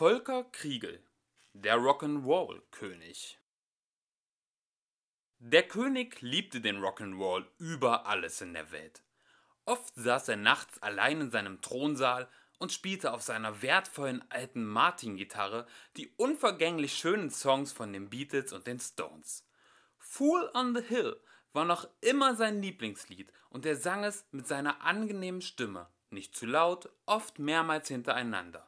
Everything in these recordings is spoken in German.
Volker Kriegel, der Rock'n'Roll König. Der König liebte den Rock'n'Roll über alles in der Welt. Oft saß er nachts allein in seinem Thronsaal und spielte auf seiner wertvollen alten Martin-Gitarre die unvergänglich schönen Songs von den Beatles und den Stones. Fool on the Hill war noch immer sein Lieblingslied und er sang es mit seiner angenehmen Stimme, nicht zu laut, oft mehrmals hintereinander.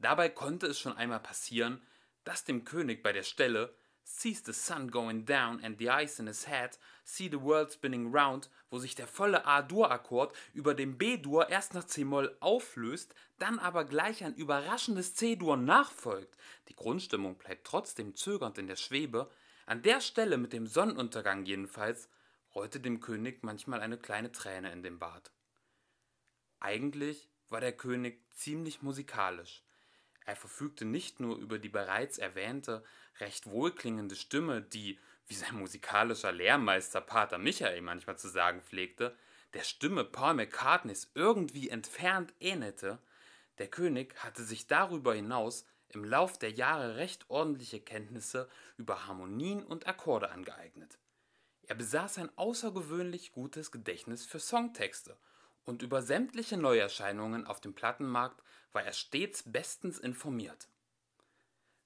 Dabei konnte es schon einmal passieren, dass dem König bei der Stelle Sees the sun going down and the ice in his head, see the world spinning round, wo sich der volle A-Dur-Akkord über dem B-Dur erst nach C-Moll auflöst, dann aber gleich ein überraschendes C-Dur nachfolgt. Die Grundstimmung bleibt trotzdem zögernd in der Schwebe. An der Stelle mit dem Sonnenuntergang jedenfalls rollte dem König manchmal eine kleine Träne in den Bart. Eigentlich war der König ziemlich musikalisch. Er verfügte nicht nur über die bereits erwähnte, recht wohlklingende Stimme, die, wie sein musikalischer Lehrmeister Pater Michael manchmal zu sagen pflegte, der Stimme Paul McCartneys irgendwie entfernt ähnelte, der König hatte sich darüber hinaus im Lauf der Jahre recht ordentliche Kenntnisse über Harmonien und Akkorde angeeignet. Er besaß ein außergewöhnlich gutes Gedächtnis für Songtexte und über sämtliche Neuerscheinungen auf dem Plattenmarkt war er stets bestens informiert.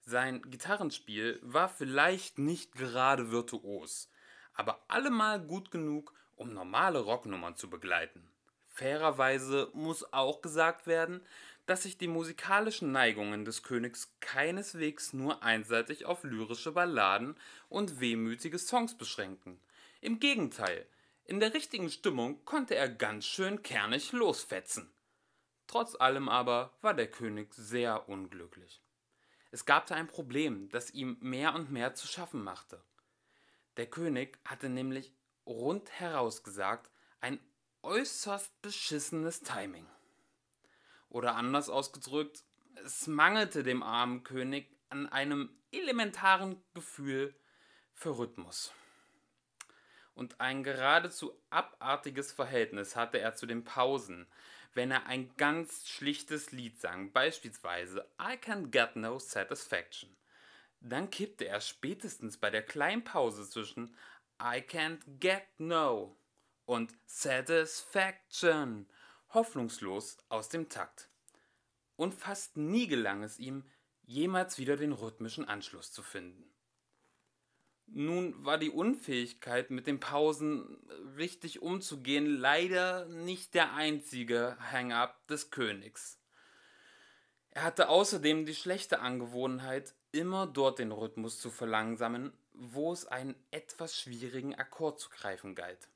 Sein Gitarrenspiel war vielleicht nicht gerade virtuos, aber allemal gut genug, um normale Rocknummern zu begleiten. Fairerweise muss auch gesagt werden, dass sich die musikalischen Neigungen des Königs keineswegs nur einseitig auf lyrische Balladen und wehmütige Songs beschränken. Im Gegenteil, in der richtigen Stimmung konnte er ganz schön kernig losfetzen. Trotz allem aber war der König sehr unglücklich. Es gab da ein Problem, das ihm mehr und mehr zu schaffen machte. Der König hatte nämlich rundheraus gesagt ein äußerst beschissenes Timing. Oder anders ausgedrückt, es mangelte dem armen König an einem elementaren Gefühl für Rhythmus und ein geradezu abartiges Verhältnis hatte er zu den Pausen, wenn er ein ganz schlichtes Lied sang, beispielsweise I Can Get No Satisfaction. Dann kippte er spätestens bei der kleinen Pause zwischen I Can't Get No und Satisfaction hoffnungslos aus dem Takt. Und fast nie gelang es ihm, jemals wieder den rhythmischen Anschluss zu finden. Nun war die Unfähigkeit, mit den Pausen richtig umzugehen, leider nicht der einzige Hang-up des Königs. Er hatte außerdem die schlechte Angewohnheit, immer dort den Rhythmus zu verlangsamen, wo es einen etwas schwierigen Akkord zu greifen galt.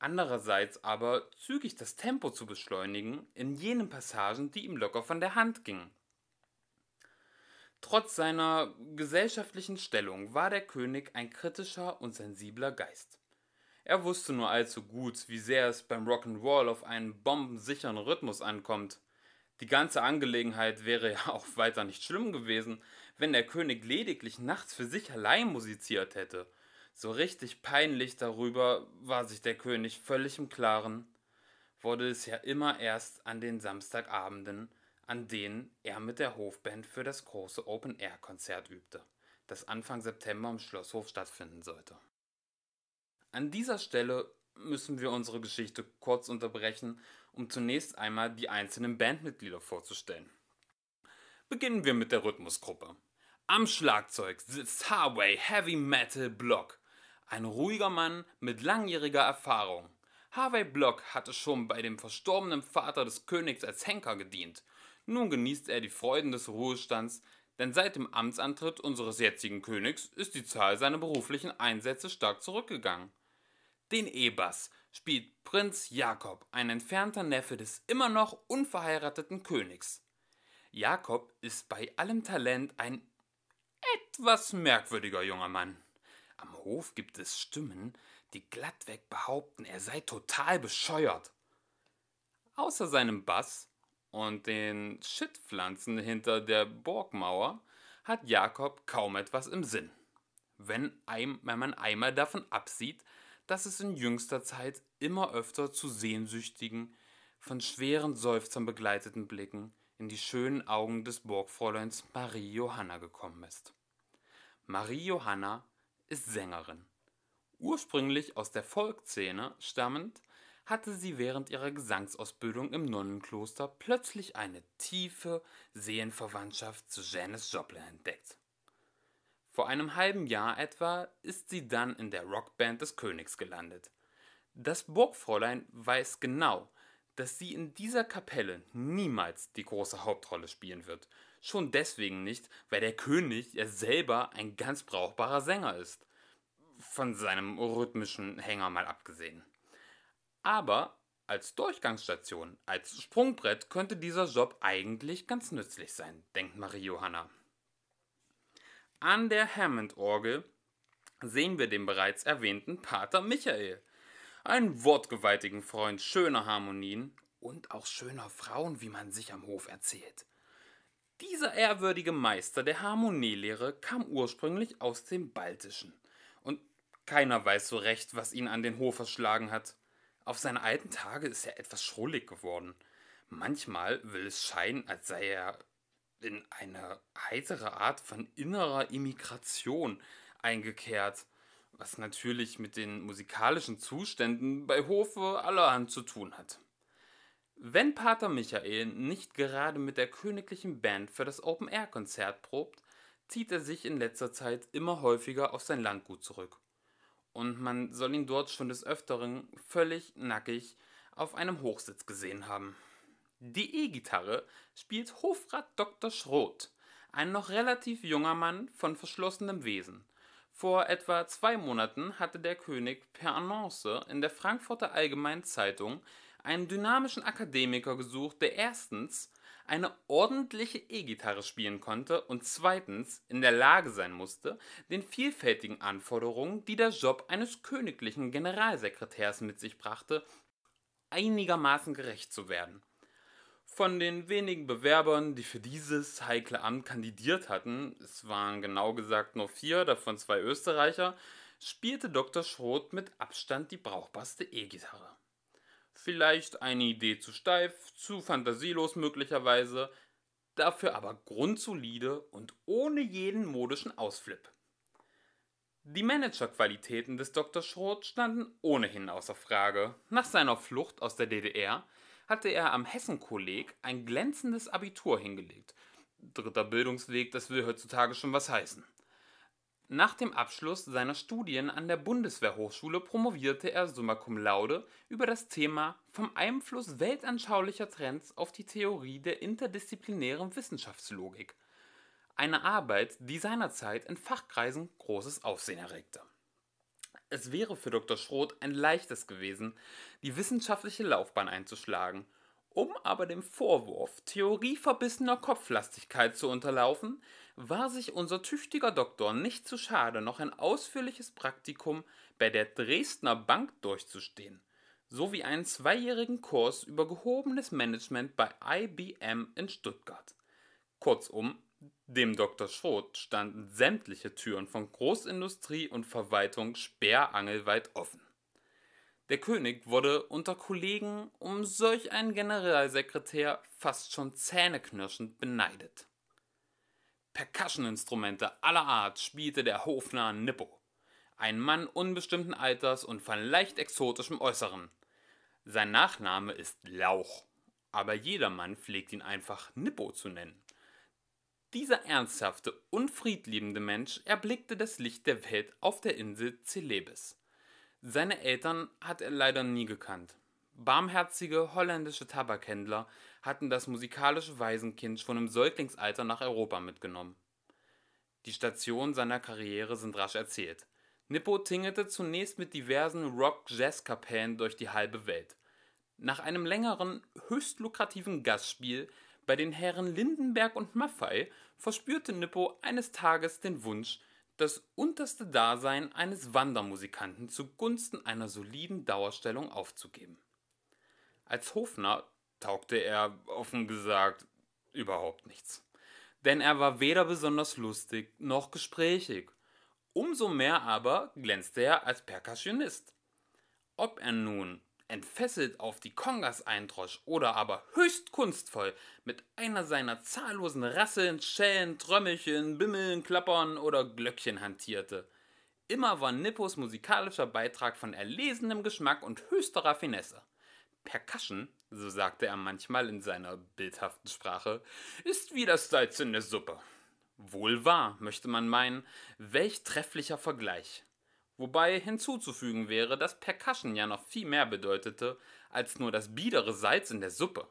Andererseits aber zügig das Tempo zu beschleunigen in jenen Passagen, die ihm locker von der Hand gingen. Trotz seiner gesellschaftlichen Stellung war der König ein kritischer und sensibler Geist. Er wusste nur allzu gut, wie sehr es beim Rock'n'Roll auf einen bombensicheren Rhythmus ankommt. Die ganze Angelegenheit wäre ja auch weiter nicht schlimm gewesen, wenn der König lediglich nachts für sich allein musiziert hätte. So richtig peinlich darüber war sich der König völlig im Klaren, wurde es ja immer erst an den Samstagabenden, an denen er mit der Hofband für das große Open-Air-Konzert übte, das Anfang September im Schlosshof stattfinden sollte. An dieser Stelle müssen wir unsere Geschichte kurz unterbrechen, um zunächst einmal die einzelnen Bandmitglieder vorzustellen. Beginnen wir mit der Rhythmusgruppe. Am Schlagzeug sitzt Harway Heavy Metal Block, ein ruhiger Mann mit langjähriger Erfahrung. Harvey Block hatte schon bei dem verstorbenen Vater des Königs als Henker gedient nun genießt er die Freuden des Ruhestands, denn seit dem Amtsantritt unseres jetzigen Königs ist die Zahl seiner beruflichen Einsätze stark zurückgegangen. Den E-Bass spielt Prinz Jakob, ein entfernter Neffe des immer noch unverheirateten Königs. Jakob ist bei allem Talent ein etwas merkwürdiger junger Mann. Am Hof gibt es Stimmen, die glattweg behaupten, er sei total bescheuert. Außer seinem Bass und den Schittpflanzen hinter der Burgmauer hat Jakob kaum etwas im Sinn. Wenn, ein, wenn man einmal davon absieht, dass es in jüngster Zeit immer öfter zu sehnsüchtigen, von schweren Seufzern begleiteten Blicken in die schönen Augen des Burgfräuleins Marie Johanna gekommen ist. Marie Johanna ist Sängerin. Ursprünglich aus der Volkszene stammend, hatte sie während ihrer Gesangsausbildung im Nonnenkloster plötzlich eine tiefe Seelenverwandtschaft zu Janis Joplin entdeckt. Vor einem halben Jahr etwa ist sie dann in der Rockband des Königs gelandet. Das Burgfräulein weiß genau, dass sie in dieser Kapelle niemals die große Hauptrolle spielen wird. Schon deswegen nicht, weil der König ja selber ein ganz brauchbarer Sänger ist. Von seinem rhythmischen Hänger mal abgesehen. Aber als Durchgangsstation, als Sprungbrett könnte dieser Job eigentlich ganz nützlich sein, denkt Marie Johanna. An der Hammond-Orgel sehen wir den bereits erwähnten Pater Michael, einen wortgewaltigen Freund schöner Harmonien und auch schöner Frauen, wie man sich am Hof erzählt. Dieser ehrwürdige Meister der Harmonielehre kam ursprünglich aus dem Baltischen und keiner weiß so recht, was ihn an den Hof verschlagen hat. Auf seine alten Tage ist er etwas schrullig geworden. Manchmal will es scheinen, als sei er in eine heitere Art von innerer Immigration eingekehrt, was natürlich mit den musikalischen Zuständen bei Hofe allerhand zu tun hat. Wenn Pater Michael nicht gerade mit der königlichen Band für das Open-Air-Konzert probt, zieht er sich in letzter Zeit immer häufiger auf sein Landgut zurück und man soll ihn dort schon des Öfteren völlig nackig auf einem Hochsitz gesehen haben. Die E-Gitarre spielt Hofrat Dr. Schroth, ein noch relativ junger Mann von verschlossenem Wesen. Vor etwa zwei Monaten hatte der König per Annonce in der Frankfurter Allgemeinen Zeitung einen dynamischen Akademiker gesucht, der erstens eine ordentliche E-Gitarre spielen konnte und zweitens in der Lage sein musste, den vielfältigen Anforderungen, die der Job eines königlichen Generalsekretärs mit sich brachte, einigermaßen gerecht zu werden. Von den wenigen Bewerbern, die für dieses heikle Amt kandidiert hatten, es waren genau gesagt nur vier, davon zwei Österreicher, spielte Dr. Schroth mit Abstand die brauchbarste E-Gitarre. Vielleicht eine Idee zu steif, zu fantasielos möglicherweise, dafür aber grundsolide und ohne jeden modischen Ausflip. Die Managerqualitäten des Dr. Schroth standen ohnehin außer Frage. Nach seiner Flucht aus der DDR hatte er am Hessenkolleg ein glänzendes Abitur hingelegt. Dritter Bildungsweg, das will heutzutage schon was heißen. Nach dem Abschluss seiner Studien an der Bundeswehrhochschule promovierte er summa cum laude über das Thema Vom Einfluss weltanschaulicher Trends auf die Theorie der interdisziplinären Wissenschaftslogik, eine Arbeit, die seinerzeit in Fachkreisen großes Aufsehen erregte. Es wäre für Dr. Schroth ein leichtes gewesen, die wissenschaftliche Laufbahn einzuschlagen, um aber dem Vorwurf theorieverbissener Kopflastigkeit zu unterlaufen, war sich unser tüchtiger Doktor nicht zu schade, noch ein ausführliches Praktikum bei der Dresdner Bank durchzustehen, sowie einen zweijährigen Kurs über gehobenes Management bei IBM in Stuttgart. Kurzum, dem Dr. Schroth standen sämtliche Türen von Großindustrie und Verwaltung sperrangelweit offen. Der König wurde unter Kollegen um solch einen Generalsekretär fast schon zähneknirschend beneidet. Percussion-Instrumente aller Art spielte der Hofner Nippo, ein Mann unbestimmten Alters und von leicht exotischem Äußeren. Sein Nachname ist Lauch, aber jedermann pflegt ihn einfach Nippo zu nennen. Dieser ernsthafte unfriedliebende Mensch erblickte das Licht der Welt auf der Insel Celebes. Seine Eltern hat er leider nie gekannt. Barmherzige holländische Tabakhändler hatten das musikalische Waisenkind schon im Säuglingsalter nach Europa mitgenommen. Die Stationen seiner Karriere sind rasch erzählt. Nippo tingelte zunächst mit diversen Rock-Jazz-Kapellen durch die halbe Welt. Nach einem längeren, höchst lukrativen Gastspiel bei den Herren Lindenberg und Maffei verspürte Nippo eines Tages den Wunsch, das unterste Dasein eines Wandermusikanten zugunsten einer soliden Dauerstellung aufzugeben. Als Hofner taugte er offen gesagt überhaupt nichts. Denn er war weder besonders lustig noch gesprächig. Umso mehr aber glänzte er als Perkussionist. Ob er nun entfesselt auf die Kongas eindrosch oder aber höchst kunstvoll mit einer seiner zahllosen Rasseln, Schellen, Trömmelchen, Bimmeln, Klappern oder Glöckchen hantierte. Immer war Nippos musikalischer Beitrag von erlesenem Geschmack und höchster Raffinesse. Percussion so sagte er manchmal in seiner bildhaften Sprache, ist wie das Salz in der Suppe. Wohl wahr, möchte man meinen, welch trefflicher Vergleich. Wobei hinzuzufügen wäre, dass Percussion ja noch viel mehr bedeutete als nur das biedere Salz in der Suppe.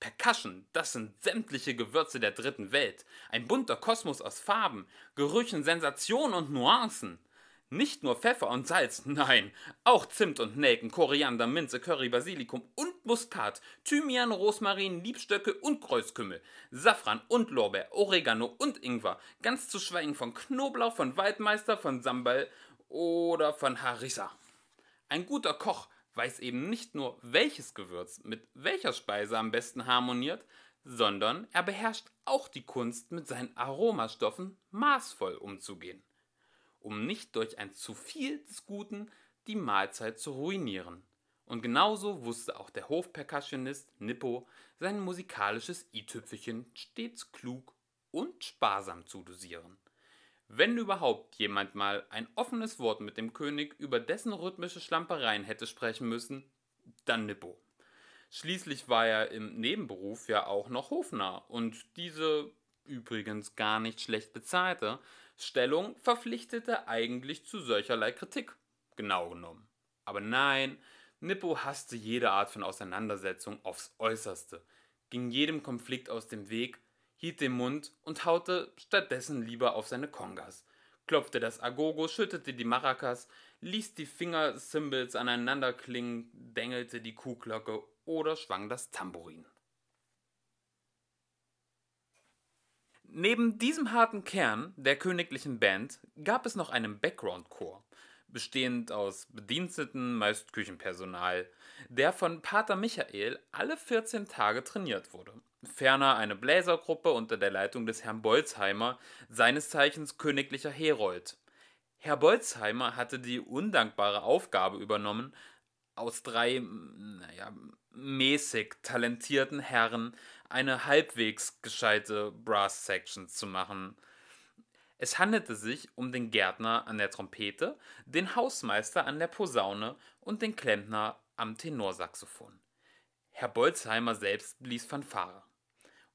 Percussion, das sind sämtliche Gewürze der dritten Welt, ein bunter Kosmos aus Farben, Gerüchen, Sensationen und Nuancen. Nicht nur Pfeffer und Salz, nein, auch Zimt und Nelken, Koriander, Minze, Curry, Basilikum und Muskat, Thymian, Rosmarin, Liebstöcke und Kreuzkümmel, Safran und Lorbeer, Oregano und Ingwer, ganz zu schweigen von Knoblauch, von Waldmeister, von Sambal oder von Harissa. Ein guter Koch weiß eben nicht nur, welches Gewürz mit welcher Speise am besten harmoniert, sondern er beherrscht auch die Kunst, mit seinen Aromastoffen maßvoll umzugehen um nicht durch ein zu viel des Guten die Mahlzeit zu ruinieren. Und genauso wusste auch der Hofperkussionist Nippo sein musikalisches i-Tüpfelchen stets klug und sparsam zu dosieren. Wenn überhaupt jemand mal ein offenes Wort mit dem König über dessen rhythmische Schlampereien hätte sprechen müssen, dann Nippo. Schließlich war er im Nebenberuf ja auch noch Hofner und diese übrigens gar nicht schlecht bezahlte, Stellung verpflichtete eigentlich zu solcherlei Kritik, genau genommen. Aber nein, Nippo hasste jede Art von Auseinandersetzung aufs äußerste, ging jedem Konflikt aus dem Weg, hielt den Mund und haute stattdessen lieber auf seine Kongas, klopfte das Agogo, schüttete die Maracas, ließ die finger symbols aneinander klingen, dängelte die Kuhglocke oder schwang das Tambourin. Neben diesem harten Kern der königlichen Band gab es noch einen Background-Chor, bestehend aus Bediensteten, meist Küchenpersonal, der von Pater Michael alle 14 Tage trainiert wurde. Ferner eine Bläsergruppe unter der Leitung des Herrn Bolzheimer, seines Zeichens königlicher Herold. Herr Bolzheimer hatte die undankbare Aufgabe übernommen, aus drei, naja, mäßig talentierten Herren eine halbwegs gescheite Brass-Section zu machen. Es handelte sich um den Gärtner an der Trompete, den Hausmeister an der Posaune und den Klempner am Tenorsaxophon. Herr Bolzheimer selbst blies Fanfare.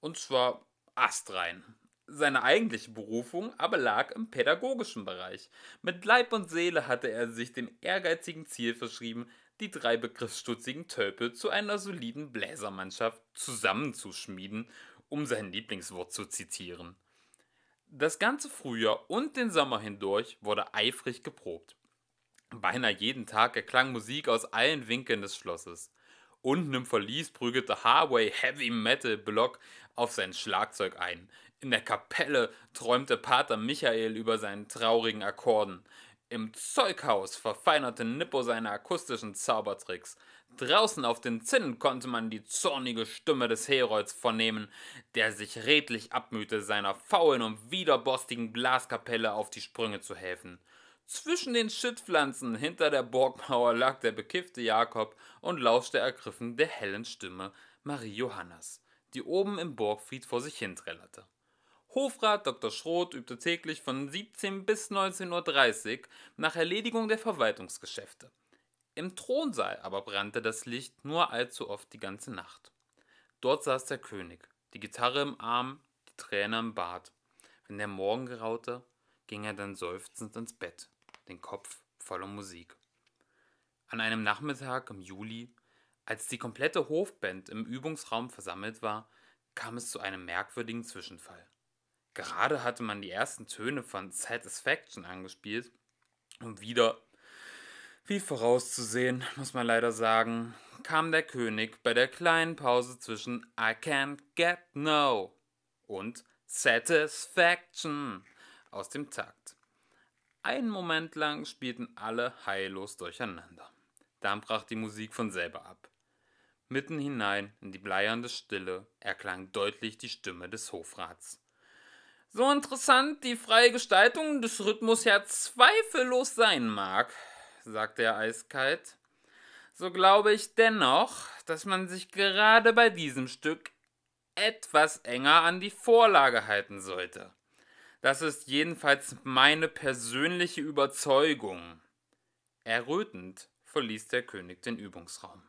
Und zwar astrein. Seine eigentliche Berufung aber lag im pädagogischen Bereich. Mit Leib und Seele hatte er sich dem ehrgeizigen Ziel verschrieben, die drei begriffsstutzigen Tölpel zu einer soliden Bläsermannschaft zusammenzuschmieden, um sein Lieblingswort zu zitieren. Das ganze Frühjahr und den Sommer hindurch wurde eifrig geprobt. Beinahe jeden Tag erklang Musik aus allen Winkeln des Schlosses. Unten im Verlies prügelte Harway Heavy Metal Block auf sein Schlagzeug ein. In der Kapelle träumte Pater Michael über seinen traurigen Akkorden. Im Zeughaus verfeinerte Nippo seine akustischen Zaubertricks. Draußen auf den Zinnen konnte man die zornige Stimme des Herolds vernehmen, der sich redlich abmühte, seiner faulen und widerborstigen Blaskapelle auf die Sprünge zu helfen. Zwischen den Schittpflanzen hinter der Burgmauer lag der bekiffte Jakob und lauschte ergriffen der hellen Stimme Marie Johannas, die oben im Burgfried vor sich hin trällerte. Hofrat Dr. Schroth übte täglich von 17 bis 19.30 Uhr nach Erledigung der Verwaltungsgeschäfte. Im Thronsaal aber brannte das Licht nur allzu oft die ganze Nacht. Dort saß der König, die Gitarre im Arm, die Träne im Bart. Wenn der Morgen geraute, ging er dann seufzend ins Bett, den Kopf voller Musik. An einem Nachmittag im Juli, als die komplette Hofband im Übungsraum versammelt war, kam es zu einem merkwürdigen Zwischenfall. Gerade hatte man die ersten Töne von Satisfaction angespielt und wieder, wie vorauszusehen, muss man leider sagen, kam der König bei der kleinen Pause zwischen I can't get no und Satisfaction aus dem Takt. Einen Moment lang spielten alle heillos durcheinander. Dann brach die Musik von selber ab. Mitten hinein in die bleiernde Stille erklang deutlich die Stimme des Hofrats. So interessant die freie Gestaltung des Rhythmus ja zweifellos sein mag, sagte er eiskalt, so glaube ich dennoch, dass man sich gerade bei diesem Stück etwas enger an die Vorlage halten sollte. Das ist jedenfalls meine persönliche Überzeugung. Errötend verließ der König den Übungsraum.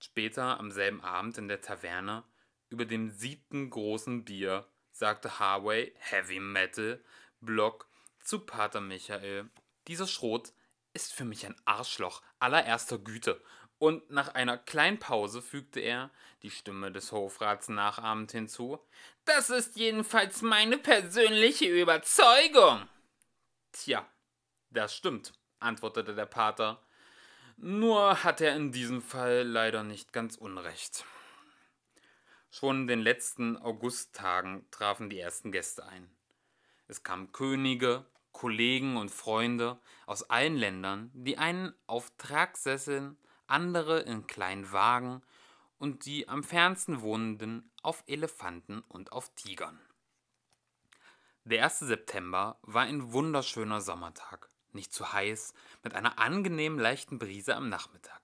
Später am selben Abend in der Taverne, über dem siebten großen Bier, sagte Harway Heavy Metal Block zu Pater Michael. Dieser Schrot ist für mich ein Arschloch allererster Güte. Und nach einer kleinen Pause fügte er, die Stimme des Hofrats nachahmend hinzu, das ist jedenfalls meine persönliche Überzeugung. Tja, das stimmt, antwortete der Pater. Nur hat er in diesem Fall leider nicht ganz Unrecht. Schon in den letzten Augusttagen trafen die ersten Gäste ein. Es kamen Könige, Kollegen und Freunde aus allen Ländern, die einen auf Tragsesseln, andere in kleinen Wagen und die am fernsten Wohnenden auf Elefanten und auf Tigern. Der 1. September war ein wunderschöner Sommertag, nicht zu heiß, mit einer angenehmen leichten Brise am Nachmittag.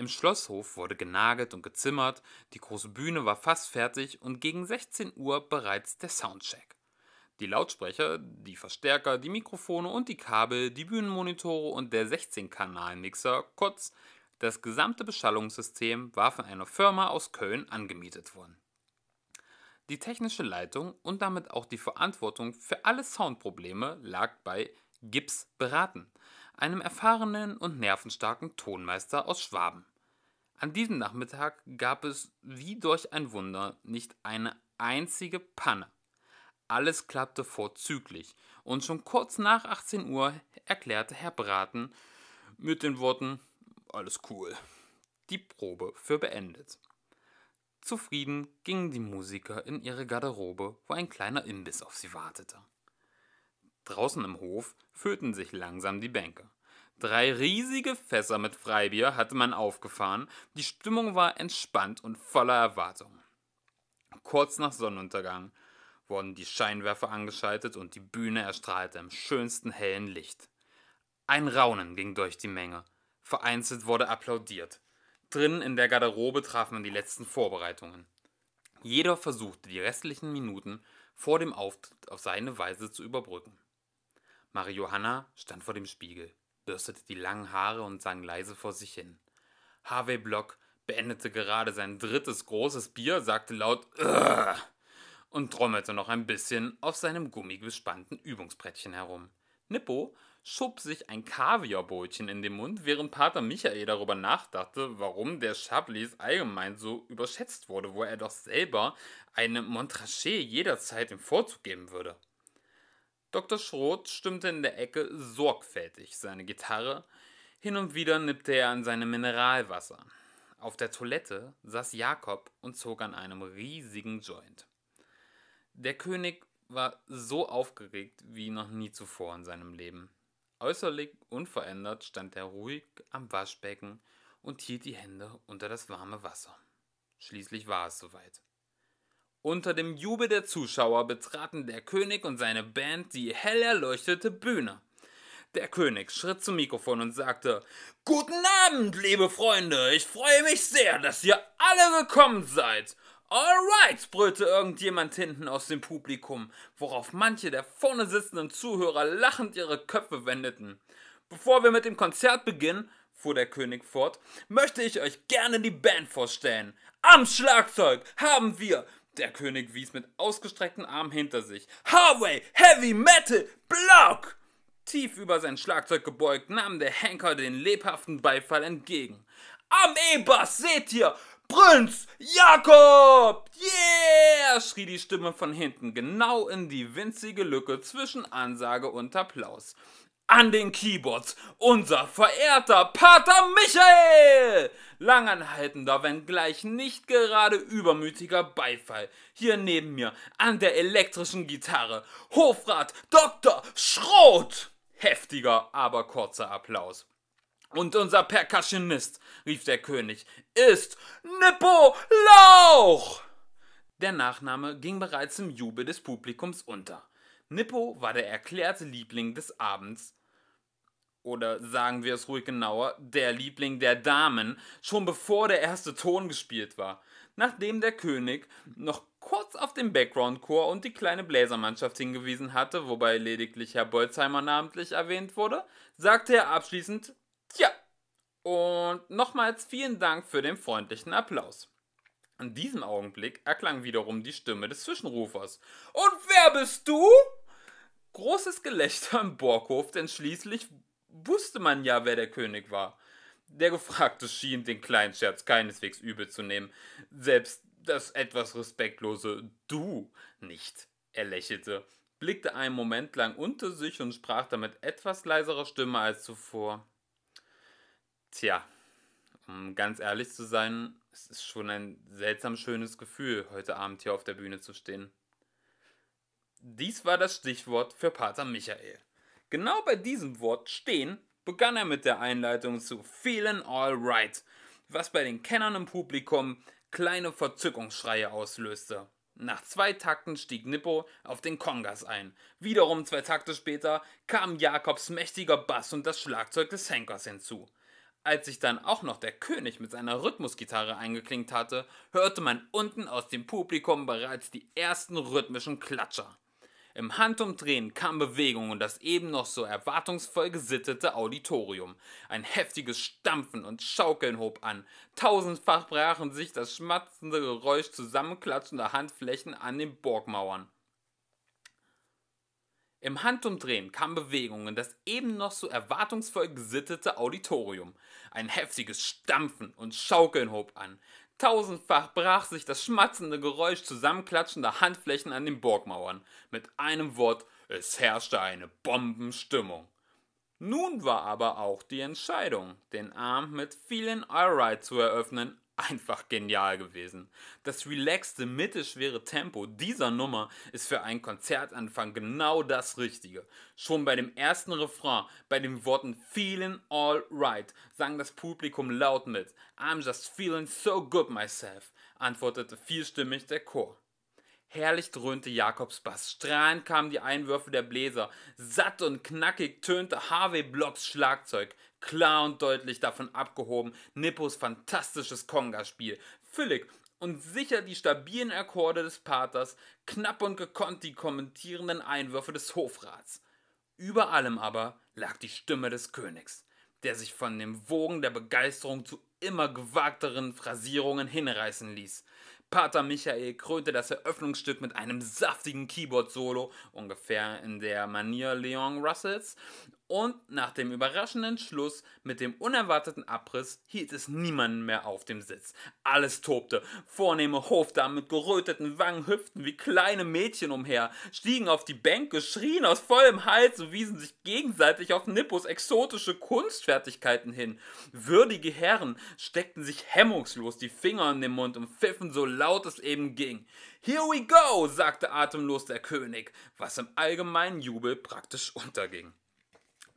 Im Schlosshof wurde genagelt und gezimmert, die große Bühne war fast fertig und gegen 16 Uhr bereits der Soundcheck. Die Lautsprecher, die Verstärker, die Mikrofone und die Kabel, die Bühnenmonitore und der 16-Kanal-Mixer, kurz das gesamte Beschallungssystem, war von einer Firma aus Köln angemietet worden. Die technische Leitung und damit auch die Verantwortung für alle Soundprobleme lag bei Gips Beraten, einem erfahrenen und nervenstarken Tonmeister aus Schwaben. An diesem Nachmittag gab es wie durch ein Wunder nicht eine einzige Panne. Alles klappte vorzüglich und schon kurz nach 18 Uhr erklärte Herr Braten mit den Worten alles cool die Probe für beendet. Zufrieden gingen die Musiker in ihre Garderobe, wo ein kleiner Imbiss auf sie wartete. Draußen im Hof füllten sich langsam die Bänke. Drei riesige Fässer mit Freibier hatte man aufgefahren, die Stimmung war entspannt und voller Erwartung. Kurz nach Sonnenuntergang wurden die Scheinwerfer angeschaltet und die Bühne erstrahlte im schönsten hellen Licht. Ein Raunen ging durch die Menge. Vereinzelt wurde applaudiert. Drinnen in der Garderobe traf man die letzten Vorbereitungen. Jeder versuchte die restlichen Minuten vor dem Auftritt auf seine Weise zu überbrücken. Marie Johanna stand vor dem Spiegel bürstete die langen Haare und sang leise vor sich hin. Harvey Block beendete gerade sein drittes großes Bier, sagte laut Ugh! und trommelte noch ein bisschen auf seinem gummigespannten Übungsbrettchen herum. Nippo schob sich ein Kaviarbrötchen in den Mund, während Pater Michael darüber nachdachte, warum der Chablis allgemein so überschätzt wurde, wo er doch selber einem Montrachet jederzeit im Vorzug geben würde. Dr. Schroth stimmte in der Ecke sorgfältig seine Gitarre, hin und wieder nippte er an seinem Mineralwasser. Auf der Toilette saß Jakob und zog an einem riesigen Joint. Der König war so aufgeregt wie noch nie zuvor in seinem Leben. Äußerlich unverändert stand er ruhig am Waschbecken und hielt die Hände unter das warme Wasser. Schließlich war es soweit. Unter dem Jubel der Zuschauer betraten der König und seine Band die hell erleuchtete Bühne. Der König schritt zum Mikrofon und sagte Guten Abend, liebe Freunde, ich freue mich sehr, dass ihr alle gekommen seid. Alright, brüllte irgendjemand hinten aus dem Publikum, worauf manche der vorne sitzenden Zuhörer lachend ihre Köpfe wendeten. Bevor wir mit dem Konzert beginnen, fuhr der König fort, möchte ich euch gerne die Band vorstellen. Am Schlagzeug haben wir der König wies mit ausgestreckten Armen hinter sich. Harway, Heavy Metal, Block! Tief über sein Schlagzeug gebeugt, nahm der Henker den lebhaften Beifall entgegen. Am E-Bass, seht ihr! Prinz Jakob! Yeah! schrie die Stimme von hinten, genau in die winzige Lücke zwischen Ansage und Applaus. An den Keyboards unser verehrter Pater Michael! Langanhaltender, wenngleich nicht gerade übermütiger Beifall. Hier neben mir an der elektrischen Gitarre Hofrat Dr. Schroth! Heftiger, aber kurzer Applaus. Und unser Percussionist, rief der König, ist Nippo Lauch! Der Nachname ging bereits im Jubel des Publikums unter. Nippo war der erklärte Liebling des Abends oder sagen wir es ruhig genauer, der Liebling der Damen, schon bevor der erste Ton gespielt war. Nachdem der König noch kurz auf den Background-Chor und die kleine Bläsermannschaft hingewiesen hatte, wobei lediglich Herr Bolzheimer namentlich erwähnt wurde, sagte er abschließend Tja. Und nochmals vielen Dank für den freundlichen Applaus. In diesem Augenblick erklang wiederum die Stimme des Zwischenrufers. Und wer bist du? Großes Gelächter im Borghof, denn schließlich wusste man ja, wer der König war. Der Gefragte schien den kleinen Scherz keineswegs übel zu nehmen, selbst das etwas respektlose Du nicht. Er lächelte, blickte einen Moment lang unter sich und sprach damit etwas leiserer Stimme als zuvor. Tja, um ganz ehrlich zu sein, es ist schon ein seltsam schönes Gefühl, heute Abend hier auf der Bühne zu stehen. Dies war das Stichwort für Pater Michael. Genau bei diesem Wort stehen begann er mit der Einleitung zu Feeling Alright, was bei den Kennern im Publikum kleine Verzückungsschreie auslöste. Nach zwei Takten stieg Nippo auf den Kongas ein. Wiederum zwei Takte später kamen Jakobs mächtiger Bass und das Schlagzeug des Henkers hinzu. Als sich dann auch noch der König mit seiner Rhythmusgitarre eingeklinkt hatte, hörte man unten aus dem Publikum bereits die ersten rhythmischen Klatscher. Im Handumdrehen kam Bewegung und das eben noch so erwartungsvoll gesittete Auditorium. Ein heftiges Stampfen und Schaukeln hob an. Tausendfach brachen sich das schmatzende Geräusch zusammenklatschender Handflächen an den Burgmauern. Im Handumdrehen kam Bewegung in das eben noch so erwartungsvoll gesittete Auditorium. Ein heftiges Stampfen und Schaukeln hob an. Tausendfach brach sich das schmatzende Geräusch zusammenklatschender Handflächen an den Burgmauern. Mit einem Wort, es herrschte eine Bombenstimmung. Nun war aber auch die Entscheidung, den Arm mit vielen Alright zu eröffnen, einfach genial gewesen. Das relaxte, mittelschwere Tempo dieser Nummer ist für einen Konzertanfang genau das Richtige. Schon bei dem ersten Refrain, bei den Worten Feeling Alright, sang das Publikum laut mit. I'm just feeling so good myself, antwortete vielstimmig der Chor. Herrlich dröhnte Jakobs Bass, strahlend kamen die Einwürfe der Bläser, satt und knackig tönte Harvey Blocks Schlagzeug, klar und deutlich davon abgehoben Nippos fantastisches Konga-Spiel. füllig und sicher die stabilen Akkorde des Paters, knapp und gekonnt die kommentierenden Einwürfe des Hofrats. Über allem aber lag die Stimme des Königs, der sich von dem Wogen der Begeisterung zu immer gewagteren Phrasierungen hinreißen ließ. Pater Michael krönte das Eröffnungsstück mit einem saftigen Keyboard-Solo, ungefähr in der Manier Leon Russells, und nach dem überraschenden Schluss mit dem unerwarteten Abriss hielt es niemanden mehr auf dem Sitz. Alles tobte. Vornehme Hofdamen mit geröteten Wangen hüpften wie kleine Mädchen umher, stiegen auf die Bänke, schrien aus vollem Hals und wiesen sich gegenseitig auf Nippos exotische Kunstfertigkeiten hin. Würdige Herren steckten sich hemmungslos die Finger in den Mund und pfiffen so laut es eben ging. Here we go, sagte atemlos der König, was im allgemeinen Jubel praktisch unterging.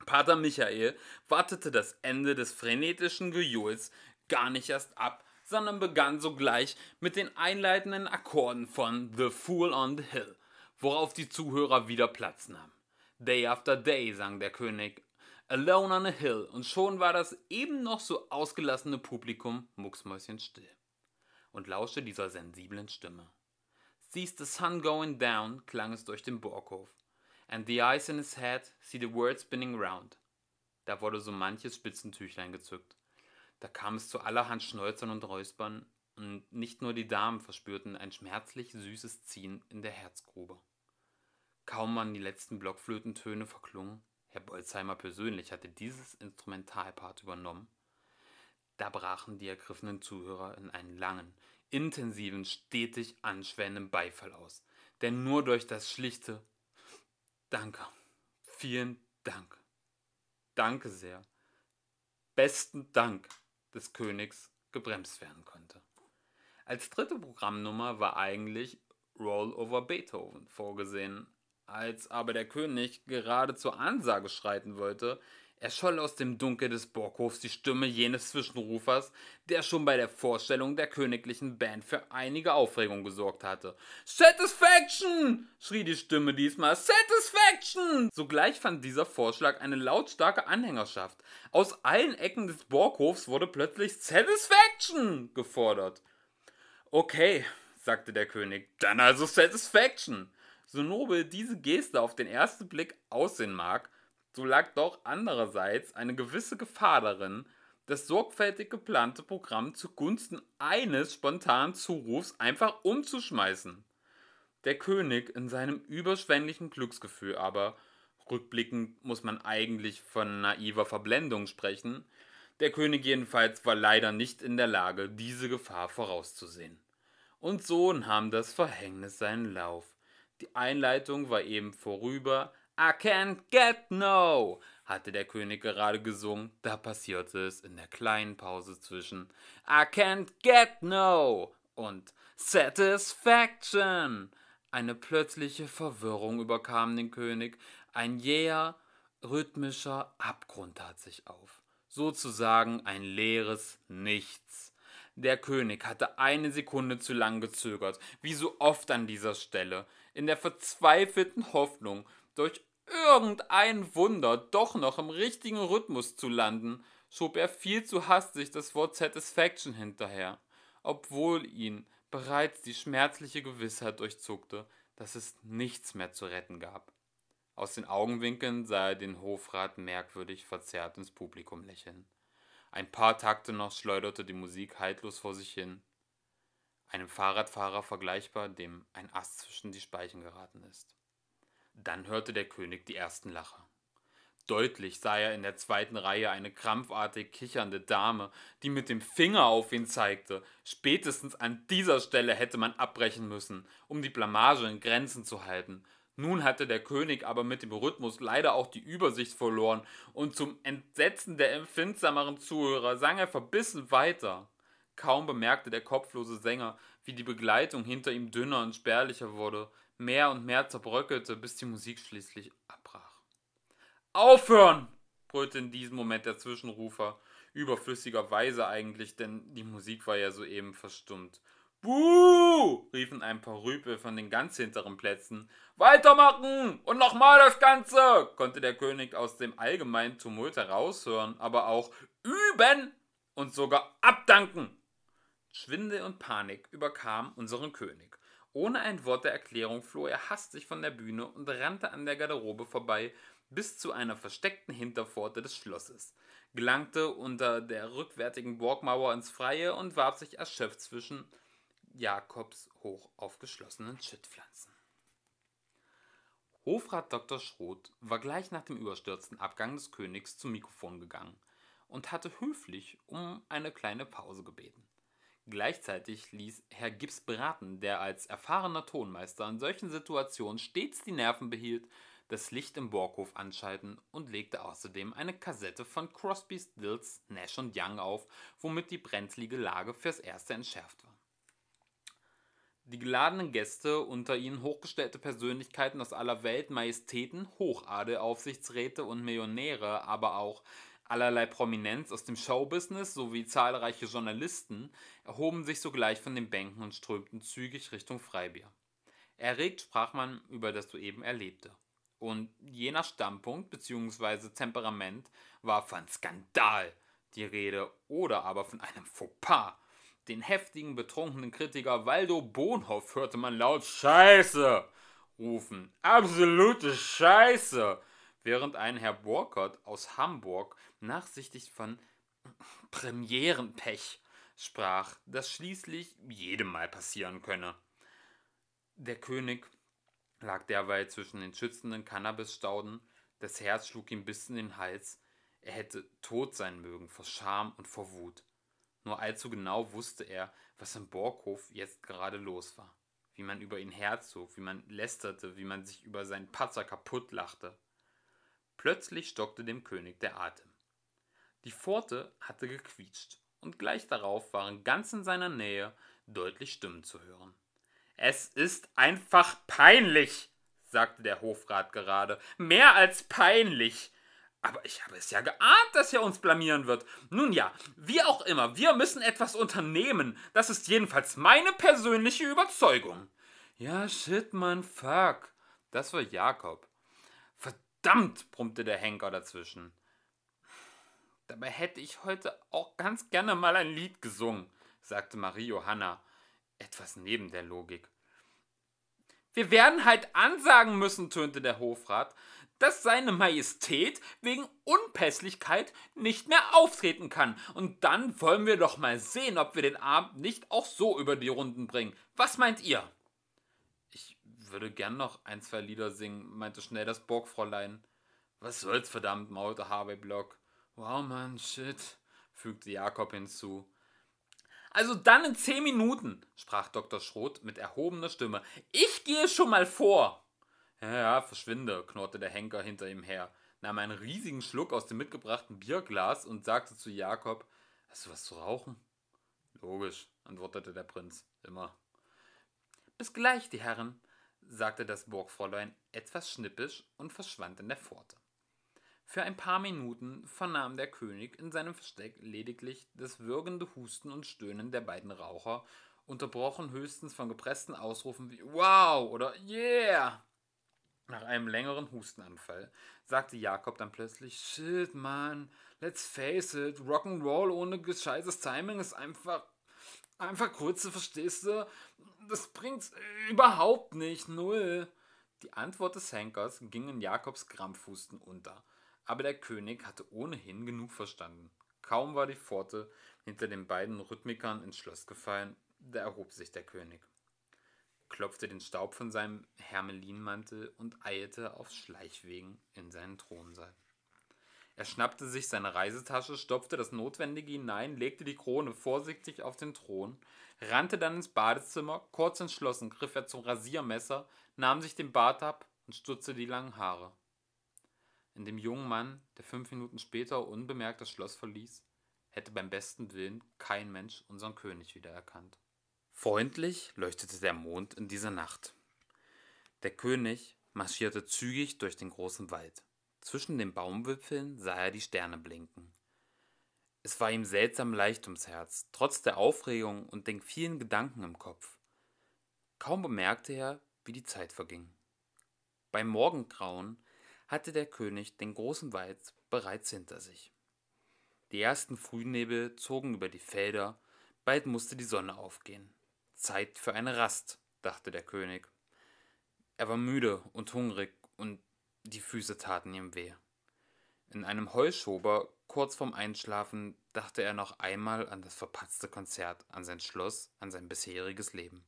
Pater Michael wartete das Ende des frenetischen Gejohls gar nicht erst ab, sondern begann sogleich mit den einleitenden Akkorden von The Fool on the Hill, worauf die Zuhörer wieder Platz nahmen. Day after Day sang der König, Alone on a Hill, und schon war das eben noch so ausgelassene Publikum mucksmäuschenstill und lauschte dieser sensiblen Stimme. Sees the sun going down, klang es durch den Burghof and the eyes in his head see the world spinning round. Da wurde so manches Spitzentüchlein gezückt. Da kam es zu allerhand Schnäuzern und Räuspern, und nicht nur die Damen verspürten ein schmerzlich süßes Ziehen in der Herzgrube. Kaum waren die letzten Blockflötentöne verklungen, Herr Bolzheimer persönlich hatte dieses Instrumentalpart übernommen, da brachen die ergriffenen Zuhörer in einen langen, intensiven, stetig anschwellenden Beifall aus, der nur durch das schlichte Danke. Vielen Dank. Danke sehr. Besten Dank des Königs gebremst werden konnte. Als dritte Programmnummer war eigentlich Roll over Beethoven vorgesehen. Als aber der König gerade zur Ansage schreiten wollte, erscholl aus dem Dunkel des Burghofs die Stimme jenes Zwischenrufers, der schon bei der Vorstellung der königlichen Band für einige Aufregung gesorgt hatte. Satisfaction! schrie die Stimme diesmal. Satisfaction! Sogleich fand dieser Vorschlag eine lautstarke Anhängerschaft. Aus allen Ecken des Burghofs wurde plötzlich Satisfaction gefordert. Okay, sagte der König, dann also Satisfaction. So nobel diese Geste auf den ersten Blick aussehen mag, so lag doch andererseits eine gewisse Gefahr darin, das sorgfältig geplante Programm zugunsten eines spontanen Zurufs einfach umzuschmeißen. Der König in seinem überschwänglichen Glücksgefühl aber, rückblickend muss man eigentlich von naiver Verblendung sprechen, der König jedenfalls war leider nicht in der Lage, diese Gefahr vorauszusehen. Und so nahm das Verhängnis seinen Lauf. Die Einleitung war eben vorüber, I can't get no, hatte der König gerade gesungen, da passierte es in der kleinen Pause zwischen I can't get no und Satisfaction. Eine plötzliche Verwirrung überkam den König, ein jäher, rhythmischer Abgrund tat sich auf, sozusagen ein leeres Nichts. Der König hatte eine Sekunde zu lang gezögert, wie so oft an dieser Stelle, in der verzweifelten Hoffnung, durch irgendein Wunder doch noch im richtigen Rhythmus zu landen, schob er viel zu hastig das Wort Satisfaction hinterher, obwohl ihn bereits die schmerzliche Gewissheit durchzuckte, dass es nichts mehr zu retten gab. Aus den Augenwinkeln sah er den Hofrat merkwürdig verzerrt ins Publikum lächeln. Ein paar Takte noch schleuderte die Musik haltlos vor sich hin. Einem Fahrradfahrer vergleichbar, dem ein Ast zwischen die Speichen geraten ist. Dann hörte der König die ersten Lacher. Deutlich sah er in der zweiten Reihe eine krampfartig kichernde Dame, die mit dem Finger auf ihn zeigte. Spätestens an dieser Stelle hätte man abbrechen müssen, um die Blamage in Grenzen zu halten. Nun hatte der König aber mit dem Rhythmus leider auch die Übersicht verloren, und zum Entsetzen der empfindsameren Zuhörer sang er verbissen weiter. Kaum bemerkte der kopflose Sänger, wie die Begleitung hinter ihm dünner und spärlicher wurde mehr und mehr zerbröckelte, bis die Musik schließlich abbrach. Aufhören! brüllte in diesem Moment der Zwischenrufer, überflüssigerweise eigentlich, denn die Musik war ja soeben verstummt. Buh! riefen ein paar Rüpel von den ganz hinteren Plätzen. Weitermachen! Und nochmal das Ganze! konnte der König aus dem allgemeinen Tumult heraushören, aber auch üben und sogar abdanken. Schwindel und Panik überkam unseren König. Ohne ein Wort der Erklärung floh er hastig von der Bühne und rannte an der Garderobe vorbei bis zu einer versteckten Hinterpforte des Schlosses, gelangte unter der rückwärtigen Burgmauer ins Freie und warf sich erschöpft zwischen Jakobs hoch aufgeschlossenen Schüttpflanzen. Hofrat Dr. Schroth war gleich nach dem überstürzten Abgang des Königs zum Mikrofon gegangen und hatte höflich um eine kleine Pause gebeten. Gleichzeitig ließ Herr Gibbs beraten, der als erfahrener Tonmeister in solchen Situationen stets die Nerven behielt, das Licht im Borghof anschalten und legte außerdem eine Kassette von Crosby, Stills, Nash und Young auf, womit die brenzlige Lage fürs Erste entschärft war. Die geladenen Gäste, unter ihnen hochgestellte Persönlichkeiten aus aller Welt, Majestäten, Hochadel, Aufsichtsräte und Millionäre, aber auch Allerlei Prominenz aus dem Showbusiness sowie zahlreiche Journalisten erhoben sich sogleich von den Bänken und strömten zügig Richtung Freibier. Erregt sprach man über das soeben Erlebte. Und jener Standpunkt bzw. Temperament war von Skandal die Rede oder aber von einem Fauxpas. Den heftigen, betrunkenen Kritiker Waldo Bohnhoff hörte man laut Scheiße rufen. Absolute Scheiße! Während ein Herr Burkert aus Hamburg nachsichtig von Premierenpech sprach, das schließlich jedem mal passieren könne. Der König lag derweil zwischen den schützenden Cannabisstauden, das Herz schlug ihm bis in den Hals, er hätte tot sein mögen vor Scham und vor Wut. Nur allzu genau wusste er, was im Borghof jetzt gerade los war. Wie man über ihn herzog, wie man lästerte, wie man sich über seinen Patzer kaputt lachte. Plötzlich stockte dem König der Atem. Die Pforte hatte gequietscht, und gleich darauf waren ganz in seiner Nähe deutlich Stimmen zu hören. Es ist einfach peinlich, sagte der Hofrat gerade. Mehr als peinlich. Aber ich habe es ja geahnt, dass er uns blamieren wird. Nun ja, wie auch immer, wir müssen etwas unternehmen. Das ist jedenfalls meine persönliche Überzeugung. Ja, shit, man, fuck. Das war Jakob. Verdammt, brummte der Henker dazwischen. Dabei hätte ich heute auch ganz gerne mal ein Lied gesungen, sagte Marie Johanna, etwas neben der Logik. Wir werden halt ansagen müssen, tönte der Hofrat, dass seine Majestät wegen Unpässlichkeit nicht mehr auftreten kann. Und dann wollen wir doch mal sehen, ob wir den Abend nicht auch so über die Runden bringen. Was meint ihr? Ich würde gern noch ein, zwei Lieder singen, meinte schnell das Burgfräulein. Was soll's, verdammt, maulte Harvey Block. Wow, man, shit, fügte Jakob hinzu. Also dann in zehn Minuten, sprach Dr. Schroth mit erhobener Stimme. Ich gehe schon mal vor. Ja, ja verschwinde, knurrte der Henker hinter ihm her, nahm einen riesigen Schluck aus dem mitgebrachten Bierglas und sagte zu Jakob: Hast du was zu rauchen? Logisch, antwortete der Prinz, immer. Bis gleich, die Herren, sagte das Burgfräulein etwas schnippisch und verschwand in der Pforte. Für ein paar Minuten vernahm der König in seinem Versteck lediglich das würgende Husten und Stöhnen der beiden Raucher, unterbrochen höchstens von gepressten Ausrufen wie Wow oder Yeah. Nach einem längeren Hustenanfall sagte Jakob dann plötzlich: Shit, man, let's face it, Rock'n'Roll ohne gescheites Timing ist einfach. einfach kurze, verstehst du? Das bringt's überhaupt nicht, null. Die Antwort des Henkers ging in Jakobs Krampfhusten unter aber der König hatte ohnehin genug verstanden. Kaum war die Pforte hinter den beiden Rhythmikern ins Schloss gefallen, da erhob sich der König, klopfte den Staub von seinem Hermelinmantel und eilte auf Schleichwegen in seinen Thronsaal. Er schnappte sich seine Reisetasche, stopfte das Notwendige hinein, legte die Krone vorsichtig auf den Thron, rannte dann ins Badezimmer, kurz entschlossen griff er zum Rasiermesser, nahm sich den Bart ab und stutzte die langen Haare in dem jungen Mann, der fünf Minuten später unbemerkt das Schloss verließ, hätte beim besten Willen kein Mensch unseren König wiedererkannt. Freundlich leuchtete der Mond in dieser Nacht. Der König marschierte zügig durch den großen Wald. Zwischen den Baumwipfeln sah er die Sterne blinken. Es war ihm seltsam leicht ums Herz, trotz der Aufregung und den vielen Gedanken im Kopf. Kaum bemerkte er, wie die Zeit verging. Beim Morgengrauen hatte der König den großen Wald bereits hinter sich. Die ersten Frühnebel zogen über die Felder, bald musste die Sonne aufgehen. Zeit für eine Rast, dachte der König. Er war müde und hungrig und die Füße taten ihm weh. In einem Heuschober, kurz vorm Einschlafen, dachte er noch einmal an das verpatzte Konzert, an sein Schloss, an sein bisheriges Leben.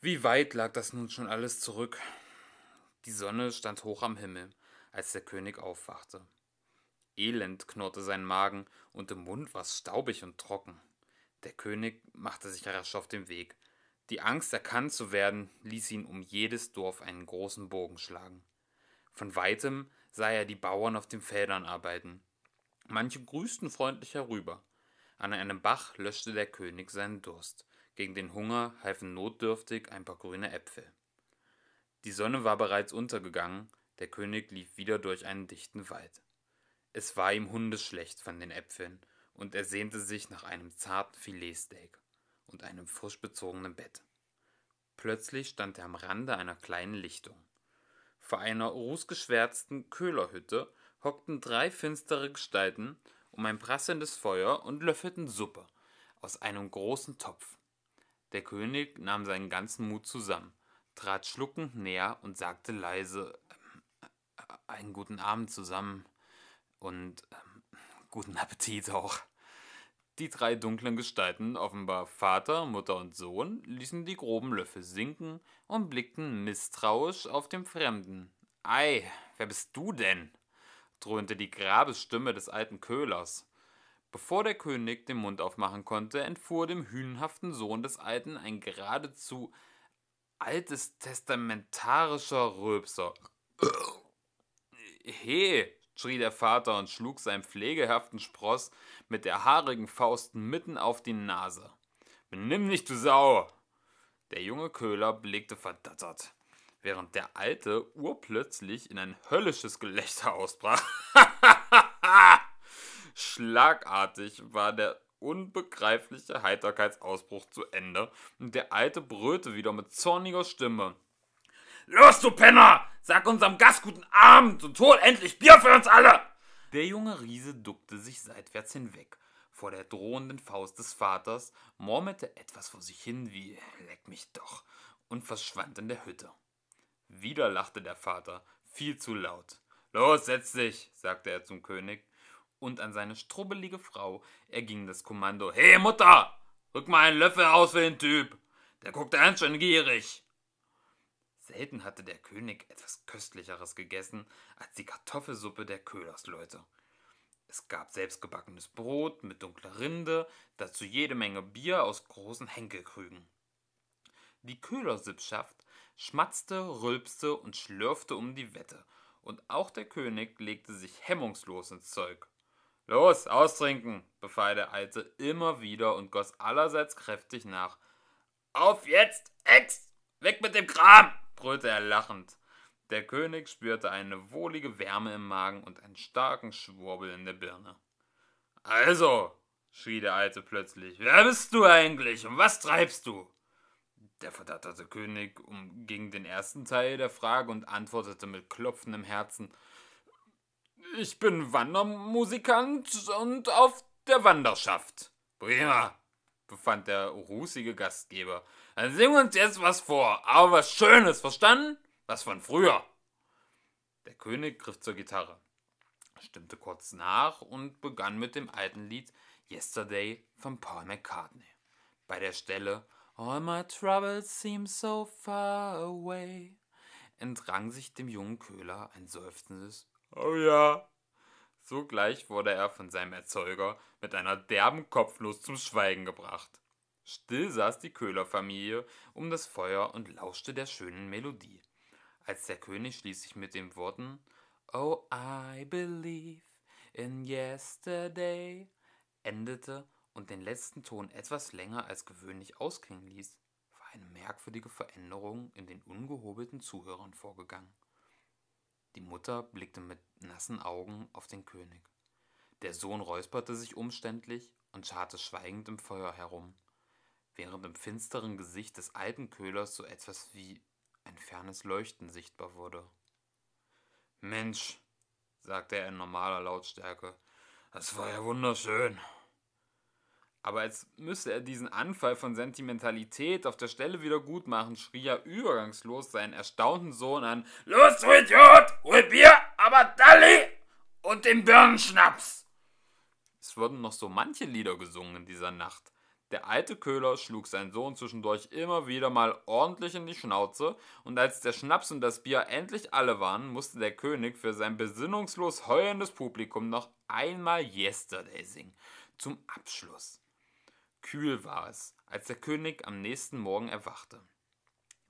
Wie weit lag das nun schon alles zurück? Die Sonne stand hoch am Himmel, als der König aufwachte. Elend knurrte sein Magen und im Mund war es staubig und trocken. Der König machte sich rasch auf den Weg. Die Angst, erkannt zu werden, ließ ihn um jedes Dorf einen großen Bogen schlagen. Von weitem sah er die Bauern auf den Feldern arbeiten. Manche grüßten freundlich herüber. An einem Bach löschte der König seinen Durst. Gegen den Hunger halfen notdürftig ein paar grüne Äpfel. Die Sonne war bereits untergegangen, der König lief wieder durch einen dichten Wald. Es war ihm hundeschlecht von den Äpfeln, und er sehnte sich nach einem zarten Filetsteak und einem frisch bezogenen Bett. Plötzlich stand er am Rande einer kleinen Lichtung. Vor einer rußgeschwärzten Köhlerhütte hockten drei finstere Gestalten um ein prasselndes Feuer und löffelten Suppe aus einem großen Topf. Der König nahm seinen ganzen Mut zusammen trat schluckend näher und sagte leise ähm, äh, einen guten Abend zusammen und ähm, guten Appetit auch. Die drei dunklen Gestalten, offenbar Vater, Mutter und Sohn, ließen die groben Löffel sinken und blickten misstrauisch auf den Fremden. Ei, wer bist du denn? dröhnte die Grabesstimme des alten Köhlers. Bevor der König den Mund aufmachen konnte, entfuhr dem hünenhaften Sohn des Alten ein geradezu altes testamentarischer Röpser. He, schrie der Vater und schlug seinem pflegehaften Spross mit der haarigen Faust mitten auf die Nase. Benimm dich, du Sau! Der junge Köhler blickte verdattert, während der Alte urplötzlich in ein höllisches Gelächter ausbrach. Schlagartig war der unbegreifliche Heiterkeitsausbruch zu Ende und der Alte brüllte wieder mit zorniger Stimme. Los, du Penner! Sag unserem Gast guten Abend und hol endlich Bier für uns alle! Der junge Riese duckte sich seitwärts hinweg. Vor der drohenden Faust des Vaters murmelte etwas vor sich hin wie Leck mich doch und verschwand in der Hütte. Wieder lachte der Vater, viel zu laut. Los, setz dich, sagte er zum König und an seine strubbelige Frau erging das Kommando: Hey Mutter, rück mal einen Löffel aus für den Typ. Der guckt ernst und gierig. Selten hatte der König etwas Köstlicheres gegessen als die Kartoffelsuppe der Köhlersleute. Es gab selbstgebackenes Brot mit dunkler Rinde, dazu jede Menge Bier aus großen Henkelkrügen. Die Köhlersippschaft schmatzte, rülpste und schlürfte um die Wette, und auch der König legte sich hemmungslos ins Zeug. Los, austrinken, befahl der Alte immer wieder und goss allerseits kräftig nach. Auf jetzt, Ex! Weg mit dem Kram! brüllte er lachend. Der König spürte eine wohlige Wärme im Magen und einen starken Schwurbel in der Birne. Also, schrie der Alte plötzlich, wer bist du eigentlich und was treibst du? Der verdatterte König umging den ersten Teil der Frage und antwortete mit klopfendem Herzen ich bin Wandermusikant und auf der Wanderschaft. Prima, befand der rußige Gastgeber. Dann sing uns jetzt was vor, aber was Schönes, verstanden? Was von früher. Der König griff zur Gitarre, stimmte kurz nach und begann mit dem alten Lied Yesterday von Paul McCartney. Bei der Stelle All my troubles seem so far away entrang sich dem jungen Köhler ein seufzendes Oh ja. Sogleich wurde er von seinem Erzeuger mit einer derben Kopflos zum Schweigen gebracht. Still saß die Köhlerfamilie um das Feuer und lauschte der schönen Melodie. Als der König schließlich mit den Worten Oh, I believe in yesterday endete und den letzten Ton etwas länger als gewöhnlich ausklingen ließ, war eine merkwürdige Veränderung in den ungehobelten Zuhörern vorgegangen. Die Mutter blickte mit nassen Augen auf den König. Der Sohn räusperte sich umständlich und scharrte schweigend im Feuer herum, während im finsteren Gesicht des alten Köhlers so etwas wie ein fernes Leuchten sichtbar wurde. Mensch, sagte er in normaler Lautstärke, das war ja wunderschön. Aber als müsse er diesen Anfall von Sentimentalität auf der Stelle wieder gut machen, schrie er übergangslos seinen erstaunten Sohn an: Los, du Idiot! Hol Bier, aber Dalli und den Birnenschnaps! Es wurden noch so manche Lieder gesungen in dieser Nacht. Der alte Köhler schlug seinen Sohn zwischendurch immer wieder mal ordentlich in die Schnauze, und als der Schnaps und das Bier endlich alle waren, musste der König für sein besinnungslos heulendes Publikum noch einmal Yesterday singen. Zum Abschluss. Kühl war es, als der König am nächsten Morgen erwachte.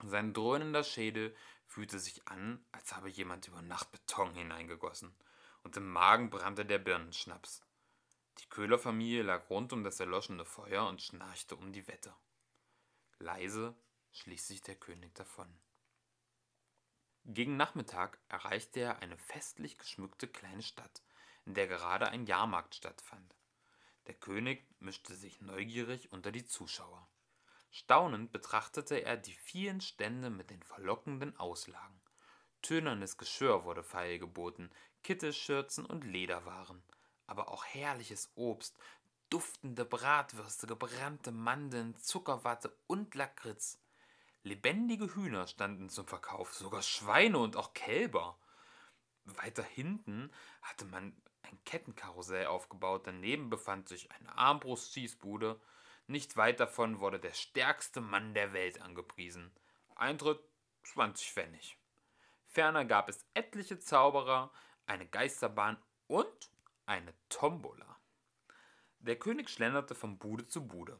Sein dröhnender Schädel fühlte sich an, als habe jemand über Nacht Beton hineingegossen, und im Magen brannte der Birnenschnaps. Die Köhlerfamilie lag rund um das erloschene Feuer und schnarchte um die Wette. Leise schlich sich der König davon. Gegen Nachmittag erreichte er eine festlich geschmückte kleine Stadt, in der gerade ein Jahrmarkt stattfand. Der König mischte sich neugierig unter die Zuschauer. Staunend betrachtete er die vielen Stände mit den verlockenden Auslagen. Tönernes Geschirr wurde feilgeboten, Kittelschürzen und Lederwaren, aber auch herrliches Obst, duftende Bratwürste, gebrannte Mandeln, Zuckerwatte und Lakritz. Lebendige Hühner standen zum Verkauf, sogar Schweine und auch Kälber. Weiter hinten hatte man ein Kettenkarussell aufgebaut. Daneben befand sich eine Armbrustschießbude. Nicht weit davon wurde der stärkste Mann der Welt angepriesen. Eintritt 20 Pfennig. Ferner gab es etliche Zauberer, eine Geisterbahn und eine Tombola. Der König schlenderte von Bude zu Bude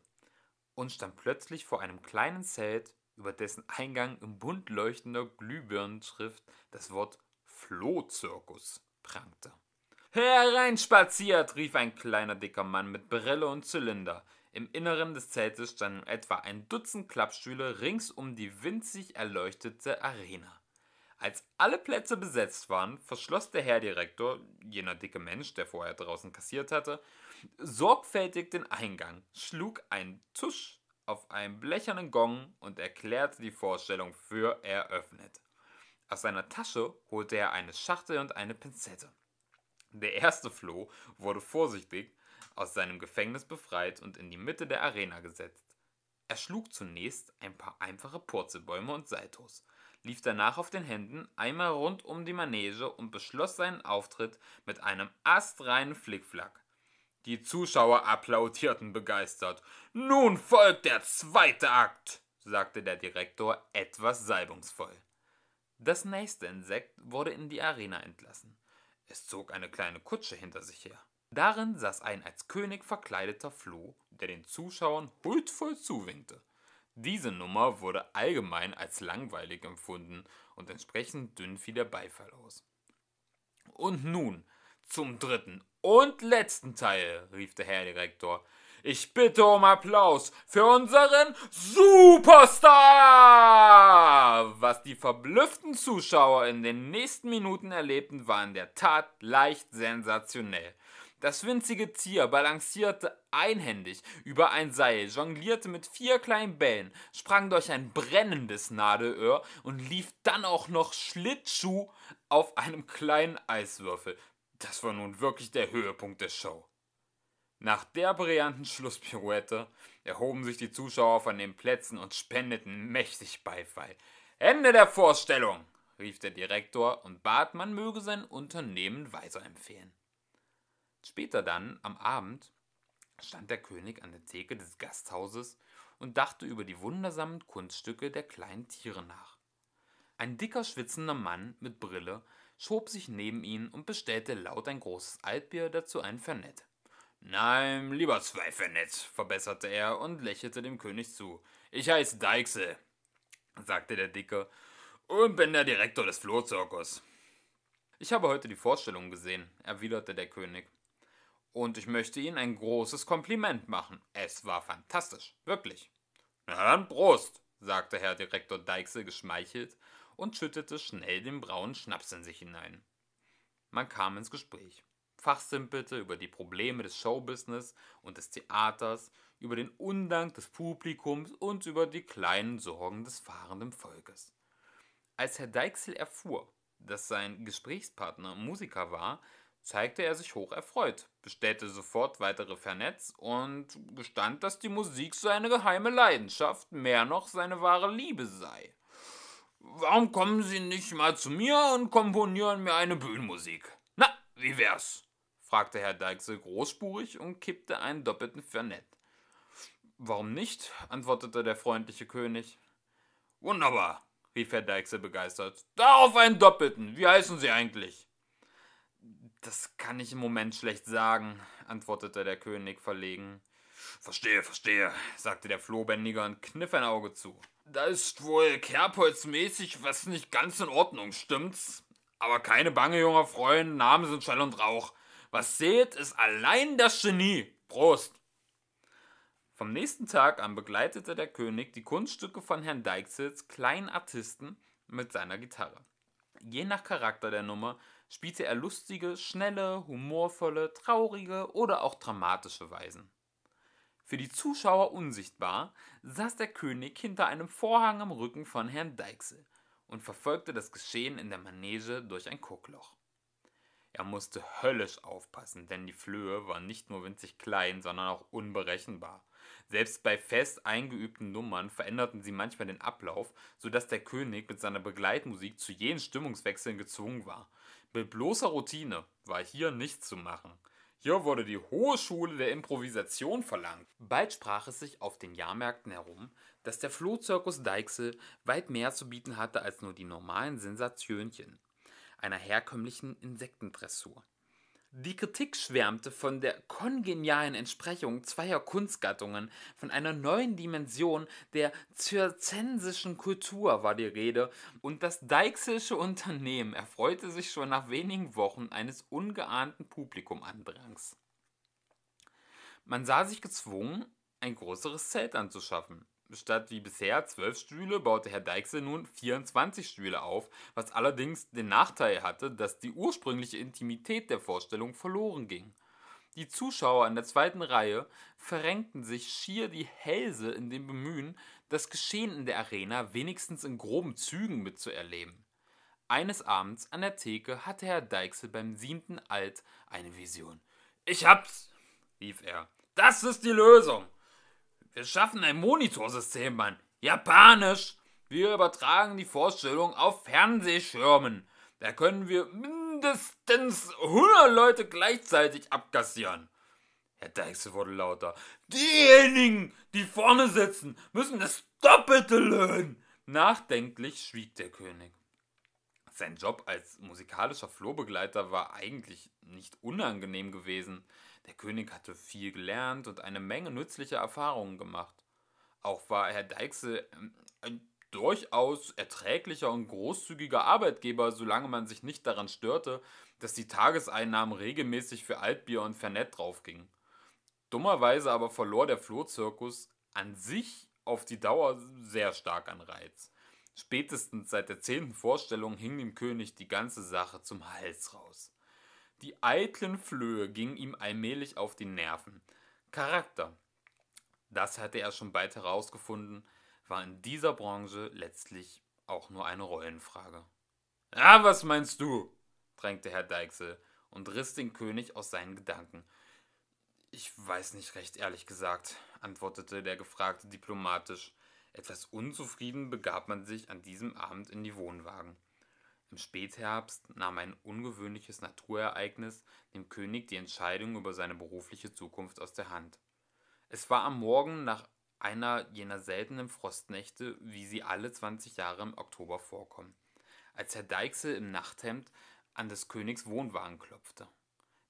und stand plötzlich vor einem kleinen Zelt, über dessen Eingang in bunt leuchtender Glühbirnenschrift das Wort Flohzirkus prangte. Hereinspaziert, rief ein kleiner dicker Mann mit Brille und Zylinder. Im Inneren des Zeltes standen etwa ein Dutzend Klappstühle rings um die winzig erleuchtete Arena. Als alle Plätze besetzt waren, verschloss der Herrdirektor, jener dicke Mensch, der vorher draußen kassiert hatte, sorgfältig den Eingang, schlug einen Tusch auf einen blechernen Gong und erklärte die Vorstellung für eröffnet. Aus seiner Tasche holte er eine Schachtel und eine Pinzette. Der erste Floh wurde vorsichtig aus seinem Gefängnis befreit und in die Mitte der Arena gesetzt. Er schlug zunächst ein paar einfache Purzelbäume und Saltos, lief danach auf den Händen einmal rund um die Manege und beschloss seinen Auftritt mit einem astreinen Flickflack. Die Zuschauer applaudierten begeistert. Nun folgt der zweite Akt, sagte der Direktor etwas salbungsvoll. Das nächste Insekt wurde in die Arena entlassen. Es zog eine kleine Kutsche hinter sich her. Darin saß ein als König verkleideter Floh, der den Zuschauern huldvoll zuwinkte. Diese Nummer wurde allgemein als langweilig empfunden und entsprechend dünn fiel der Beifall aus. Und nun zum dritten und letzten Teil, rief der Herr Direktor. Ich bitte um Applaus für unseren Superstar! Was die verblüfften Zuschauer in den nächsten Minuten erlebten, war in der Tat leicht sensationell. Das winzige Tier balancierte einhändig über ein Seil, jonglierte mit vier kleinen Bällen, sprang durch ein brennendes Nadelöhr und lief dann auch noch Schlittschuh auf einem kleinen Eiswürfel. Das war nun wirklich der Höhepunkt der Show. Nach der brillanten Schlusspirouette erhoben sich die Zuschauer von den Plätzen und spendeten mächtig Beifall. Ende der Vorstellung, rief der Direktor und bat, man möge sein Unternehmen weiterempfehlen. Später dann, am Abend, stand der König an der Theke des Gasthauses und dachte über die wundersamen Kunststücke der kleinen Tiere nach. Ein dicker, schwitzender Mann mit Brille schob sich neben ihn und bestellte laut ein großes Altbier, dazu ein Fernet. Nein, lieber Zweifenitz, verbesserte er und lächelte dem König zu. Ich heiße Deichsel, sagte der Dicke, und bin der Direktor des Flohzirkus. Ich habe heute die Vorstellung gesehen, erwiderte der König. Und ich möchte Ihnen ein großes Kompliment machen. Es war fantastisch, wirklich. Na dann Prost, sagte Herr Direktor Deichsel geschmeichelt und schüttete schnell den braunen Schnaps in sich hinein. Man kam ins Gespräch fachsimpelte über die Probleme des Showbusiness und des Theaters, über den Undank des Publikums und über die kleinen Sorgen des fahrenden Volkes. Als Herr Deichsel erfuhr, dass sein Gesprächspartner Musiker war, zeigte er sich hoch erfreut, bestellte sofort weitere Vernetz und gestand, dass die Musik seine geheime Leidenschaft, mehr noch seine wahre Liebe sei. Warum kommen Sie nicht mal zu mir und komponieren mir eine Bühnenmusik? Na, wie wär's? fragte Herr Deichsel großspurig und kippte einen doppelten Fernet. Warum nicht? antwortete der freundliche König. Wunderbar, rief Herr Deichsel begeistert. Darauf einen doppelten. Wie heißen Sie eigentlich? Das kann ich im Moment schlecht sagen, antwortete der König verlegen. Verstehe, verstehe, sagte der Flohbändiger und kniff ein Auge zu. Da ist wohl Kerbholzmäßig was nicht ganz in Ordnung, stimmt's? Aber keine Bange, junger Freund, Namen sind Schall und Rauch. Was seht, ist allein das Genie. Prost! Vom nächsten Tag an begleitete der König die Kunststücke von Herrn Deichsels kleinen Artisten mit seiner Gitarre. Je nach Charakter der Nummer spielte er lustige, schnelle, humorvolle, traurige oder auch dramatische Weisen. Für die Zuschauer unsichtbar saß der König hinter einem Vorhang am Rücken von Herrn Deichsel und verfolgte das Geschehen in der Manege durch ein Guckloch. Er musste höllisch aufpassen, denn die Flöhe waren nicht nur winzig klein, sondern auch unberechenbar. Selbst bei fest eingeübten Nummern veränderten sie manchmal den Ablauf, so dass der König mit seiner Begleitmusik zu jenen Stimmungswechseln gezwungen war. Mit bloßer Routine war hier nichts zu machen. Hier wurde die hohe Schule der Improvisation verlangt. Bald sprach es sich auf den Jahrmärkten herum, dass der Flohzirkus Deichsel weit mehr zu bieten hatte als nur die normalen Sensationchen einer herkömmlichen Insektendressur. Die Kritik schwärmte von der kongenialen Entsprechung zweier Kunstgattungen, von einer neuen Dimension der zirzensischen Kultur war die Rede, und das Deichselsche Unternehmen erfreute sich schon nach wenigen Wochen eines ungeahnten Publikumandrangs. Man sah sich gezwungen, ein größeres Zelt anzuschaffen. Statt wie bisher zwölf Stühle baute Herr Deichsel nun 24 Stühle auf, was allerdings den Nachteil hatte, dass die ursprüngliche Intimität der Vorstellung verloren ging. Die Zuschauer in der zweiten Reihe verrenkten sich schier die Hälse in dem Bemühen, das Geschehen in der Arena wenigstens in groben Zügen mitzuerleben. Eines Abends an der Theke hatte Herr Deichsel beim siebten Alt eine Vision. Ich hab's, rief er. Das ist die Lösung. Wir schaffen ein Monitorsystem, Mann. Japanisch. Wir übertragen die Vorstellung auf Fernsehschirmen. Da können wir mindestens 100 Leute gleichzeitig abgassieren. Herr Deichsel wurde lauter. Diejenigen, die vorne sitzen, müssen das Doppelte löhnen. Nachdenklich schwieg der König. Sein Job als musikalischer Flohbegleiter war eigentlich nicht unangenehm gewesen. Der König hatte viel gelernt und eine Menge nützlicher Erfahrungen gemacht. Auch war Herr Deichsel ähm, ein durchaus erträglicher und großzügiger Arbeitgeber, solange man sich nicht daran störte, dass die Tageseinnahmen regelmäßig für Altbier und Fernet draufgingen. Dummerweise aber verlor der Flohzirkus an sich auf die Dauer sehr stark an Reiz. Spätestens seit der zehnten Vorstellung hing dem König die ganze Sache zum Hals raus. Die eitlen Flöhe gingen ihm allmählich auf die Nerven. Charakter, das hatte er schon bald herausgefunden, war in dieser Branche letztlich auch nur eine Rollenfrage. Ah, was meinst du? drängte Herr Deichsel und riss den König aus seinen Gedanken. Ich weiß nicht recht ehrlich gesagt, antwortete der Gefragte diplomatisch. Etwas unzufrieden begab man sich an diesem Abend in die Wohnwagen. Im Spätherbst nahm ein ungewöhnliches Naturereignis dem König die Entscheidung über seine berufliche Zukunft aus der Hand. Es war am Morgen nach einer jener seltenen Frostnächte, wie sie alle 20 Jahre im Oktober vorkommen, als Herr Deichsel im Nachthemd an des Königs Wohnwagen klopfte.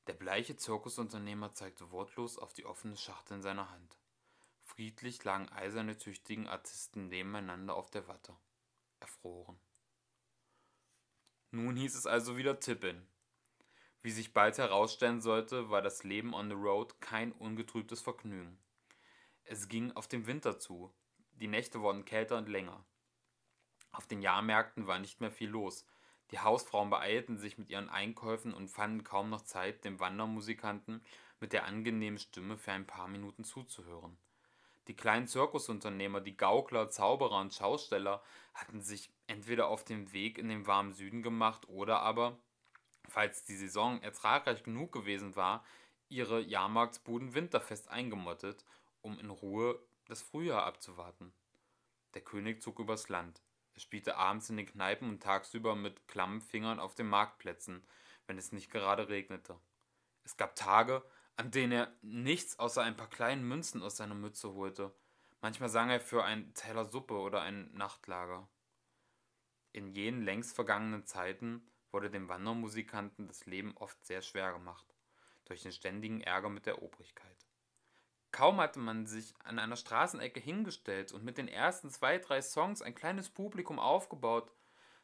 Der bleiche Zirkusunternehmer zeigte wortlos auf die offene Schachtel in seiner Hand. Friedlich lagen eiserne, tüchtigen Artisten nebeneinander auf der Watte, erfroren. Nun hieß es also wieder tippen. Wie sich bald herausstellen sollte, war das Leben on the road kein ungetrübtes Vergnügen. Es ging auf den Winter zu. Die Nächte wurden kälter und länger. Auf den Jahrmärkten war nicht mehr viel los. Die Hausfrauen beeilten sich mit ihren Einkäufen und fanden kaum noch Zeit, dem Wandermusikanten mit der angenehmen Stimme für ein paar Minuten zuzuhören. Die kleinen Zirkusunternehmer, die Gaukler, Zauberer und Schausteller hatten sich entweder auf dem Weg in den warmen Süden gemacht oder aber, falls die Saison ertragreich genug gewesen war, ihre Jahrmarktsbuden winterfest eingemottet, um in Ruhe das Frühjahr abzuwarten. Der König zog übers Land. Er spielte abends in den Kneipen und tagsüber mit klammen Fingern auf den Marktplätzen, wenn es nicht gerade regnete. Es gab Tage, an denen er nichts außer ein paar kleinen Münzen aus seiner Mütze holte. Manchmal sang er für einen Teller Suppe oder ein Nachtlager. In jenen längst vergangenen Zeiten wurde dem Wandermusikanten das Leben oft sehr schwer gemacht, durch den ständigen Ärger mit der Obrigkeit. Kaum hatte man sich an einer Straßenecke hingestellt und mit den ersten zwei, drei Songs ein kleines Publikum aufgebaut,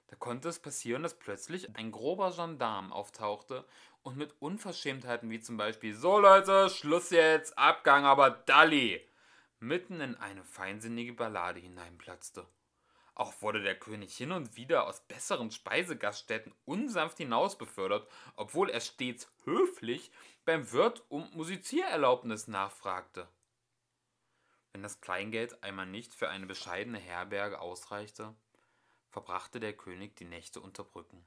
da konnte es passieren, dass plötzlich ein grober Gendarm auftauchte und mit Unverschämtheiten wie zum Beispiel So Leute, Schluss jetzt, Abgang, aber Dalli mitten in eine feinsinnige Ballade hineinplatzte. Auch wurde der König hin und wieder aus besseren Speisegaststätten unsanft hinausbefördert, obwohl er stets höflich beim Wirt um Musiziererlaubnis nachfragte. Wenn das Kleingeld einmal nicht für eine bescheidene Herberge ausreichte, verbrachte der König die Nächte unter Brücken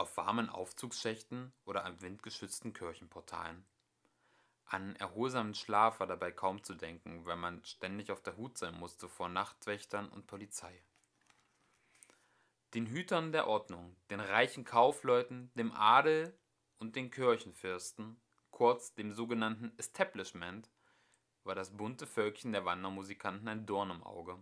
auf warmen Aufzugsschächten oder an windgeschützten Kirchenportalen. An erholsamen Schlaf war dabei kaum zu denken, weil man ständig auf der Hut sein musste vor Nachtwächtern und Polizei. Den Hütern der Ordnung, den reichen Kaufleuten, dem Adel und den Kirchenfürsten, kurz dem sogenannten Establishment, war das bunte Völkchen der Wandermusikanten ein Dorn im Auge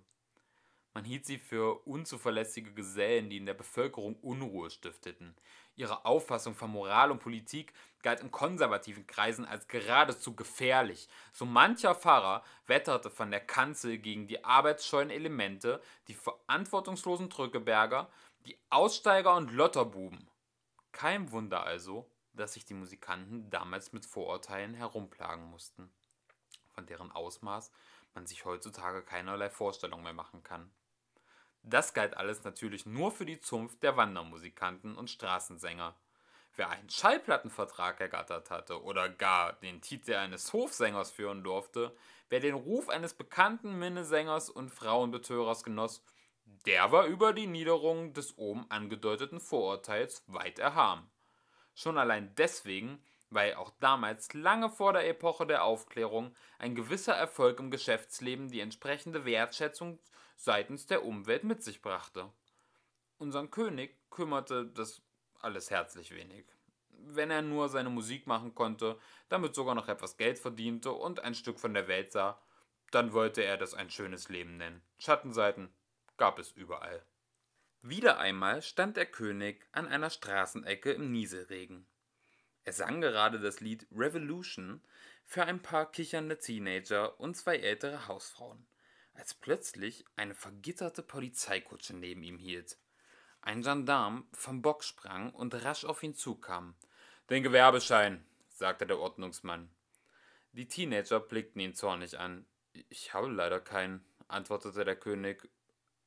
man hielt sie für unzuverlässige Gesellen, die in der Bevölkerung Unruhe stifteten. Ihre Auffassung von Moral und Politik galt in konservativen Kreisen als geradezu gefährlich. So mancher Pfarrer wetterte von der Kanzel gegen die arbeitsscheuen Elemente, die verantwortungslosen Drückeberger, die Aussteiger und Lotterbuben. Kein Wunder also, dass sich die Musikanten damals mit Vorurteilen herumplagen mussten, von deren Ausmaß man sich heutzutage keinerlei Vorstellung mehr machen kann. Das galt alles natürlich nur für die Zunft der Wandermusikanten und Straßensänger. Wer einen Schallplattenvertrag ergattert hatte oder gar den Titel eines Hofsängers führen durfte, wer den Ruf eines bekannten Minnesängers und Frauenbetörers genoss, der war über die Niederung des oben angedeuteten Vorurteils weit erhaben. Schon allein deswegen, weil auch damals, lange vor der Epoche der Aufklärung, ein gewisser Erfolg im Geschäftsleben die entsprechende Wertschätzung seitens der Umwelt mit sich brachte. Unseren König kümmerte das alles herzlich wenig. Wenn er nur seine Musik machen konnte, damit sogar noch etwas Geld verdiente und ein Stück von der Welt sah, dann wollte er das ein schönes Leben nennen. Schattenseiten gab es überall. Wieder einmal stand der König an einer Straßenecke im Nieselregen. Er sang gerade das Lied Revolution für ein paar kichernde Teenager und zwei ältere Hausfrauen, als plötzlich eine vergitterte Polizeikutsche neben ihm hielt. Ein Gendarm vom Bock sprang und rasch auf ihn zukam. Den Gewerbeschein, sagte der Ordnungsmann. Die Teenager blickten ihn zornig an. Ich habe leider keinen, antwortete der König.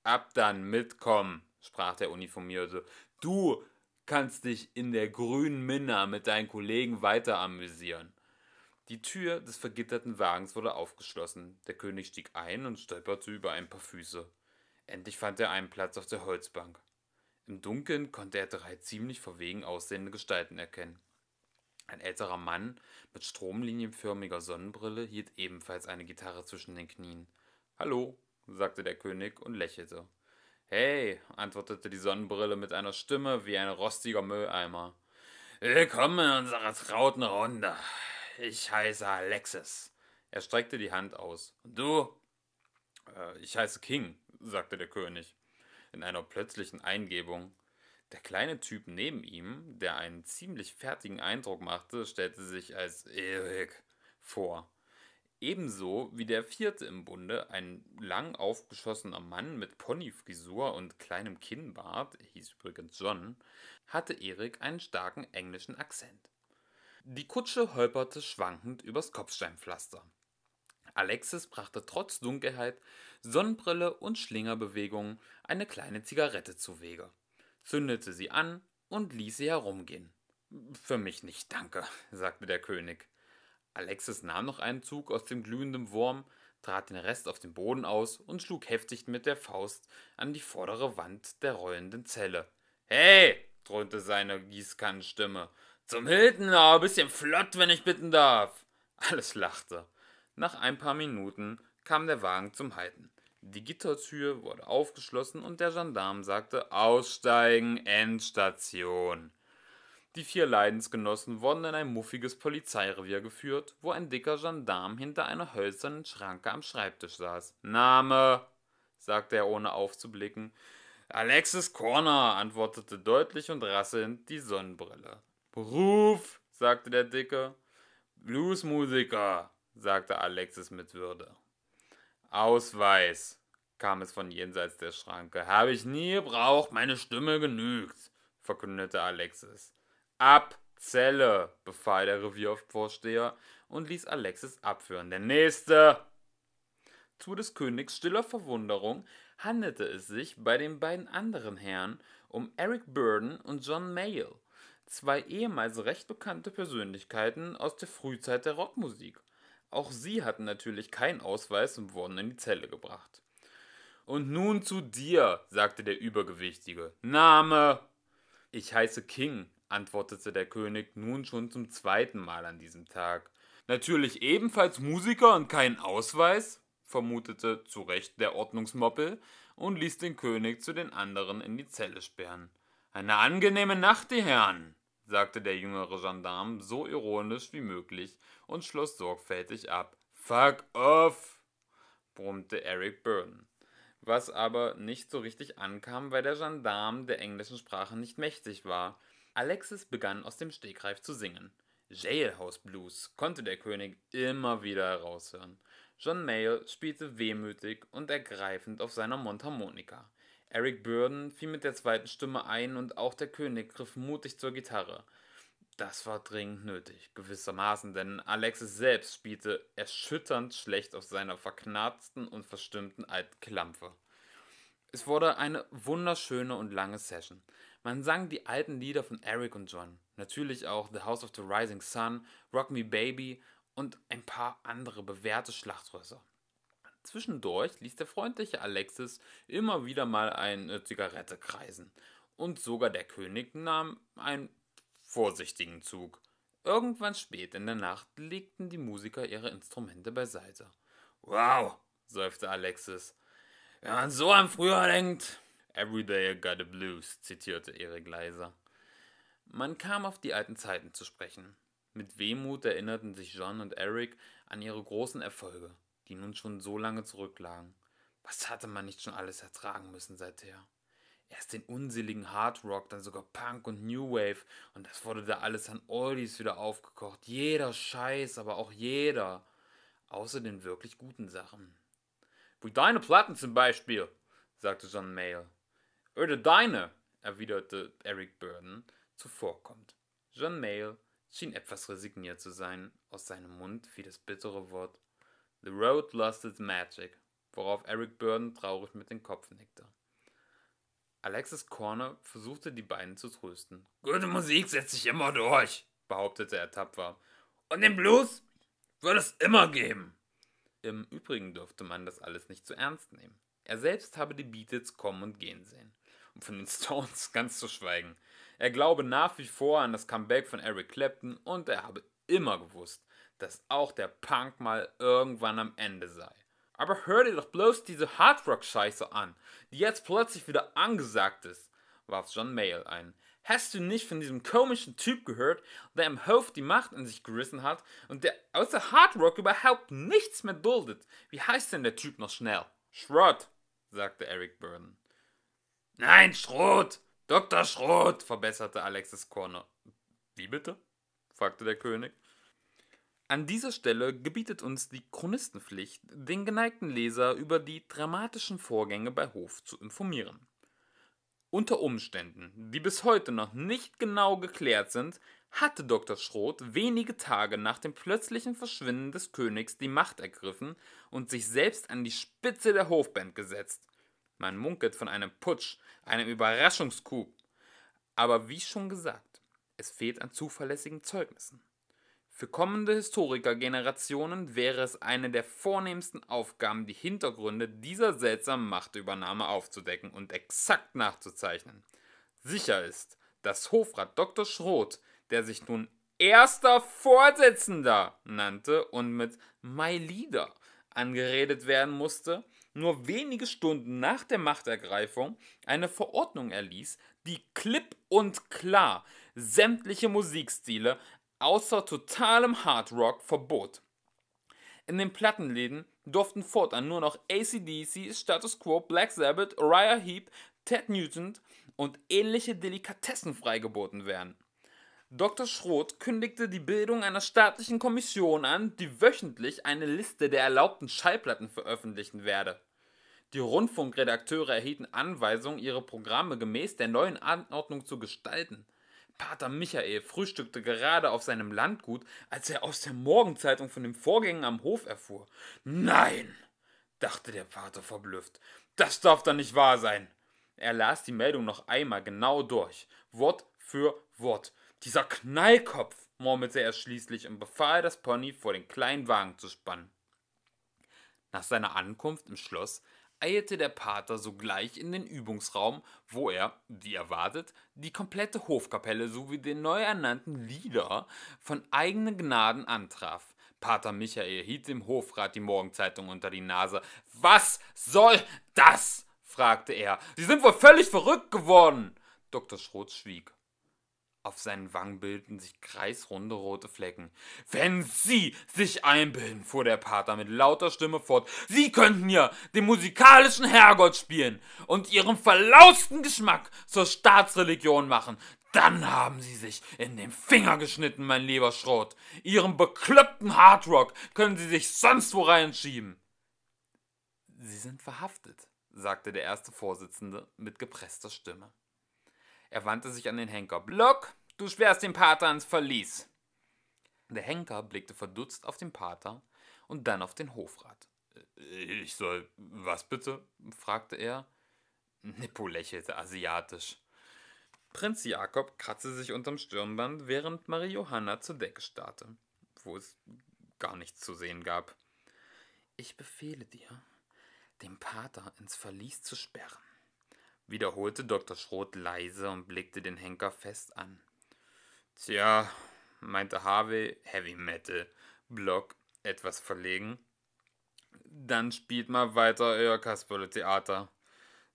Ab dann, mitkommen, sprach der Uniformierte. Du, kannst dich in der grünen Minna mit deinen Kollegen weiter amüsieren. Die Tür des vergitterten Wagens wurde aufgeschlossen. Der König stieg ein und stolperte über ein paar Füße. Endlich fand er einen Platz auf der Holzbank. Im Dunkeln konnte er drei ziemlich verwegen aussehende Gestalten erkennen. Ein älterer Mann mit stromlinienförmiger Sonnenbrille hielt ebenfalls eine Gitarre zwischen den Knien. Hallo, sagte der König und lächelte. Hey, antwortete die Sonnenbrille mit einer Stimme wie ein rostiger Mülleimer. Willkommen in unserer trauten Runde. Ich heiße Alexis. Er streckte die Hand aus. Und du? Äh, ich heiße King, sagte der König in einer plötzlichen Eingebung. Der kleine Typ neben ihm, der einen ziemlich fertigen Eindruck machte, stellte sich als Erik vor. Ebenso wie der vierte im Bunde, ein lang aufgeschossener Mann mit Ponyfrisur und kleinem Kinnbart, hieß übrigens John, hatte Erik einen starken englischen Akzent. Die Kutsche holperte schwankend übers Kopfsteinpflaster. Alexis brachte trotz Dunkelheit, Sonnenbrille und Schlingerbewegungen eine kleine Zigarette zu Wege, zündete sie an und ließ sie herumgehen. Für mich nicht, danke, sagte der König. Alexis nahm noch einen Zug aus dem glühenden Wurm, trat den Rest auf den Boden aus und schlug heftig mit der Faust an die vordere Wand der rollenden Zelle. Hey! dröhnte seine Gießkannenstimme. Zum Hildenau, bisschen flott, wenn ich bitten darf. Alles lachte. Nach ein paar Minuten kam der Wagen zum Halten. Die Gittertür wurde aufgeschlossen und der Gendarm sagte Aussteigen, Endstation. Die vier Leidensgenossen wurden in ein muffiges Polizeirevier geführt, wo ein dicker Gendarm hinter einer hölzernen Schranke am Schreibtisch saß. Name, sagte er ohne aufzublicken. Alexis Corner, antwortete deutlich und rasselnd die Sonnenbrille. Beruf, sagte der Dicke. Bluesmusiker, sagte Alexis mit Würde. Ausweis, kam es von jenseits der Schranke. Habe ich nie gebraucht, meine Stimme genügt, verkündete Alexis ab Zelle, befahl der Reviervorsteher und ließ Alexis abführen. Der nächste! Zu des Königs stiller Verwunderung handelte es sich bei den beiden anderen Herren um Eric Burden und John Mayle, zwei ehemals recht bekannte Persönlichkeiten aus der Frühzeit der Rockmusik. Auch sie hatten natürlich keinen Ausweis und wurden in die Zelle gebracht. Und nun zu dir, sagte der Übergewichtige. Name! Ich heiße King, antwortete der König nun schon zum zweiten Mal an diesem Tag. Natürlich ebenfalls Musiker und keinen Ausweis? vermutete zu Recht der Ordnungsmoppel und ließ den König zu den anderen in die Zelle sperren. Eine angenehme Nacht, die Herren, sagte der jüngere Gendarm so ironisch wie möglich und schloss sorgfältig ab. Fuck off, brummte Eric Byrne. Was aber nicht so richtig ankam, weil der Gendarm der englischen Sprache nicht mächtig war Alexis begann aus dem Stegreif zu singen. Jailhouse Blues konnte der König immer wieder heraushören. John Mayall spielte wehmütig und ergreifend auf seiner Mundharmonika. Eric Burden fiel mit der zweiten Stimme ein und auch der König griff mutig zur Gitarre. Das war dringend nötig, gewissermaßen, denn Alexis selbst spielte erschütternd schlecht auf seiner verknarzten und verstimmten alten Klampfe. Es wurde eine wunderschöne und lange Session. Man sang die alten Lieder von Eric und John, natürlich auch The House of the Rising Sun, Rock Me Baby und ein paar andere bewährte Schlachtrösser. Zwischendurch ließ der freundliche Alexis immer wieder mal eine Zigarette kreisen. Und sogar der König nahm einen vorsichtigen Zug. Irgendwann spät in der Nacht legten die Musiker ihre Instrumente beiseite. Wow, seufzte Alexis. Wenn man so an früher denkt, Everyday I Got the Blues, zitierte Erik Leiser. Man kam auf die alten Zeiten zu sprechen. Mit Wehmut erinnerten sich John und Eric an ihre großen Erfolge, die nun schon so lange zurücklagen. Was hatte man nicht schon alles ertragen müssen seither? Erst den unseligen Hard Rock, dann sogar Punk und New Wave, und das wurde da alles an Oldies wieder aufgekocht. Jeder Scheiß, aber auch jeder. Außer den wirklich guten Sachen. Wie deine Platten zum Beispiel, sagte John Mayle. Oder deine, erwiderte Eric Burden zuvorkommt. John Mayle schien etwas resigniert zu sein, aus seinem Mund fiel das bittere Wort The Road Lost Its Magic, worauf Eric Burden traurig mit dem Kopf nickte. Alexis Corner versuchte die beiden zu trösten. Gute Musik setzt sich immer durch, behauptete er tapfer. Und den Blues wird es immer geben. Im Übrigen durfte man das alles nicht zu ernst nehmen. Er selbst habe die Beatles kommen und gehen sehen und von den Stones ganz zu schweigen. Er glaube nach wie vor an das Comeback von Eric Clapton und er habe immer gewusst, dass auch der Punk mal irgendwann am Ende sei. Aber hör dir doch bloß diese Hardrock-Scheiße an, die jetzt plötzlich wieder angesagt ist, warf John Mayall ein. Hast du nicht von diesem komischen Typ gehört, der im Hof die Macht in sich gerissen hat und der außer Hardrock überhaupt nichts mehr duldet? Wie heißt denn der Typ noch schnell? Schrott, sagte Eric Burden. Nein, Schroth! Dr. Schroth! verbesserte Alexis Corner. Wie bitte? fragte der König. An dieser Stelle gebietet uns die Chronistenpflicht, den geneigten Leser über die dramatischen Vorgänge bei Hof zu informieren. Unter Umständen, die bis heute noch nicht genau geklärt sind, hatte Dr. Schroth wenige Tage nach dem plötzlichen Verschwinden des Königs die Macht ergriffen und sich selbst an die Spitze der Hofband gesetzt. Man munkelt von einem Putsch, einem Überraschungscoup. Aber wie schon gesagt, es fehlt an zuverlässigen Zeugnissen. Für kommende Historikergenerationen wäre es eine der vornehmsten Aufgaben, die Hintergründe dieser seltsamen Machtübernahme aufzudecken und exakt nachzuzeichnen. Sicher ist, dass Hofrat Dr. Schroth, der sich nun erster Vorsitzender nannte und mit My Leader angeredet werden musste, nur wenige Stunden nach der Machtergreifung eine Verordnung erließ, die klipp und klar sämtliche Musikstile außer totalem Hard Rock verbot. In den Plattenläden durften fortan nur noch ACDC, Status Quo, Black Sabbath, Raya Heap, Ted Newton und ähnliche Delikatessen freigeboten werden. Dr. Schroth kündigte die Bildung einer staatlichen Kommission an, die wöchentlich eine Liste der erlaubten Schallplatten veröffentlichen werde. Die Rundfunkredakteure erhielten Anweisungen, ihre Programme gemäß der neuen Anordnung zu gestalten. Pater Michael frühstückte gerade auf seinem Landgut, als er aus der Morgenzeitung von den Vorgängen am Hof erfuhr. Nein, dachte der Pater verblüfft, das darf doch nicht wahr sein. Er las die Meldung noch einmal genau durch, Wort für Wort, dieser Knallkopf, murmelte er schließlich und befahl, das Pony vor den kleinen Wagen zu spannen. Nach seiner Ankunft im Schloss eilte der Pater sogleich in den Übungsraum, wo er, wie erwartet, die komplette Hofkapelle sowie den neu ernannten Lieder von eigenen Gnaden antraf. Pater Michael hielt dem Hofrat die Morgenzeitung unter die Nase. Was soll das? fragte er. Sie sind wohl völlig verrückt geworden. Dr. Schrotz schwieg. Auf seinen Wangen bildeten sich kreisrunde rote Flecken. Wenn Sie sich einbilden, fuhr der Pater mit lauter Stimme fort, Sie könnten ja den musikalischen Herrgott spielen und Ihren verlausten Geschmack zur Staatsreligion machen. Dann haben Sie sich in den Finger geschnitten, mein lieber Schrot. Ihren bekloppten Hardrock können Sie sich sonst wo reinschieben. Sie sind verhaftet, sagte der erste Vorsitzende mit gepresster Stimme. Er wandte sich an den Henker. Block, du sperrst den Pater ans Verlies. Der Henker blickte verdutzt auf den Pater und dann auf den Hofrat. Äh, ich soll was bitte? fragte er. Nippo lächelte asiatisch. Prinz Jakob kratzte sich unterm Stirnband, während Marie Johanna zur Decke starrte, wo es gar nichts zu sehen gab. Ich befehle dir, den Pater ins Verlies zu sperren wiederholte Dr. Schroth leise und blickte den Henker fest an. Tja, meinte Harvey Heavy Metal Block etwas verlegen. Dann spielt mal weiter euer Kasperle Theater,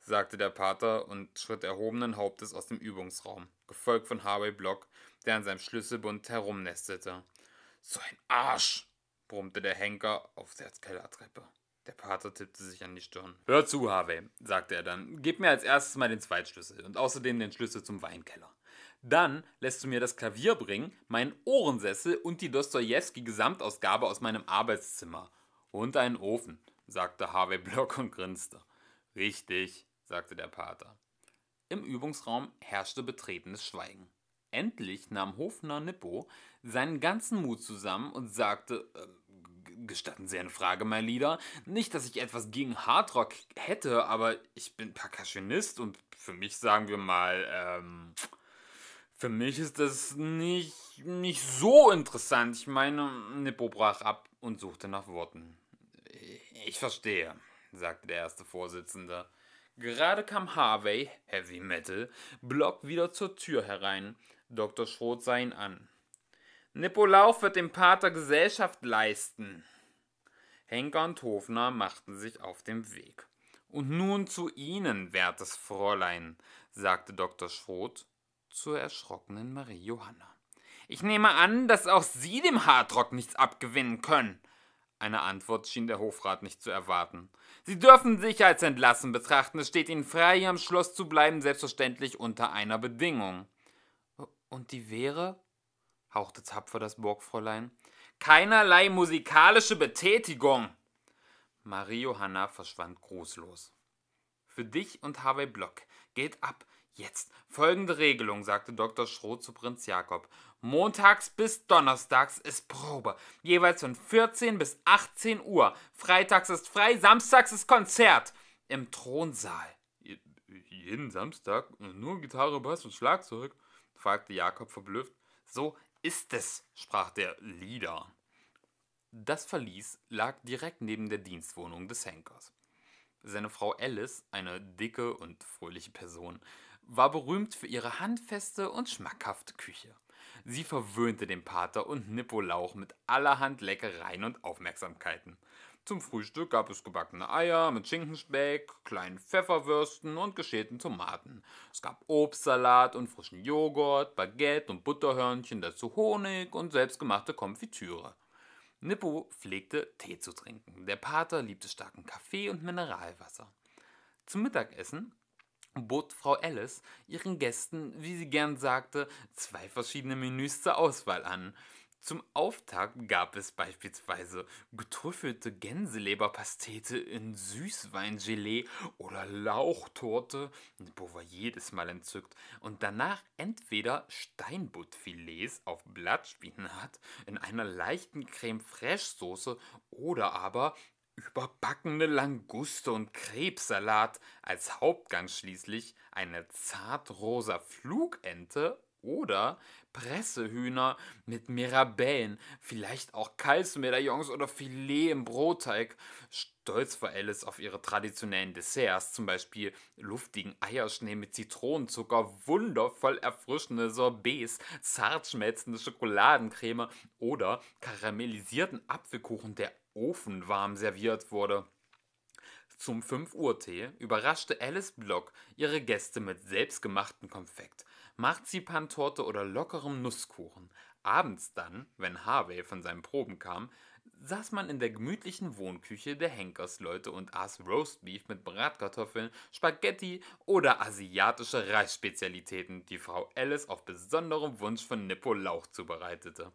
sagte der Pater und schritt erhobenen Hauptes aus dem Übungsraum, gefolgt von Harvey Block, der an seinem Schlüsselbund herumnestete. So ein Arsch! brummte der Henker auf der Kellertreppe. Der Pater tippte sich an die Stirn. Hör zu, Harvey, sagte er dann. Gib mir als erstes mal den Zweitschlüssel und außerdem den Schlüssel zum Weinkeller. Dann lässt du mir das Klavier bringen, meinen Ohrensessel und die Dostojewski-Gesamtausgabe aus meinem Arbeitszimmer. Und einen Ofen, sagte Harvey Block und grinste. Richtig, sagte der Pater. Im Übungsraum herrschte betretenes Schweigen. Endlich nahm Hofner Nippo seinen ganzen Mut zusammen und sagte, äh, gestatten Sie eine Frage, mein Lieder. Nicht, dass ich etwas gegen Hardrock hätte, aber ich bin Percussionist und für mich sagen wir mal, ähm, für mich ist das nicht, nicht so interessant. Ich meine, Nippo brach ab und suchte nach Worten. Ich verstehe, sagte der erste Vorsitzende. Gerade kam Harvey, Heavy Metal, Block wieder zur Tür herein. Dr. Schroth sah ihn an. Nippolauf wird dem Pater Gesellschaft leisten. Henker und Hofner machten sich auf den Weg. Und nun zu Ihnen, wertes Fräulein, sagte Dr. Schroth zur erschrockenen Marie Johanna. Ich nehme an, dass auch Sie dem Hartrock nichts abgewinnen können. Eine Antwort schien der Hofrat nicht zu erwarten. Sie dürfen sich als entlassen betrachten. Es steht Ihnen frei, hier am Schloss zu bleiben, selbstverständlich unter einer Bedingung. Und die wäre? hauchte tapfer das Burgfräulein. Keinerlei musikalische Betätigung. Marie Johanna verschwand grußlos. Für dich und Harvey Block geht ab jetzt folgende Regelung, sagte Dr. Schroth zu Prinz Jakob. Montags bis Donnerstags ist Probe, jeweils von 14 bis 18 Uhr. Freitags ist frei, samstags ist Konzert im Thronsaal. Jeden Samstag? Nur Gitarre, Bass und Schlagzeug? fragte Jakob verblüfft. So ist es, sprach der Lieder. Das Verlies lag direkt neben der Dienstwohnung des Henkers. Seine Frau Alice, eine dicke und fröhliche Person, war berühmt für ihre handfeste und schmackhafte Küche. Sie verwöhnte den Pater und Nipolauch mit allerhand Leckereien und Aufmerksamkeiten. Zum Frühstück gab es gebackene Eier mit Schinkenspeck, kleinen Pfefferwürsten und geschälten Tomaten. Es gab Obstsalat und frischen Joghurt, Baguette und Butterhörnchen, dazu Honig und selbstgemachte Konfitüre. Nippo pflegte Tee zu trinken. Der Pater liebte starken Kaffee und Mineralwasser. Zum Mittagessen bot Frau Alice ihren Gästen, wie sie gern sagte, zwei verschiedene Menüs zur Auswahl an. Zum Auftakt gab es beispielsweise getrüffelte Gänseleberpastete in Süßweingelee oder Lauchtorte, wo war jedes Mal entzückt, und danach entweder Steinbuttfilets auf Blattspinat in einer leichten Creme Fraiche Soße oder aber überbackene Languste und Krebssalat, als Hauptgang schließlich eine zartrosa Flugente oder Pressehühner mit Mirabellen, vielleicht auch Kalzmedaillons oder Filet im Brotteig. Stolz war Alice auf ihre traditionellen Desserts, zum Beispiel luftigen Eierschnee mit Zitronenzucker, wundervoll erfrischende Sorbets, zart schmelzende Schokoladencreme oder karamellisierten Apfelkuchen, der ofenwarm serviert wurde. Zum 5 Uhr Tee überraschte Alice Block ihre Gäste mit selbstgemachten Konfekt, Marzipantorte oder lockerem Nusskuchen. Abends dann, wenn Harvey von seinen Proben kam, saß man in der gemütlichen Wohnküche der Henkersleute und aß Roastbeef mit Bratkartoffeln, Spaghetti oder asiatische Reisspezialitäten, die Frau Alice auf besonderem Wunsch von Nippo Lauch zubereitete.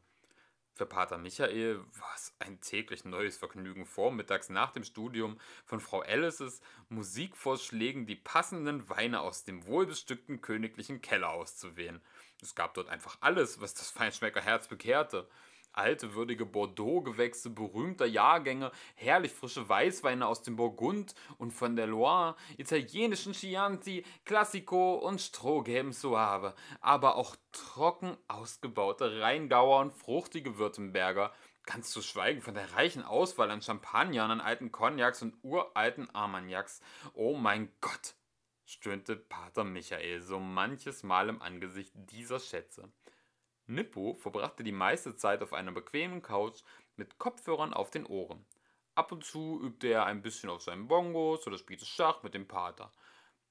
Für Pater Michael war es ein täglich neues Vergnügen, vormittags nach dem Studium von Frau Alices Musikvorschlägen die passenden Weine aus dem wohlbestückten königlichen Keller auszuwählen. Es gab dort einfach alles, was das Feinschmeckerherz bekehrte alte würdige Bordeaux-Gewächse berühmter Jahrgänge, herrlich frische Weißweine aus dem Burgund und von der Loire, italienischen Chianti, Classico und strohgelben Suave, aber auch trocken ausgebaute Rheingauer und fruchtige Württemberger, ganz zu schweigen von der reichen Auswahl an Champagnern, an alten Cognacs und uralten Armagnacs. Oh mein Gott! stöhnte Pater Michael so manches Mal im Angesicht dieser Schätze. Nippo verbrachte die meiste Zeit auf einer bequemen Couch mit Kopfhörern auf den Ohren. Ab und zu übte er ein bisschen auf seinen Bongos oder spielte Schach mit dem Pater.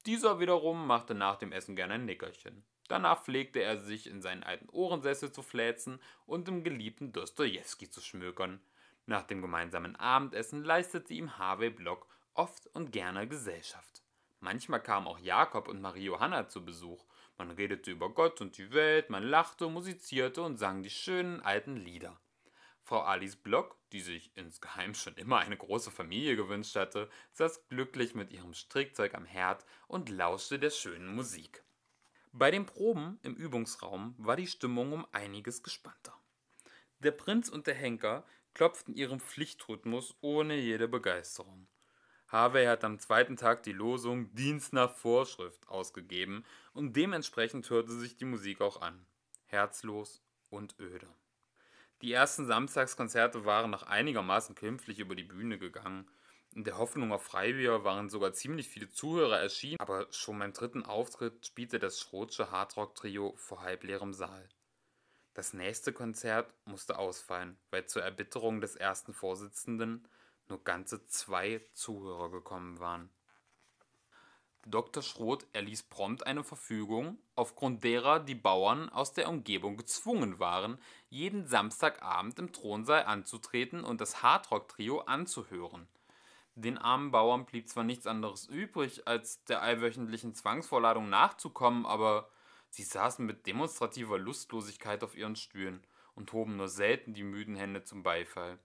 Dieser wiederum machte nach dem Essen gerne ein Nickerchen. Danach pflegte er sich in seinen alten Ohrensessel zu fläzen und dem geliebten Dostojewski zu schmökern. Nach dem gemeinsamen Abendessen leistete ihm Harvey Block oft und gerne Gesellschaft. Manchmal kamen auch Jakob und Marie Johanna zu Besuch. Man redete über Gott und die Welt, man lachte, musizierte und sang die schönen alten Lieder. Frau Alice Block, die sich insgeheim schon immer eine große Familie gewünscht hatte, saß glücklich mit ihrem Strickzeug am Herd und lauschte der schönen Musik. Bei den Proben im Übungsraum war die Stimmung um einiges gespannter. Der Prinz und der Henker klopften ihrem Pflichtrhythmus ohne jede Begeisterung. Harvey hat am zweiten Tag die Losung Dienst nach Vorschrift ausgegeben und dementsprechend hörte sich die Musik auch an. Herzlos und öde. Die ersten Samstagskonzerte waren nach einigermaßen glimpflich über die Bühne gegangen. In der Hoffnung auf Freibier waren sogar ziemlich viele Zuhörer erschienen, aber schon beim dritten Auftritt spielte das Schrotsche Hardrock-Trio vor halbleerem Saal. Das nächste Konzert musste ausfallen, weil zur Erbitterung des ersten Vorsitzenden nur ganze zwei Zuhörer gekommen waren. Dr. Schroth erließ prompt eine Verfügung, aufgrund derer die Bauern aus der Umgebung gezwungen waren, jeden Samstagabend im Thronsaal anzutreten und das Hardrock-Trio anzuhören. Den armen Bauern blieb zwar nichts anderes übrig, als der allwöchentlichen Zwangsvorladung nachzukommen, aber sie saßen mit demonstrativer Lustlosigkeit auf ihren Stühlen und hoben nur selten die müden Hände zum Beifall.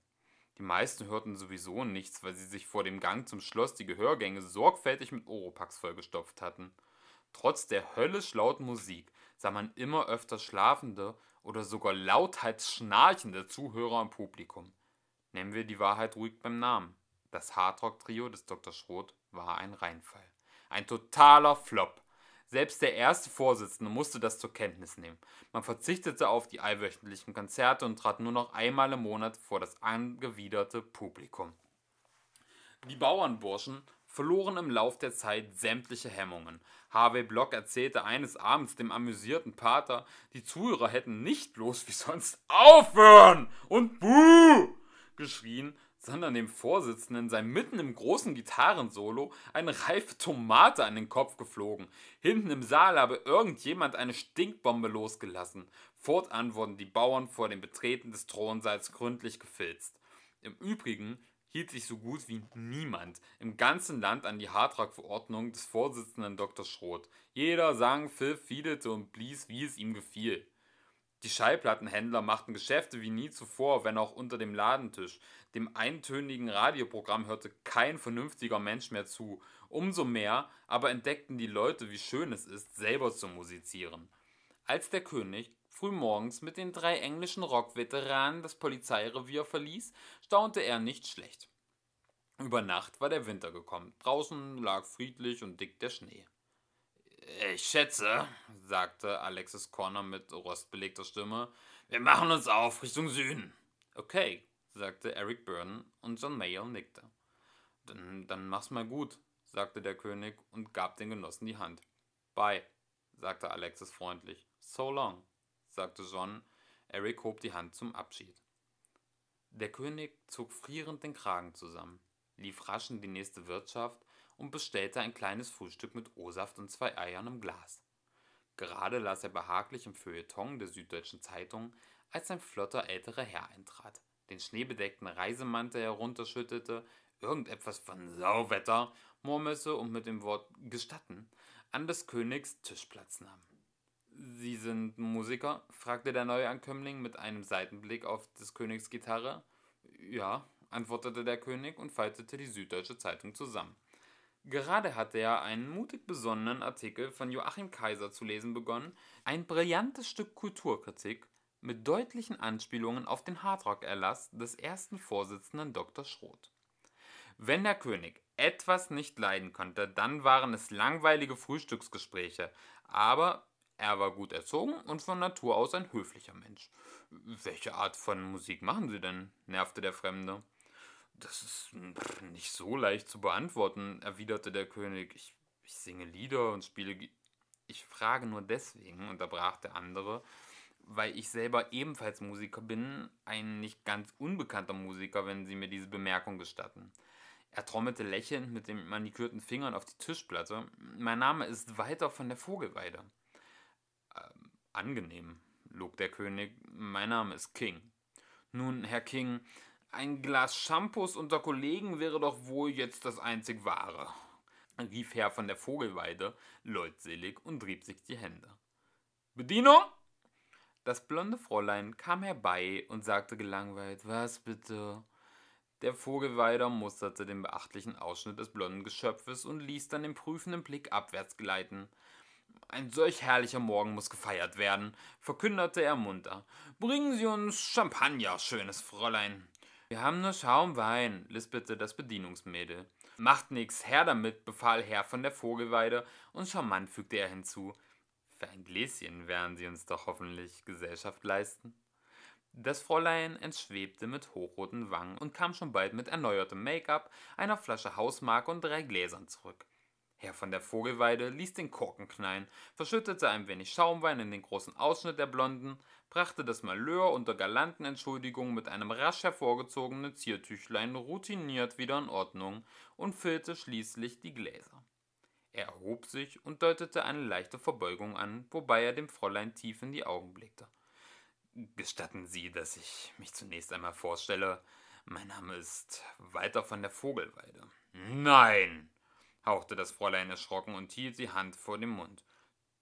Die meisten hörten sowieso nichts, weil sie sich vor dem Gang zum Schloss die Gehörgänge sorgfältig mit Oropax vollgestopft hatten. Trotz der höllisch lauten Musik sah man immer öfter schlafende oder sogar lauthals schnarchende Zuhörer im Publikum. Nennen wir die Wahrheit ruhig beim Namen. Das Hardrock-Trio des Dr. Schroth war ein Reinfall. Ein totaler Flop. Selbst der erste Vorsitzende musste das zur Kenntnis nehmen. Man verzichtete auf die allwöchentlichen Konzerte und trat nur noch einmal im Monat vor das angewiderte Publikum. Die Bauernburschen verloren im Lauf der Zeit sämtliche Hemmungen. Harvey Block erzählte eines Abends dem amüsierten Pater, die Zuhörer hätten nicht bloß wie sonst aufhören und buh geschrien, sondern dem Vorsitzenden sei mitten im großen Gitarrensolo eine reife Tomate an den Kopf geflogen. Hinten im Saal habe irgendjemand eine Stinkbombe losgelassen. Fortan wurden die Bauern vor dem Betreten des Thronsaals gründlich gefilzt. Im Übrigen hielt sich so gut wie niemand im ganzen Land an die Hartrag-Verordnung des Vorsitzenden Dr. Schroth. Jeder sang, pfiff, fiedelte und blies, wie es ihm gefiel. Die Schallplattenhändler machten Geschäfte wie nie zuvor, wenn auch unter dem Ladentisch. Dem eintönigen Radioprogramm hörte kein vernünftiger Mensch mehr zu. Umso mehr aber entdeckten die Leute, wie schön es ist, selber zu musizieren. Als der König frühmorgens mit den drei englischen Rockveteranen das Polizeirevier verließ, staunte er nicht schlecht. Über Nacht war der Winter gekommen. Draußen lag friedlich und dick der Schnee. Ich schätze, sagte Alexis Corner mit rostbelegter Stimme, wir machen uns auf Richtung Süden. Okay, sagte Eric Burden und John Mayer nickte. Dann, dann mach's mal gut, sagte der König und gab den Genossen die Hand. Bye, sagte Alexis freundlich. So long, sagte John. Eric hob die Hand zum Abschied. Der König zog frierend den Kragen zusammen, lief rasch in die nächste Wirtschaft und bestellte ein kleines Frühstück mit O-Saft und zwei Eiern im Glas. Gerade las er behaglich im Feuilleton der Süddeutschen Zeitung, als ein flotter älterer Herr eintrat, den schneebedeckten Reisemantel herunterschüttete, irgendetwas von Sauwetter murmelte und mit dem Wort gestatten an des Königs Tischplatz nahm. Sie sind Musiker? fragte der Neuankömmling mit einem Seitenblick auf des Königs Gitarre. Ja, antwortete der König und faltete die Süddeutsche Zeitung zusammen. Gerade hatte er einen mutig besonnenen Artikel von Joachim Kaiser zu lesen begonnen, ein brillantes Stück Kulturkritik mit deutlichen Anspielungen auf den Hardrock-Erlass des ersten Vorsitzenden Dr. Schroth. Wenn der König etwas nicht leiden konnte, dann waren es langweilige Frühstücksgespräche, aber er war gut erzogen und von Natur aus ein höflicher Mensch. Welche Art von Musik machen Sie denn? nervte der Fremde. Das ist hm, nicht so leicht zu beantworten, erwiderte der König. Ich, ich singe Lieder und spiele. G ich frage nur deswegen, unterbrach der andere, weil ich selber ebenfalls Musiker bin, ein nicht ganz unbekannter Musiker, wenn Sie mir diese Bemerkung gestatten. Er trommelte lächelnd mit den manikürten Fingern auf die Tischplatte. Mein Name ist Walter von der Vogelweide. Ähm, angenehm, log der König. Mein Name ist King. Nun, Herr King, ein Glas Shampoos unter Kollegen wäre doch wohl jetzt das einzig wahre, rief Herr von der Vogelweide leutselig und rieb sich die Hände. Bedienung! Das blonde Fräulein kam herbei und sagte gelangweilt: Was bitte? Der Vogelweider musterte den beachtlichen Ausschnitt des blonden Geschöpfes und ließ dann den prüfenden Blick abwärts gleiten. Ein solch herrlicher Morgen muss gefeiert werden, verkündete er munter. Bringen Sie uns Champagner, schönes Fräulein. Wir haben nur Schaumwein, lispelte das Bedienungsmädel. Macht nix, her damit, befahl Herr von der Vogelweide, und charmant fügte er hinzu. Für ein Gläschen werden Sie uns doch hoffentlich Gesellschaft leisten. Das Fräulein entschwebte mit hochroten Wangen und kam schon bald mit erneuertem Make-up, einer Flasche Hausmark und drei Gläsern zurück. Herr von der Vogelweide ließ den Korken knallen, verschüttete ein wenig Schaumwein in den großen Ausschnitt der Blonden, brachte das Malheur unter galanten Entschuldigungen mit einem rasch hervorgezogenen Ziertüchlein routiniert wieder in Ordnung und füllte schließlich die Gläser. Er erhob sich und deutete eine leichte Verbeugung an, wobei er dem Fräulein tief in die Augen blickte. Gestatten Sie, dass ich mich zunächst einmal vorstelle. Mein Name ist Walter von der Vogelweide. Nein! hauchte das Fräulein erschrocken und hielt die Hand vor dem Mund.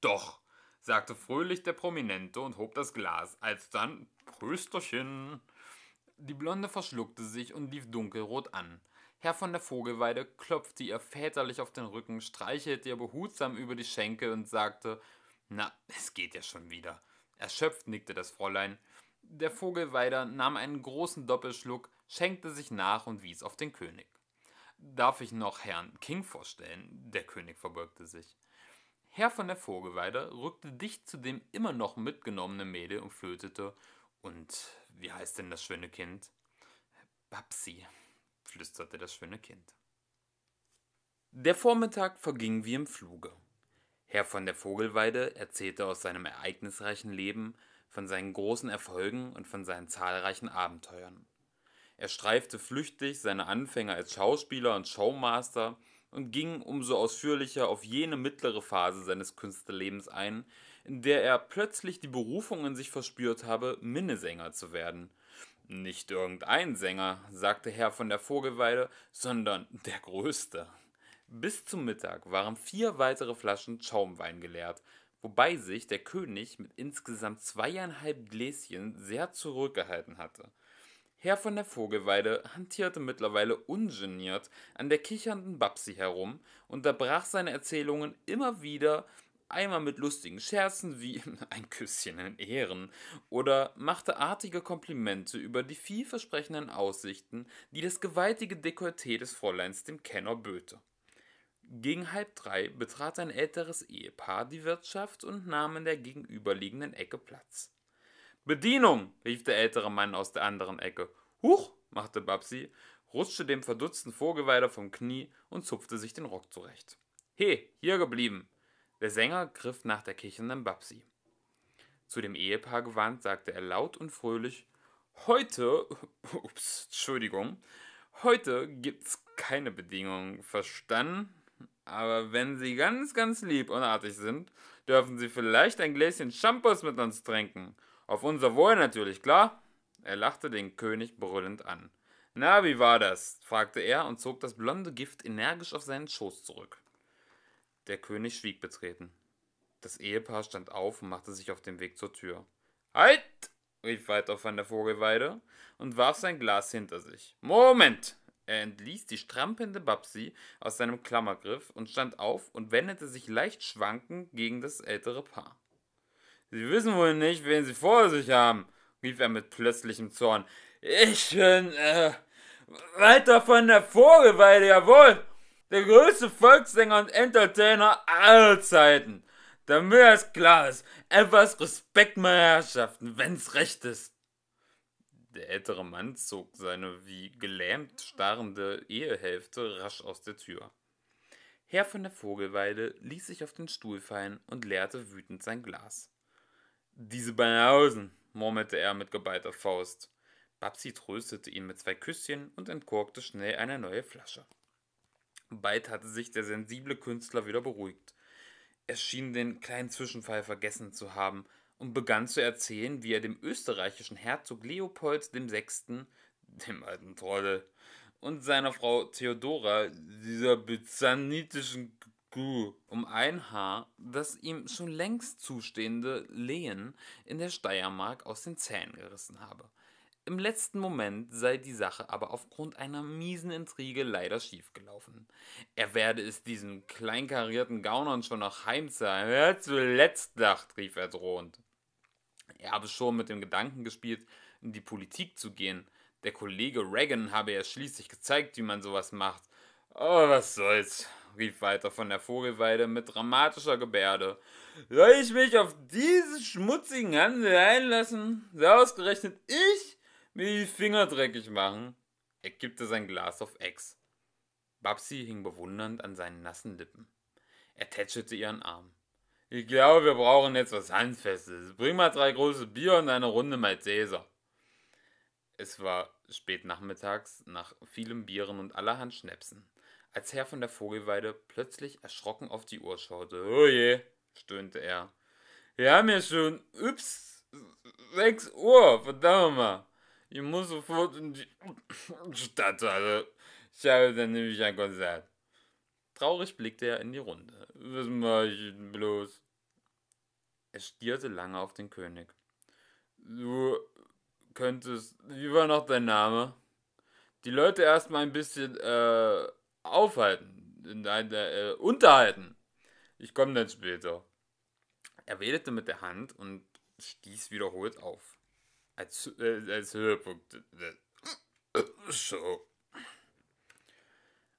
Doch, sagte fröhlich der Prominente und hob das Glas, als dann Prösterchen. Die Blonde verschluckte sich und lief dunkelrot an. Herr von der Vogelweide klopfte ihr väterlich auf den Rücken, streichelte ihr behutsam über die Schenkel und sagte Na, es geht ja schon wieder. Erschöpft nickte das Fräulein. Der Vogelweider nahm einen großen Doppelschluck, schenkte sich nach und wies auf den König darf ich noch Herrn King vorstellen? Der König verbeugte sich. Herr von der Vogelweide rückte dicht zu dem immer noch mitgenommenen Mädel und flötete. Und wie heißt denn das schöne Kind? Babsi, flüsterte das schöne Kind. Der Vormittag verging wie im Fluge. Herr von der Vogelweide erzählte aus seinem ereignisreichen Leben, von seinen großen Erfolgen und von seinen zahlreichen Abenteuern. Er streifte flüchtig seine Anfänge als Schauspieler und Showmaster und ging umso ausführlicher auf jene mittlere Phase seines Künstlerlebens ein, in der er plötzlich die Berufung in sich verspürt habe, Minnesänger zu werden. Nicht irgendein Sänger, sagte Herr von der Vogelweide, sondern der größte. Bis zum Mittag waren vier weitere Flaschen Schaumwein geleert, wobei sich der König mit insgesamt zweieinhalb Gläschen sehr zurückgehalten hatte. Herr von der Vogelweide hantierte mittlerweile ungeniert an der kichernden Babsi herum, unterbrach seine Erzählungen immer wieder einmal mit lustigen Scherzen wie ein Küsschen in Ehren oder machte artige Komplimente über die vielversprechenden Aussichten, die das gewaltige Dekolleté des Fräuleins dem Kenner böte. Gegen halb drei betrat ein älteres Ehepaar die Wirtschaft und nahm in der gegenüberliegenden Ecke Platz. Bedienung, rief der ältere Mann aus der anderen Ecke. Huch, machte Babsi, rutschte dem verdutzten Vogelweider vom Knie und zupfte sich den Rock zurecht. He, hier geblieben. Der Sänger griff nach der kichernden Babsi. Zu dem Ehepaar gewandt, sagte er laut und fröhlich, Heute, ups, Entschuldigung, heute gibt's keine Bedingungen, verstanden? Aber wenn Sie ganz, ganz lieb und artig sind, dürfen Sie vielleicht ein Gläschen Shampoos mit uns trinken. Auf unser Wohl natürlich, klar. Er lachte den König brüllend an. Na, wie war das? fragte er und zog das blonde Gift energisch auf seinen Schoß zurück. Der König schwieg betreten. Das Ehepaar stand auf und machte sich auf den Weg zur Tür. Halt! rief Walter von der Vogelweide und warf sein Glas hinter sich. Moment! Er entließ die strampelnde Babsi aus seinem Klammergriff und stand auf und wendete sich leicht schwankend gegen das ältere Paar. Sie wissen wohl nicht, wen Sie vor sich haben, rief er mit plötzlichem Zorn. Ich bin äh, Walter von der Vogelweide, jawohl, der größte Volkssänger und Entertainer aller Zeiten. Damit es klar ist, etwas Respekt, meine Herrschaften, wenn's recht ist. Der ältere Mann zog seine wie gelähmt starrende Ehehälfte rasch aus der Tür. Herr von der Vogelweide ließ sich auf den Stuhl fallen und leerte wütend sein Glas diese Banausen, murmelte er mit geballter Faust. Babsi tröstete ihn mit zwei Küsschen und entkorkte schnell eine neue Flasche. Bald hatte sich der sensible Künstler wieder beruhigt. Er schien den kleinen Zwischenfall vergessen zu haben und begann zu erzählen, wie er dem österreichischen Herzog Leopold VI., dem alten Trolle, und seiner Frau Theodora, dieser byzantinischen Gu um ein Haar das ihm schon längst zustehende Lehen in der Steiermark aus den Zähnen gerissen habe. Im letzten Moment sei die Sache aber aufgrund einer miesen Intrige leider schiefgelaufen. Er werde es diesen kleinkarierten Gaunern schon noch heimzahlen. Ja, zuletzt dacht, rief er drohend. Er habe schon mit dem Gedanken gespielt, in die Politik zu gehen. Der Kollege Reagan habe ja schließlich gezeigt, wie man sowas macht. Oh, was soll's rief Walter von der Vogelweide mit dramatischer Gebärde. Soll ich mich auf diesen schmutzigen Handel einlassen? Soll ausgerechnet ich mir die Finger dreckig machen? Er kippte sein Glas auf Ex. Babsi hing bewundernd an seinen nassen Lippen. Er tätschelte ihren Arm. Ich glaube, wir brauchen jetzt was Handfestes. Bring mal drei große Bier und eine Runde Malteser. Es war spät nachmittags nach vielem Bieren und allerhand Schnäpsen. Als Herr von der Vogelweide plötzlich erschrocken auf die Uhr schaute. Oh je, stöhnte er. Wir haben ja schon, ups, 6 Uhr, verdammt mal. Ich muss sofort in die Stadthalle. Ich habe dann nämlich ein Konzert. Traurig blickte er in die Runde. Was mache ich denn bloß? Er stierte lange auf den König. Du könntest. Wie war noch dein Name? Die Leute erstmal ein bisschen äh, aufhalten, nein, äh, äh, unterhalten. Ich komme dann später. Er wedelte mit der Hand und stieß wiederholt auf. Als, äh, als Höhepunkt. So.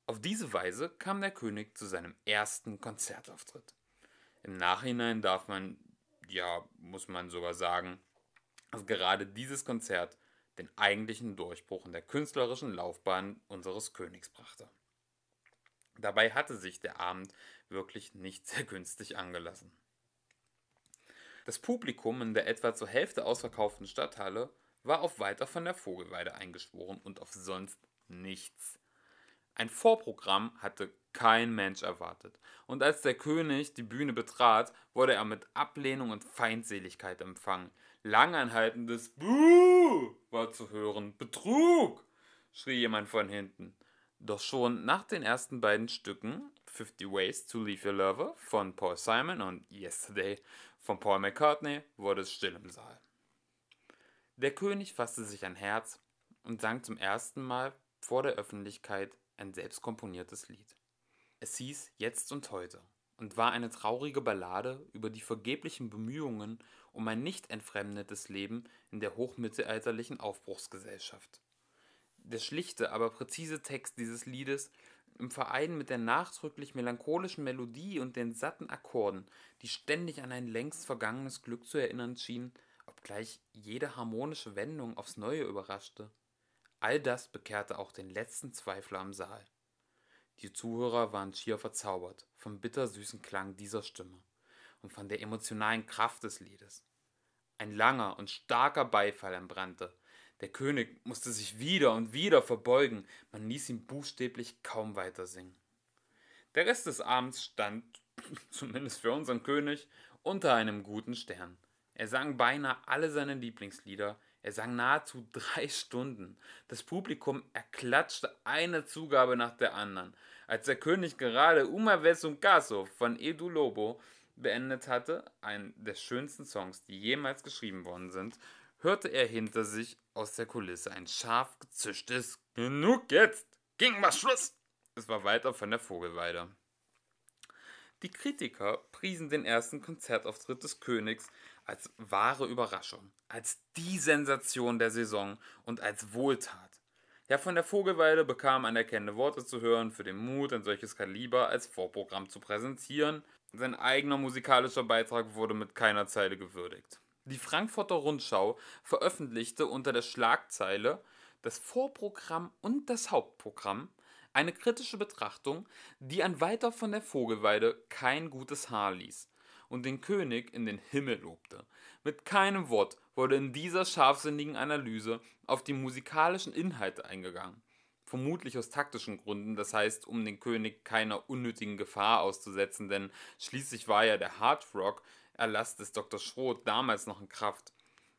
Auf diese Weise kam der König zu seinem ersten Konzertauftritt. Im Nachhinein darf man, ja, muss man sogar sagen, dass gerade dieses Konzert den eigentlichen Durchbruch in der künstlerischen Laufbahn unseres Königs brachte. Dabei hatte sich der Abend wirklich nicht sehr günstig angelassen. Das Publikum in der etwa zur Hälfte ausverkauften Stadthalle war auf weiter von der Vogelweide eingeschworen und auf sonst nichts. Ein Vorprogramm hatte kein Mensch erwartet, und als der König die Bühne betrat, wurde er mit Ablehnung und Feindseligkeit empfangen. Langanhaltendes Buh war zu hören. Betrug! schrie jemand von hinten. Doch schon nach den ersten beiden Stücken 50 Ways to Leave Your Lover von Paul Simon und Yesterday von Paul McCartney wurde es still im Saal. Der König fasste sich ein Herz und sang zum ersten Mal vor der Öffentlichkeit ein selbst komponiertes Lied. Es hieß Jetzt und heute und war eine traurige Ballade über die vergeblichen Bemühungen um ein nicht entfremdetes Leben in der hochmittelalterlichen Aufbruchsgesellschaft der schlichte, aber präzise Text dieses Liedes im Verein mit der nachdrücklich melancholischen Melodie und den satten Akkorden, die ständig an ein längst vergangenes Glück zu erinnern schienen, obgleich jede harmonische Wendung aufs Neue überraschte. All das bekehrte auch den letzten Zweifler am Saal. Die Zuhörer waren schier verzaubert vom bittersüßen Klang dieser Stimme und von der emotionalen Kraft des Liedes. Ein langer und starker Beifall entbrannte, der König musste sich wieder und wieder verbeugen, man ließ ihn buchstäblich kaum weiter singen. Der Rest des Abends stand, zumindest für unseren König, unter einem guten Stern. Er sang beinahe alle seine Lieblingslieder, er sang nahezu drei Stunden. Das Publikum erklatschte eine Zugabe nach der anderen. Als der König gerade Uma Vesum Caso von Edu Lobo beendet hatte, einen der schönsten Songs, die jemals geschrieben worden sind, hörte er hinter sich aus der Kulisse ein scharf gezischtes Genug jetzt! Ging mal Schluss! Es war weiter von der Vogelweide. Die Kritiker priesen den ersten Konzertauftritt des Königs als wahre Überraschung, als die Sensation der Saison und als Wohltat. Ja, von der Vogelweide bekam anerkennende Worte zu hören für den Mut, ein solches Kaliber als Vorprogramm zu präsentieren. Sein eigener musikalischer Beitrag wurde mit keiner Zeile gewürdigt. Die Frankfurter Rundschau veröffentlichte unter der Schlagzeile Das Vorprogramm und das Hauptprogramm eine kritische Betrachtung, die an Walter von der Vogelweide kein gutes Haar ließ und den König in den Himmel lobte. Mit keinem Wort wurde in dieser scharfsinnigen Analyse auf die musikalischen Inhalte eingegangen. Vermutlich aus taktischen Gründen, das heißt, um den König keiner unnötigen Gefahr auszusetzen, denn schließlich war ja der Hard Rock Erlass des Dr. Schroth damals noch in Kraft,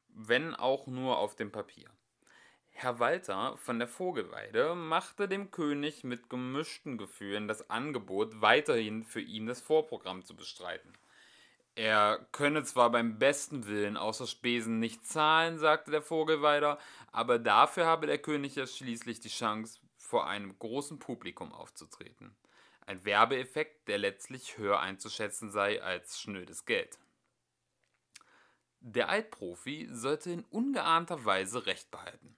wenn auch nur auf dem Papier. Herr Walter von der Vogelweide machte dem König mit gemischten Gefühlen das Angebot, weiterhin für ihn das Vorprogramm zu bestreiten. Er könne zwar beim besten Willen außer Spesen nicht zahlen, sagte der Vogelweider, aber dafür habe der König ja schließlich die Chance, vor einem großen Publikum aufzutreten. Ein Werbeeffekt, der letztlich höher einzuschätzen sei als schnödes Geld. Der Altprofi sollte in ungeahnter Weise Recht behalten.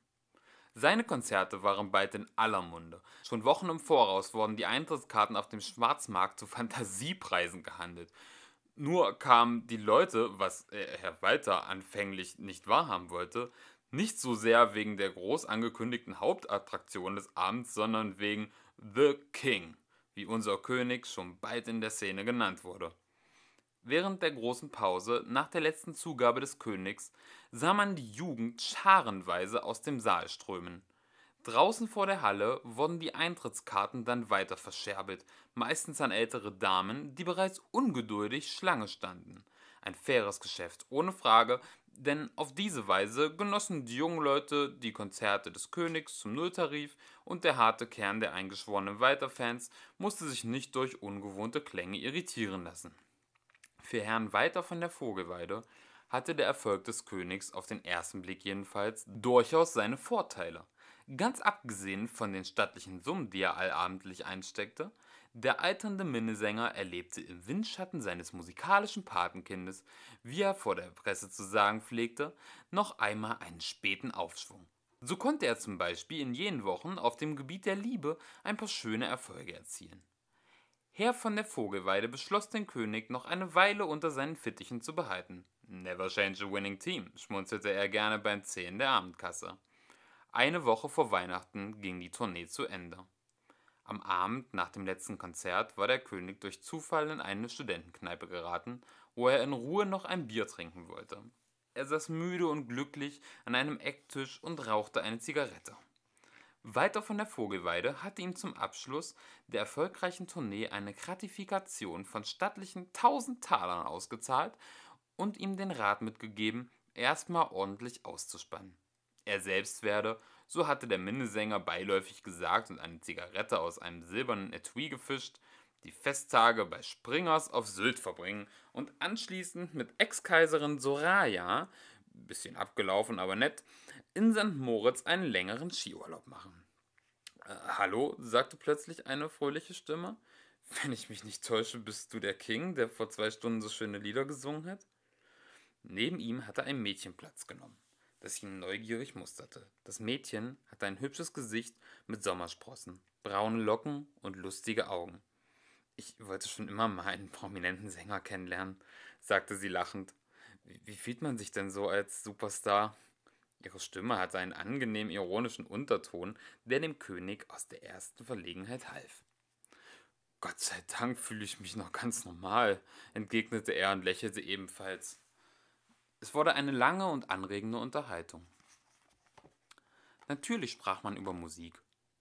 Seine Konzerte waren bald in aller Munde. Schon Wochen im Voraus wurden die Eintrittskarten auf dem Schwarzmarkt zu Fantasiepreisen gehandelt. Nur kamen die Leute, was äh, Herr Walter anfänglich nicht wahrhaben wollte, nicht so sehr wegen der groß angekündigten Hauptattraktion des Abends, sondern wegen The King, wie unser König schon bald in der Szene genannt wurde. Während der großen Pause nach der letzten Zugabe des Königs sah man die Jugend scharenweise aus dem Saal strömen. Draußen vor der Halle wurden die Eintrittskarten dann weiter verscherbelt, meistens an ältere Damen, die bereits ungeduldig Schlange standen. Ein faires Geschäft, ohne Frage, denn auf diese Weise genossen die jungen Leute die Konzerte des Königs zum Nulltarif und der harte Kern der eingeschworenen Weiterfans musste sich nicht durch ungewohnte Klänge irritieren lassen. Für Herrn Walter von der Vogelweide hatte der Erfolg des Königs auf den ersten Blick jedenfalls durchaus seine Vorteile. Ganz abgesehen von den stattlichen Summen, die er allabendlich einsteckte, der alternde Minnesänger erlebte im Windschatten seines musikalischen Patenkindes, wie er vor der Presse zu sagen pflegte, noch einmal einen späten Aufschwung. So konnte er zum Beispiel in jenen Wochen auf dem Gebiet der Liebe ein paar schöne Erfolge erzielen. Herr von der Vogelweide beschloss den König noch eine Weile unter seinen Fittichen zu behalten. Never change a winning team, schmunzelte er gerne beim Zählen der Abendkasse. Eine Woche vor Weihnachten ging die Tournee zu Ende. Am Abend nach dem letzten Konzert war der König durch Zufall in eine Studentenkneipe geraten, wo er in Ruhe noch ein Bier trinken wollte. Er saß müde und glücklich an einem Ecktisch und rauchte eine Zigarette. Walter von der Vogelweide hatte ihm zum Abschluss der erfolgreichen Tournee eine Gratifikation von stattlichen 1000 Talern ausgezahlt und ihm den Rat mitgegeben, erstmal ordentlich auszuspannen. Er selbst werde, so hatte der Minnesänger beiläufig gesagt und eine Zigarette aus einem silbernen Etui gefischt, die Festtage bei Springers auf Sylt verbringen und anschließend mit Ex-Kaiserin Soraya, bisschen abgelaufen, aber nett, in St. Moritz einen längeren Skiurlaub machen. Äh, hallo, sagte plötzlich eine fröhliche Stimme. Wenn ich mich nicht täusche, bist du der King, der vor zwei Stunden so schöne Lieder gesungen hat? Neben ihm hatte ein Mädchen Platz genommen, das ihn neugierig musterte. Das Mädchen hatte ein hübsches Gesicht mit Sommersprossen, braune Locken und lustige Augen. Ich wollte schon immer mal einen prominenten Sänger kennenlernen, sagte sie lachend. wie fühlt man sich denn so als Superstar? Ihre Stimme hatte einen angenehm ironischen Unterton, der dem König aus der ersten Verlegenheit half. Gott sei Dank fühle ich mich noch ganz normal, entgegnete er und lächelte ebenfalls. Es wurde eine lange und anregende Unterhaltung. Natürlich sprach man über Musik,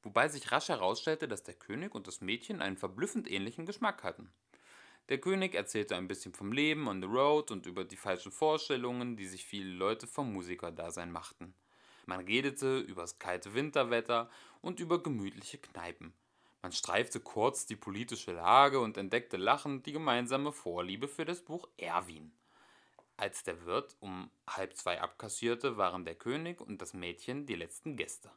wobei sich rasch herausstellte, dass der König und das Mädchen einen verblüffend ähnlichen Geschmack hatten. Der König erzählte ein bisschen vom Leben on the road und über die falschen Vorstellungen, die sich viele Leute vom Musikerdasein machten. Man redete übers kalte Winterwetter und über gemütliche Kneipen. Man streifte kurz die politische Lage und entdeckte lachend die gemeinsame Vorliebe für das Buch Erwin. Als der Wirt um halb zwei abkassierte, waren der König und das Mädchen die letzten Gäste.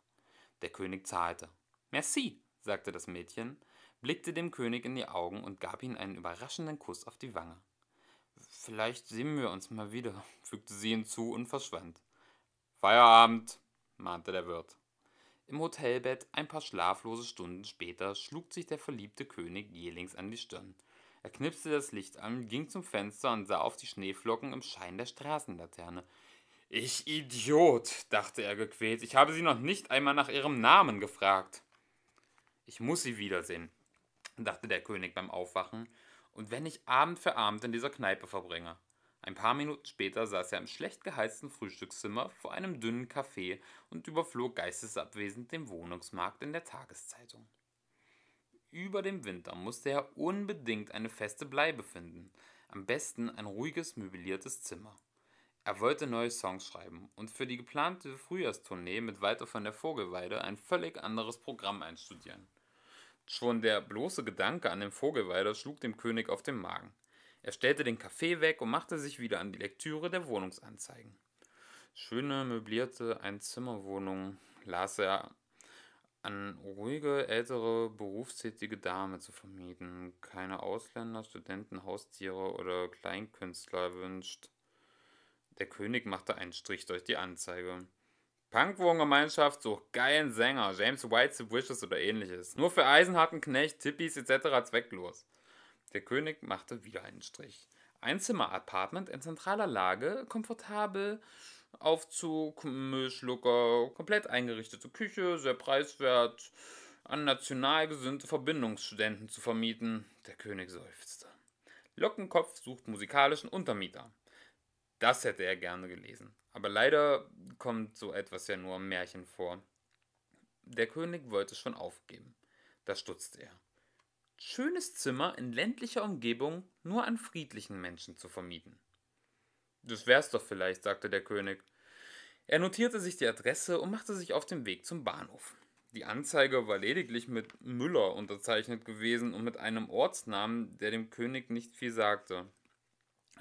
Der König zahlte. Merci, sagte das Mädchen, blickte dem König in die Augen und gab ihm einen überraschenden Kuss auf die Wange. Vielleicht sehen wir uns mal wieder, fügte sie hinzu und verschwand. Feierabend, mahnte der Wirt. Im Hotelbett ein paar schlaflose Stunden später schlug sich der verliebte König jählings an die Stirn. Er knipste das Licht an, ging zum Fenster und sah auf die Schneeflocken im Schein der Straßenlaterne. Ich Idiot, dachte er gequält, ich habe sie noch nicht einmal nach ihrem Namen gefragt. Ich muss sie wiedersehen, dachte der König beim Aufwachen, und wenn ich Abend für Abend in dieser Kneipe verbringe. Ein paar Minuten später saß er im schlecht geheizten Frühstückszimmer vor einem dünnen Kaffee und überflog geistesabwesend den Wohnungsmarkt in der Tageszeitung. Über dem Winter musste er unbedingt eine feste Bleibe finden, am besten ein ruhiges, möbliertes Zimmer. Er wollte neue Songs schreiben und für die geplante Frühjahrstournee mit Walter von der Vogelweide ein völlig anderes Programm einstudieren. Schon der bloße Gedanke an den Vogelweider schlug dem König auf den Magen. Er stellte den Kaffee weg und machte sich wieder an die Lektüre der Wohnungsanzeigen. Schöne möblierte Einzimmerwohnung, las er an ruhige, ältere, berufstätige Dame zu vermieten. keine Ausländer, Studenten, Haustiere oder Kleinkünstler wünscht. Der König machte einen Strich durch die Anzeige. Punkwohngemeinschaft sucht geilen Sänger, James White The Wishes oder ähnliches. Nur für Eisenhartenknecht, Tippies etc. zwecklos. Der König machte wieder einen Strich. Einzimmer-Apartment in zentraler Lage, komfortabel, Aufzug, Müllschlucker, komplett eingerichtete Küche, sehr preiswert, an national gesinnte Verbindungsstudenten zu vermieten. Der König seufzte. Lockenkopf sucht musikalischen Untermieter. Das hätte er gerne gelesen. Aber leider kommt so etwas ja nur im Märchen vor. Der König wollte schon aufgeben. Da stutzte er. Schönes Zimmer in ländlicher Umgebung nur an friedlichen Menschen zu vermieten. Das wär's doch vielleicht, sagte der König. Er notierte sich die Adresse und machte sich auf den Weg zum Bahnhof. Die Anzeige war lediglich mit Müller unterzeichnet gewesen und mit einem Ortsnamen, der dem König nicht viel sagte.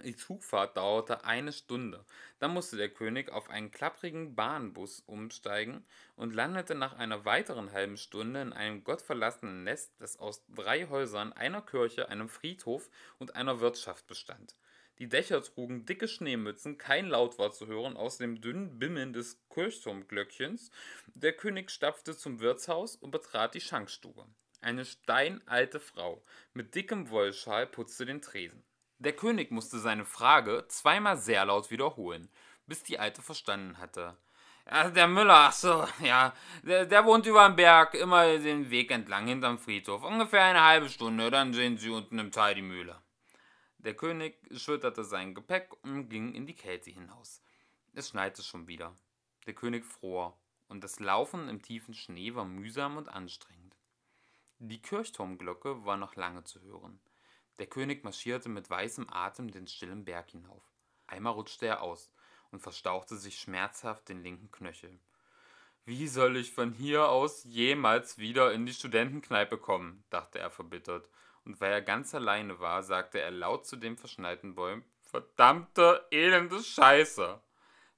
Die Zugfahrt dauerte eine Stunde. Dann musste der König auf einen klapprigen Bahnbus umsteigen und landete nach einer weiteren halben Stunde in einem gottverlassenen Nest, das aus drei Häusern, einer Kirche, einem Friedhof und einer Wirtschaft bestand. Die Dächer trugen dicke Schneemützen, kein Laut war zu hören, außer dem dünnen Bimmeln des Kirchturmglöckchens. Der König stapfte zum Wirtshaus und betrat die Schankstube. Eine steinalte Frau mit dickem Wollschal putzte den Tresen. Der König musste seine Frage zweimal sehr laut wiederholen, bis die Alte verstanden hatte. der Müller, ach so, ja, der, der wohnt dem Berg, immer den Weg entlang hinterm Friedhof. Ungefähr eine halbe Stunde, dann sehen Sie unten im Tal die Mühle. Der König schütterte sein Gepäck und ging in die Kälte hinaus. Es schneite schon wieder. Der König fror, und das Laufen im tiefen Schnee war mühsam und anstrengend. Die Kirchturmglocke war noch lange zu hören. Der König marschierte mit weißem Atem den stillen Berg hinauf. Einmal rutschte er aus und verstauchte sich schmerzhaft den linken Knöchel. Wie soll ich von hier aus jemals wieder in die Studentenkneipe kommen? dachte er verbittert. Und weil er ganz alleine war, sagte er laut zu den verschneiten Bäumen: Verdammte, elende Scheiße!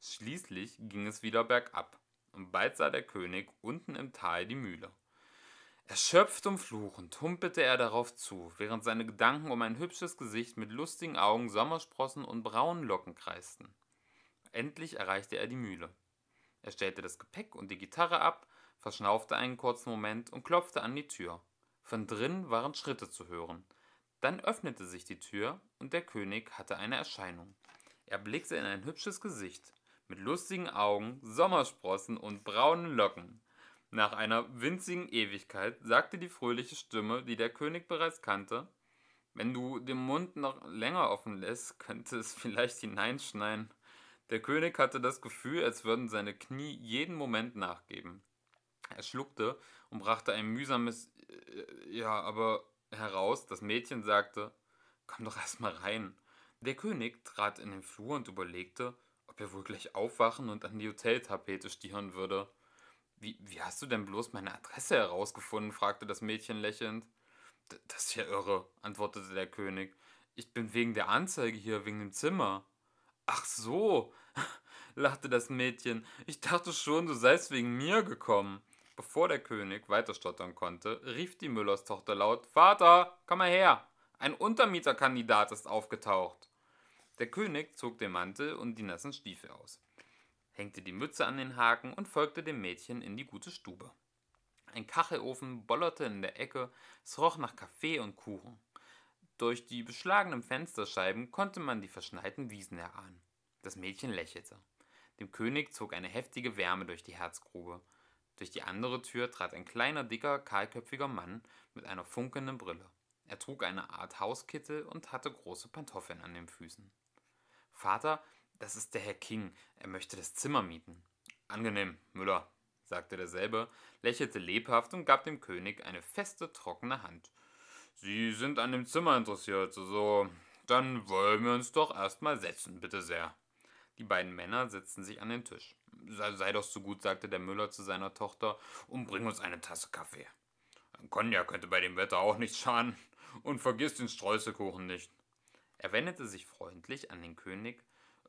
Schließlich ging es wieder bergab, und bald sah der König unten im Tal die Mühle. Erschöpft und fluchend humpelte er darauf zu, während seine Gedanken um ein hübsches Gesicht mit lustigen Augen, Sommersprossen und braunen Locken kreisten. Endlich erreichte er die Mühle. Er stellte das Gepäck und die Gitarre ab, verschnaufte einen kurzen Moment und klopfte an die Tür. Von drinnen waren Schritte zu hören. Dann öffnete sich die Tür und der König hatte eine Erscheinung. Er blickte in ein hübsches Gesicht mit lustigen Augen, Sommersprossen und braunen Locken. Nach einer winzigen Ewigkeit sagte die fröhliche Stimme, die der König bereits kannte, wenn du den Mund noch länger offen lässt, könnte es vielleicht hineinschneien. Der König hatte das Gefühl, als würden seine Knie jeden Moment nachgeben. Er schluckte und brachte ein mühsames äh, Ja, aber heraus. Das Mädchen sagte, komm doch erst mal rein. Der König trat in den Flur und überlegte, ob er wohl gleich aufwachen und an die Hoteltapete stieren würde. Wie, wie hast du denn bloß meine Adresse herausgefunden? fragte das Mädchen lächelnd. Das ist ja irre, antwortete der König. Ich bin wegen der Anzeige hier, wegen dem Zimmer. Ach so, lachte das Mädchen. Ich dachte schon, du seist wegen mir gekommen. Bevor der König weiter stottern konnte, rief die Müllers Tochter laut: Vater, komm mal her! Ein Untermieterkandidat ist aufgetaucht! Der König zog den Mantel und die nassen Stiefel aus hängte die Mütze an den Haken und folgte dem Mädchen in die gute Stube. Ein Kachelofen bollerte in der Ecke, es roch nach Kaffee und Kuchen. Durch die beschlagenen Fensterscheiben konnte man die verschneiten Wiesen erahnen. Das Mädchen lächelte. Dem König zog eine heftige Wärme durch die Herzgrube. Durch die andere Tür trat ein kleiner, dicker, kahlköpfiger Mann mit einer funkelnden Brille. Er trug eine Art Hauskittel und hatte große Pantoffeln an den Füßen. Vater, das ist der Herr King, er möchte das Zimmer mieten. Angenehm, Müller, sagte derselbe, lächelte lebhaft und gab dem König eine feste, trockene Hand. Sie sind an dem Zimmer interessiert, so also, dann wollen wir uns doch erstmal setzen, bitte sehr. Die beiden Männer setzten sich an den Tisch. Sei, sei doch so gut, sagte der Müller zu seiner Tochter, und bring uns eine Tasse Kaffee. Ein Cognac könnte bei dem Wetter auch nicht schaden. Und vergiss den Streuselkuchen nicht. Er wendete sich freundlich an den König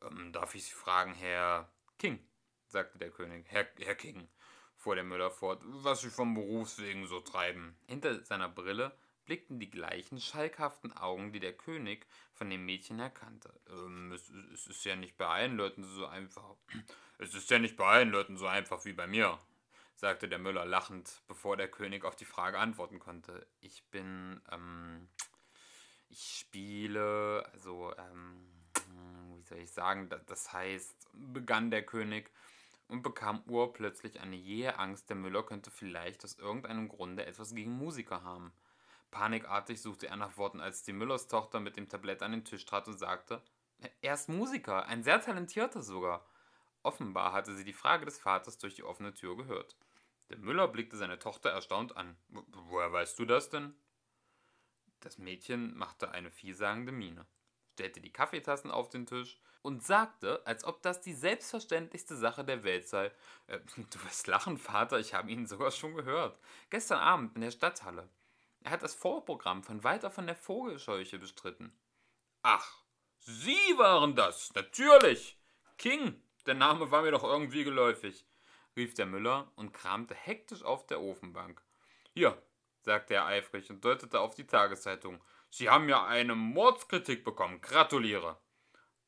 ähm, darf ich Sie fragen, Herr King? sagte der König. Herr, Herr King, fuhr der Müller fort, was Sie vom Berufswegen so treiben. Hinter seiner Brille blickten die gleichen schalkhaften Augen, die der König von dem Mädchen erkannte. Ähm, es, es, ist ja nicht bei allen Leuten so einfach. Es ist ja nicht bei allen Leuten so einfach wie bei mir, sagte der Müller lachend, bevor der König auf die Frage antworten konnte. Ich bin, ähm, ich spiele, also, ähm, hm, wie soll ich sagen, das heißt, begann der König und bekam urplötzlich eine jähe Angst, der Müller könnte vielleicht aus irgendeinem Grunde etwas gegen Musiker haben. Panikartig suchte er nach Worten, als die Müllers Tochter mit dem Tablett an den Tisch trat und sagte, er ist Musiker, ein sehr talentierter sogar. Offenbar hatte sie die Frage des Vaters durch die offene Tür gehört. Der Müller blickte seine Tochter erstaunt an. Woher weißt du das denn? Das Mädchen machte eine vielsagende Miene stellte die Kaffeetassen auf den Tisch und sagte, als ob das die selbstverständlichste Sache der Welt sei. Äh, du wirst lachen, Vater, ich habe ihn sogar schon gehört. Gestern Abend in der Stadthalle. Er hat das Vorprogramm von Walter von der Vogelscheuche bestritten. Ach, Sie waren das, natürlich. King, der Name war mir doch irgendwie geläufig, rief der Müller und kramte hektisch auf der Ofenbank. Hier, sagte er eifrig und deutete auf die Tageszeitung. Sie haben ja eine Mordskritik bekommen. Gratuliere.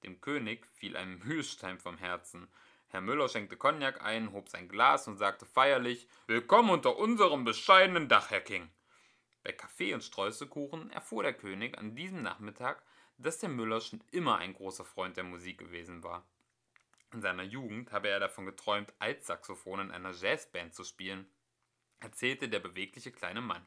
Dem König fiel ein Mühlstein vom Herzen. Herr Müller schenkte Cognac ein, hob sein Glas und sagte feierlich: Willkommen unter unserem bescheidenen Dach, Herr King. Bei Kaffee und Streuselkuchen erfuhr der König an diesem Nachmittag, dass der Müller schon immer ein großer Freund der Musik gewesen war. In seiner Jugend habe er davon geträumt, Altsaxophon in einer Jazzband zu spielen, erzählte der bewegliche kleine Mann.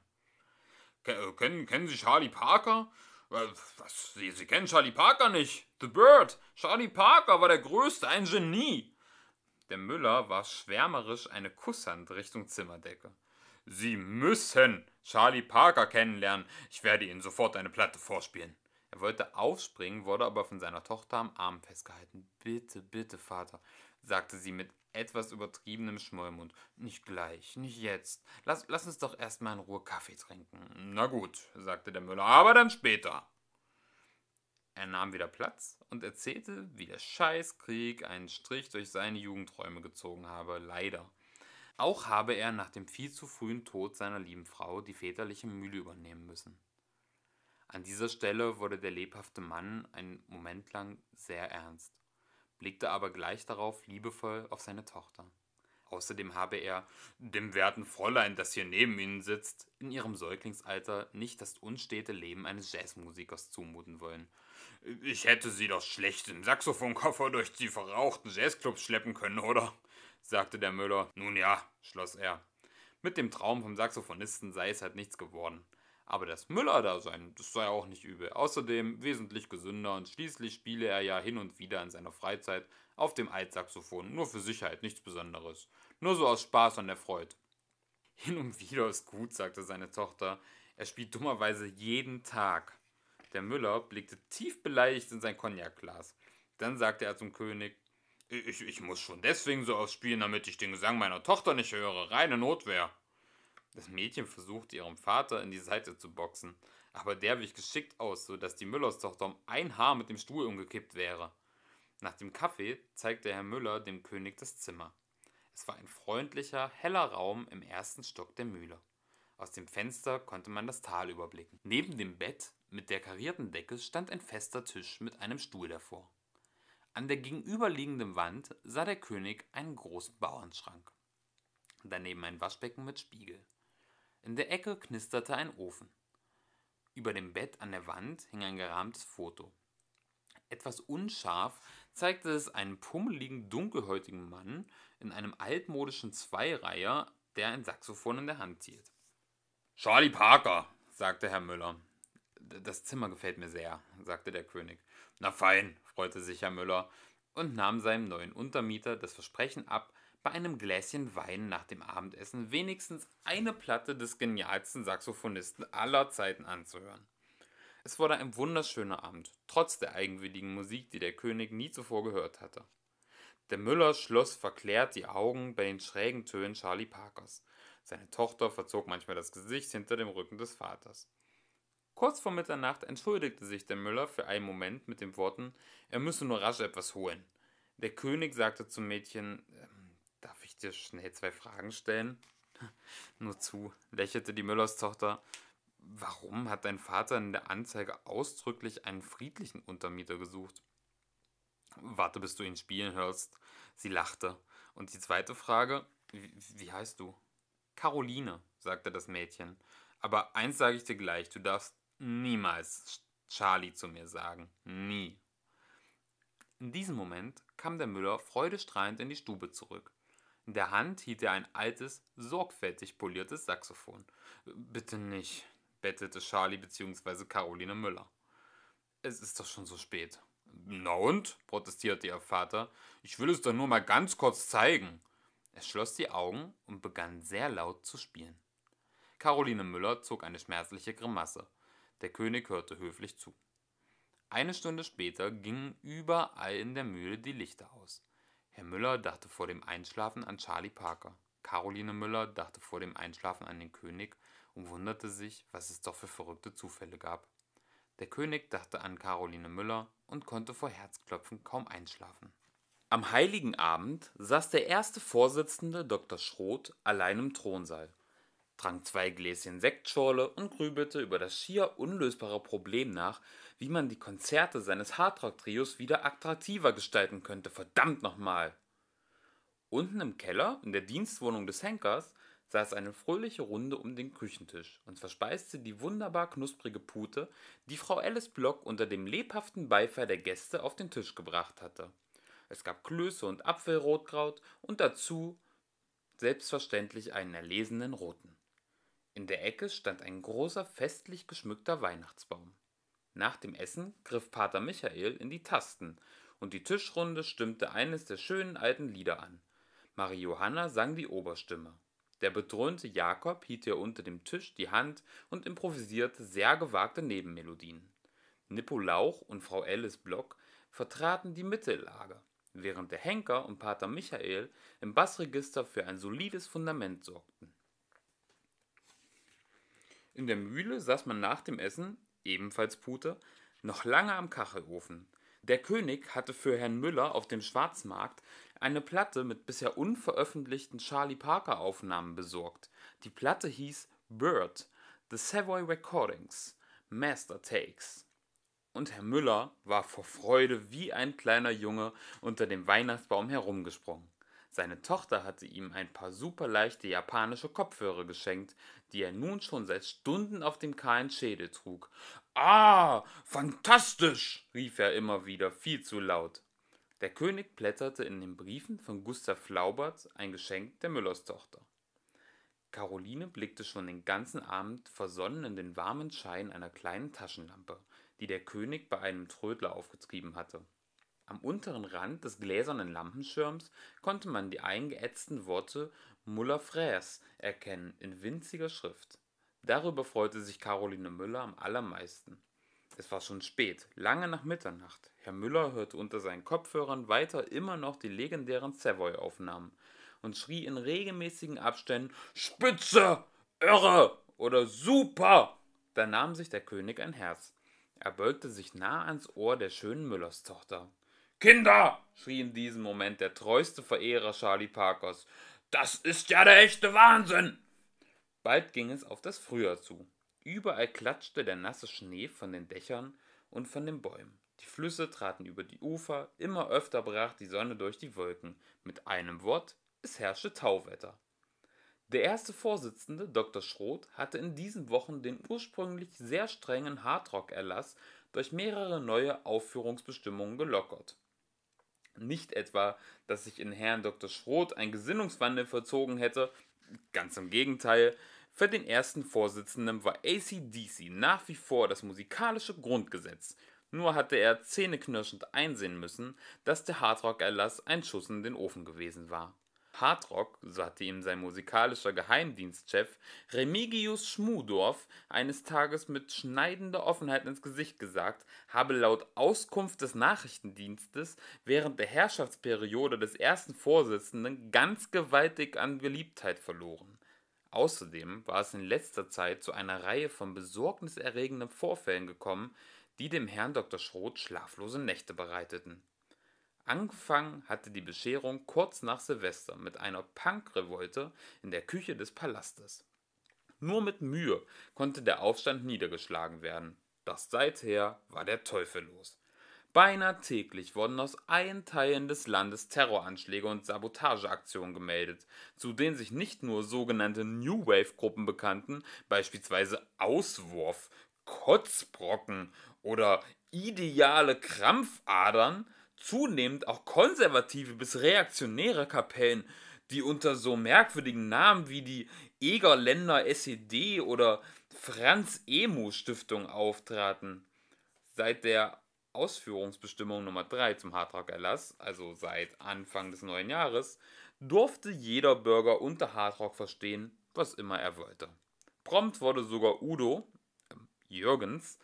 Äh, kennen, kennen Sie Charlie Parker? Was, Sie, Sie kennen Charlie Parker nicht? The Bird! Charlie Parker war der Größte, ein Genie! Der Müller warf schwärmerisch eine Kusshand Richtung Zimmerdecke. Sie müssen Charlie Parker kennenlernen. Ich werde Ihnen sofort eine Platte vorspielen. Er wollte aufspringen, wurde aber von seiner Tochter am Arm festgehalten. Bitte, bitte, Vater, sagte sie mit etwas übertriebenem Schmollmund. Nicht gleich, nicht jetzt. Lass, lass uns doch erstmal in Ruhe Kaffee trinken. Na gut, sagte der Müller, aber dann später. Er nahm wieder Platz und erzählte, wie der Scheißkrieg einen Strich durch seine Jugendträume gezogen habe, leider. Auch habe er nach dem viel zu frühen Tod seiner lieben Frau die väterliche Mühle übernehmen müssen. An dieser Stelle wurde der lebhafte Mann einen Moment lang sehr ernst blickte aber gleich darauf liebevoll auf seine Tochter. Außerdem habe er dem werten Fräulein, das hier neben ihnen sitzt, in ihrem Säuglingsalter nicht das unstete Leben eines Jazzmusikers zumuten wollen. Ich hätte sie doch schlecht im Saxophonkoffer durch die verrauchten Jazzclubs schleppen können, oder? sagte der Müller. Nun ja, schloss er. Mit dem Traum vom Saxophonisten sei es halt nichts geworden. Aber das Müller da sein, das sei auch nicht übel. Außerdem wesentlich gesünder und schließlich spiele er ja hin und wieder in seiner Freizeit auf dem Altsaxophon. Nur für Sicherheit, nichts Besonderes. Nur so aus Spaß und der Freude. Hin und wieder ist gut, sagte seine Tochter. Er spielt dummerweise jeden Tag. Der Müller blickte tief beleidigt in sein Cognacglas. Dann sagte er zum König: ich, ich muss schon deswegen so ausspielen, damit ich den Gesang meiner Tochter nicht höre. Reine Notwehr. Das Mädchen versucht, ihrem Vater in die Seite zu boxen, aber der wich geschickt aus, sodass die Müllerstochter um ein Haar mit dem Stuhl umgekippt wäre. Nach dem Kaffee zeigte Herr Müller dem König das Zimmer. Es war ein freundlicher, heller Raum im ersten Stock der Mühle. Aus dem Fenster konnte man das Tal überblicken. Neben dem Bett mit der karierten Decke stand ein fester Tisch mit einem Stuhl davor. An der gegenüberliegenden Wand sah der König einen großen Bauernschrank. Daneben ein Waschbecken mit Spiegel. In der Ecke knisterte ein Ofen. Über dem Bett an der Wand hing ein gerahmtes Foto. Etwas unscharf zeigte es einen pummeligen, dunkelhäutigen Mann in einem altmodischen Zweireiher, der ein Saxophon in der Hand hielt. Charlie Parker, sagte Herr Müller. Das Zimmer gefällt mir sehr, sagte der König. Na fein, freute sich Herr Müller und nahm seinem neuen Untermieter das Versprechen ab, bei einem Gläschen Wein nach dem Abendessen wenigstens eine Platte des genialsten Saxophonisten aller Zeiten anzuhören. Es wurde ein wunderschöner Abend, trotz der eigenwilligen Musik, die der König nie zuvor gehört hatte. Der Müller schloss verklärt die Augen bei den schrägen Tönen Charlie Parkers. Seine Tochter verzog manchmal das Gesicht hinter dem Rücken des Vaters. Kurz vor Mitternacht entschuldigte sich der Müller für einen Moment mit den Worten, er müsse nur rasch etwas holen. Der König sagte zum Mädchen, ähm, dir schnell zwei Fragen stellen? Nur zu, lächelte die Müllers Tochter. Warum hat dein Vater in der Anzeige ausdrücklich einen friedlichen Untermieter gesucht? Warte, bis du ihn spielen hörst. Sie lachte. Und die zweite Frage, wie, wie heißt du? Caroline, sagte das Mädchen. Aber eins sage ich dir gleich, du darfst niemals Charlie zu mir sagen. Nie. In diesem Moment kam der Müller freudestrahlend in die Stube zurück. In der Hand hielt er ein altes, sorgfältig poliertes Saxophon. Bitte nicht, bettelte Charlie bzw. Caroline Müller. Es ist doch schon so spät. Na und? protestierte ihr Vater. Ich will es doch nur mal ganz kurz zeigen. Er schloss die Augen und begann sehr laut zu spielen. Caroline Müller zog eine schmerzliche Grimasse. Der König hörte höflich zu. Eine Stunde später gingen überall in der Mühle die Lichter aus. Herr Müller dachte vor dem Einschlafen an Charlie Parker. Caroline Müller dachte vor dem Einschlafen an den König und wunderte sich, was es doch für verrückte Zufälle gab. Der König dachte an Caroline Müller und konnte vor Herzklopfen kaum einschlafen. Am heiligen Abend saß der erste Vorsitzende Dr. Schroth allein im Thronsaal, trank zwei Gläschen Sektschorle und grübelte über das schier unlösbare Problem nach, wie man die Konzerte seines Hardrock-Trios wieder attraktiver gestalten könnte, verdammt nochmal! Unten im Keller, in der Dienstwohnung des Henkers, saß eine fröhliche Runde um den Küchentisch und verspeiste die wunderbar knusprige Pute, die Frau Alice Block unter dem lebhaften Beifall der Gäste auf den Tisch gebracht hatte. Es gab Klöße und Apfelrotkraut und dazu selbstverständlich einen erlesenen roten. In der Ecke stand ein großer, festlich geschmückter Weihnachtsbaum. Nach dem Essen griff Pater Michael in die Tasten, und die Tischrunde stimmte eines der schönen alten Lieder an. Marie Johanna sang die Oberstimme. Der bedröhnte Jakob hielt ihr unter dem Tisch die Hand und improvisierte sehr gewagte Nebenmelodien. Nippo Lauch und Frau Alice Block vertraten die Mittellage, während der Henker und Pater Michael im Bassregister für ein solides Fundament sorgten. In der Mühle saß man nach dem Essen ebenfalls Pute, noch lange am Kachelofen. Der König hatte für Herrn Müller auf dem Schwarzmarkt eine Platte mit bisher unveröffentlichten Charlie Parker Aufnahmen besorgt. Die Platte hieß Bird, The Savoy Recordings, Master Takes. Und Herr Müller war vor Freude wie ein kleiner Junge unter dem Weihnachtsbaum herumgesprungen. Seine Tochter hatte ihm ein paar superleichte japanische Kopfhörer geschenkt, die er nun schon seit Stunden auf dem kahlen Schädel trug. Ah, fantastisch! rief er immer wieder, viel zu laut. Der König blätterte in den Briefen von Gustav Flaubert ein Geschenk der Müllers Tochter. Caroline blickte schon den ganzen Abend versonnen in den warmen Schein einer kleinen Taschenlampe, die der König bei einem Trödler aufgetrieben hatte. Am unteren Rand des gläsernen Lampenschirms konnte man die eingeätzten Worte Müller Fräs erkennen in winziger Schrift. Darüber freute sich Karoline Müller am allermeisten. Es war schon spät, lange nach Mitternacht. Herr Müller hörte unter seinen Kopfhörern weiter immer noch die legendären Savoy-Aufnahmen und schrie in regelmäßigen Abständen Spitze, Irre oder Super. Da nahm sich der König ein Herz. Er beugte sich nah ans Ohr der schönen Müllerstochter. Kinder, schrie in diesem Moment der treueste Verehrer Charlie Parkers, das ist ja der echte Wahnsinn! Bald ging es auf das Frühjahr zu. Überall klatschte der nasse Schnee von den Dächern und von den Bäumen. Die Flüsse traten über die Ufer, immer öfter brach die Sonne durch die Wolken. Mit einem Wort, es herrschte Tauwetter. Der erste Vorsitzende, Dr. Schroth, hatte in diesen Wochen den ursprünglich sehr strengen Hardrock-Erlass durch mehrere neue Aufführungsbestimmungen gelockert. Nicht etwa, dass sich in Herrn Dr. Schroth ein Gesinnungswandel verzogen hätte, ganz im Gegenteil. Für den ersten Vorsitzenden war ACDC nach wie vor das musikalische Grundgesetz, nur hatte er zähneknirschend einsehen müssen, dass der Hardrock-Erlass ein Schuss in den Ofen gewesen war. Hardrock, so hatte ihm sein musikalischer Geheimdienstchef Remigius Schmudorf eines Tages mit schneidender Offenheit ins Gesicht gesagt, habe laut Auskunft des Nachrichtendienstes während der Herrschaftsperiode des ersten Vorsitzenden ganz gewaltig an Beliebtheit verloren. Außerdem war es in letzter Zeit zu einer Reihe von besorgniserregenden Vorfällen gekommen, die dem Herrn Dr. Schroth schlaflose Nächte bereiteten. Angefangen hatte die Bescherung kurz nach Silvester mit einer Punkrevolte in der Küche des Palastes. Nur mit Mühe konnte der Aufstand niedergeschlagen werden. Doch seither war der Teufel los. Beinahe täglich wurden aus allen Teilen des Landes Terroranschläge und Sabotageaktionen gemeldet, zu denen sich nicht nur sogenannte New Wave Gruppen bekannten, beispielsweise Auswurf, Kotzbrocken oder ideale Krampfadern, zunehmend auch konservative bis reaktionäre Kapellen, die unter so merkwürdigen Namen wie die Egerländer SED oder Franz Emu Stiftung auftraten. Seit der Ausführungsbestimmung Nummer 3 zum Hardrock-Erlass, also seit Anfang des neuen Jahres, durfte jeder Bürger unter Hardrock verstehen, was immer er wollte. Prompt wurde sogar Udo, äh, Jürgens,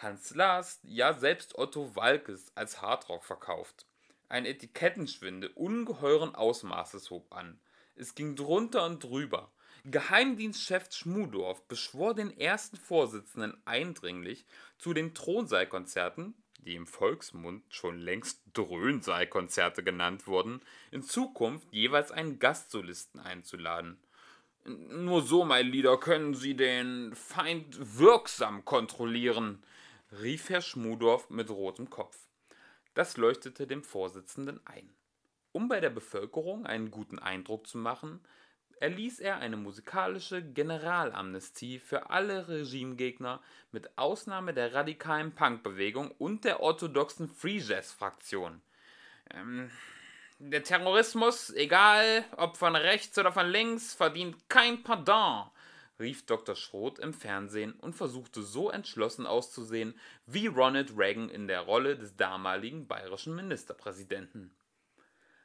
Hans Last, ja selbst Otto Walkes als Hardrock verkauft. Ein Etikettenschwinde ungeheuren Ausmaßes hob an. Es ging drunter und drüber. Geheimdienstchef Schmudorf beschwor den ersten Vorsitzenden eindringlich, zu den Thronsaalkonzerten, die im Volksmund schon längst Dröhnsaalkonzerte genannt wurden, in Zukunft jeweils einen Gastsolisten einzuladen. Nur so, mein Lieder, können Sie den Feind wirksam kontrollieren rief Herr Schmudorf mit rotem Kopf. Das leuchtete dem Vorsitzenden ein. Um bei der Bevölkerung einen guten Eindruck zu machen, erließ er eine musikalische Generalamnestie für alle Regimegegner mit Ausnahme der radikalen Punkbewegung und der orthodoxen Free Jazz Fraktion. Ähm, der Terrorismus, egal ob von rechts oder von links, verdient kein Pardon rief Dr. Schroth im Fernsehen und versuchte so entschlossen auszusehen wie Ronald Reagan in der Rolle des damaligen bayerischen Ministerpräsidenten.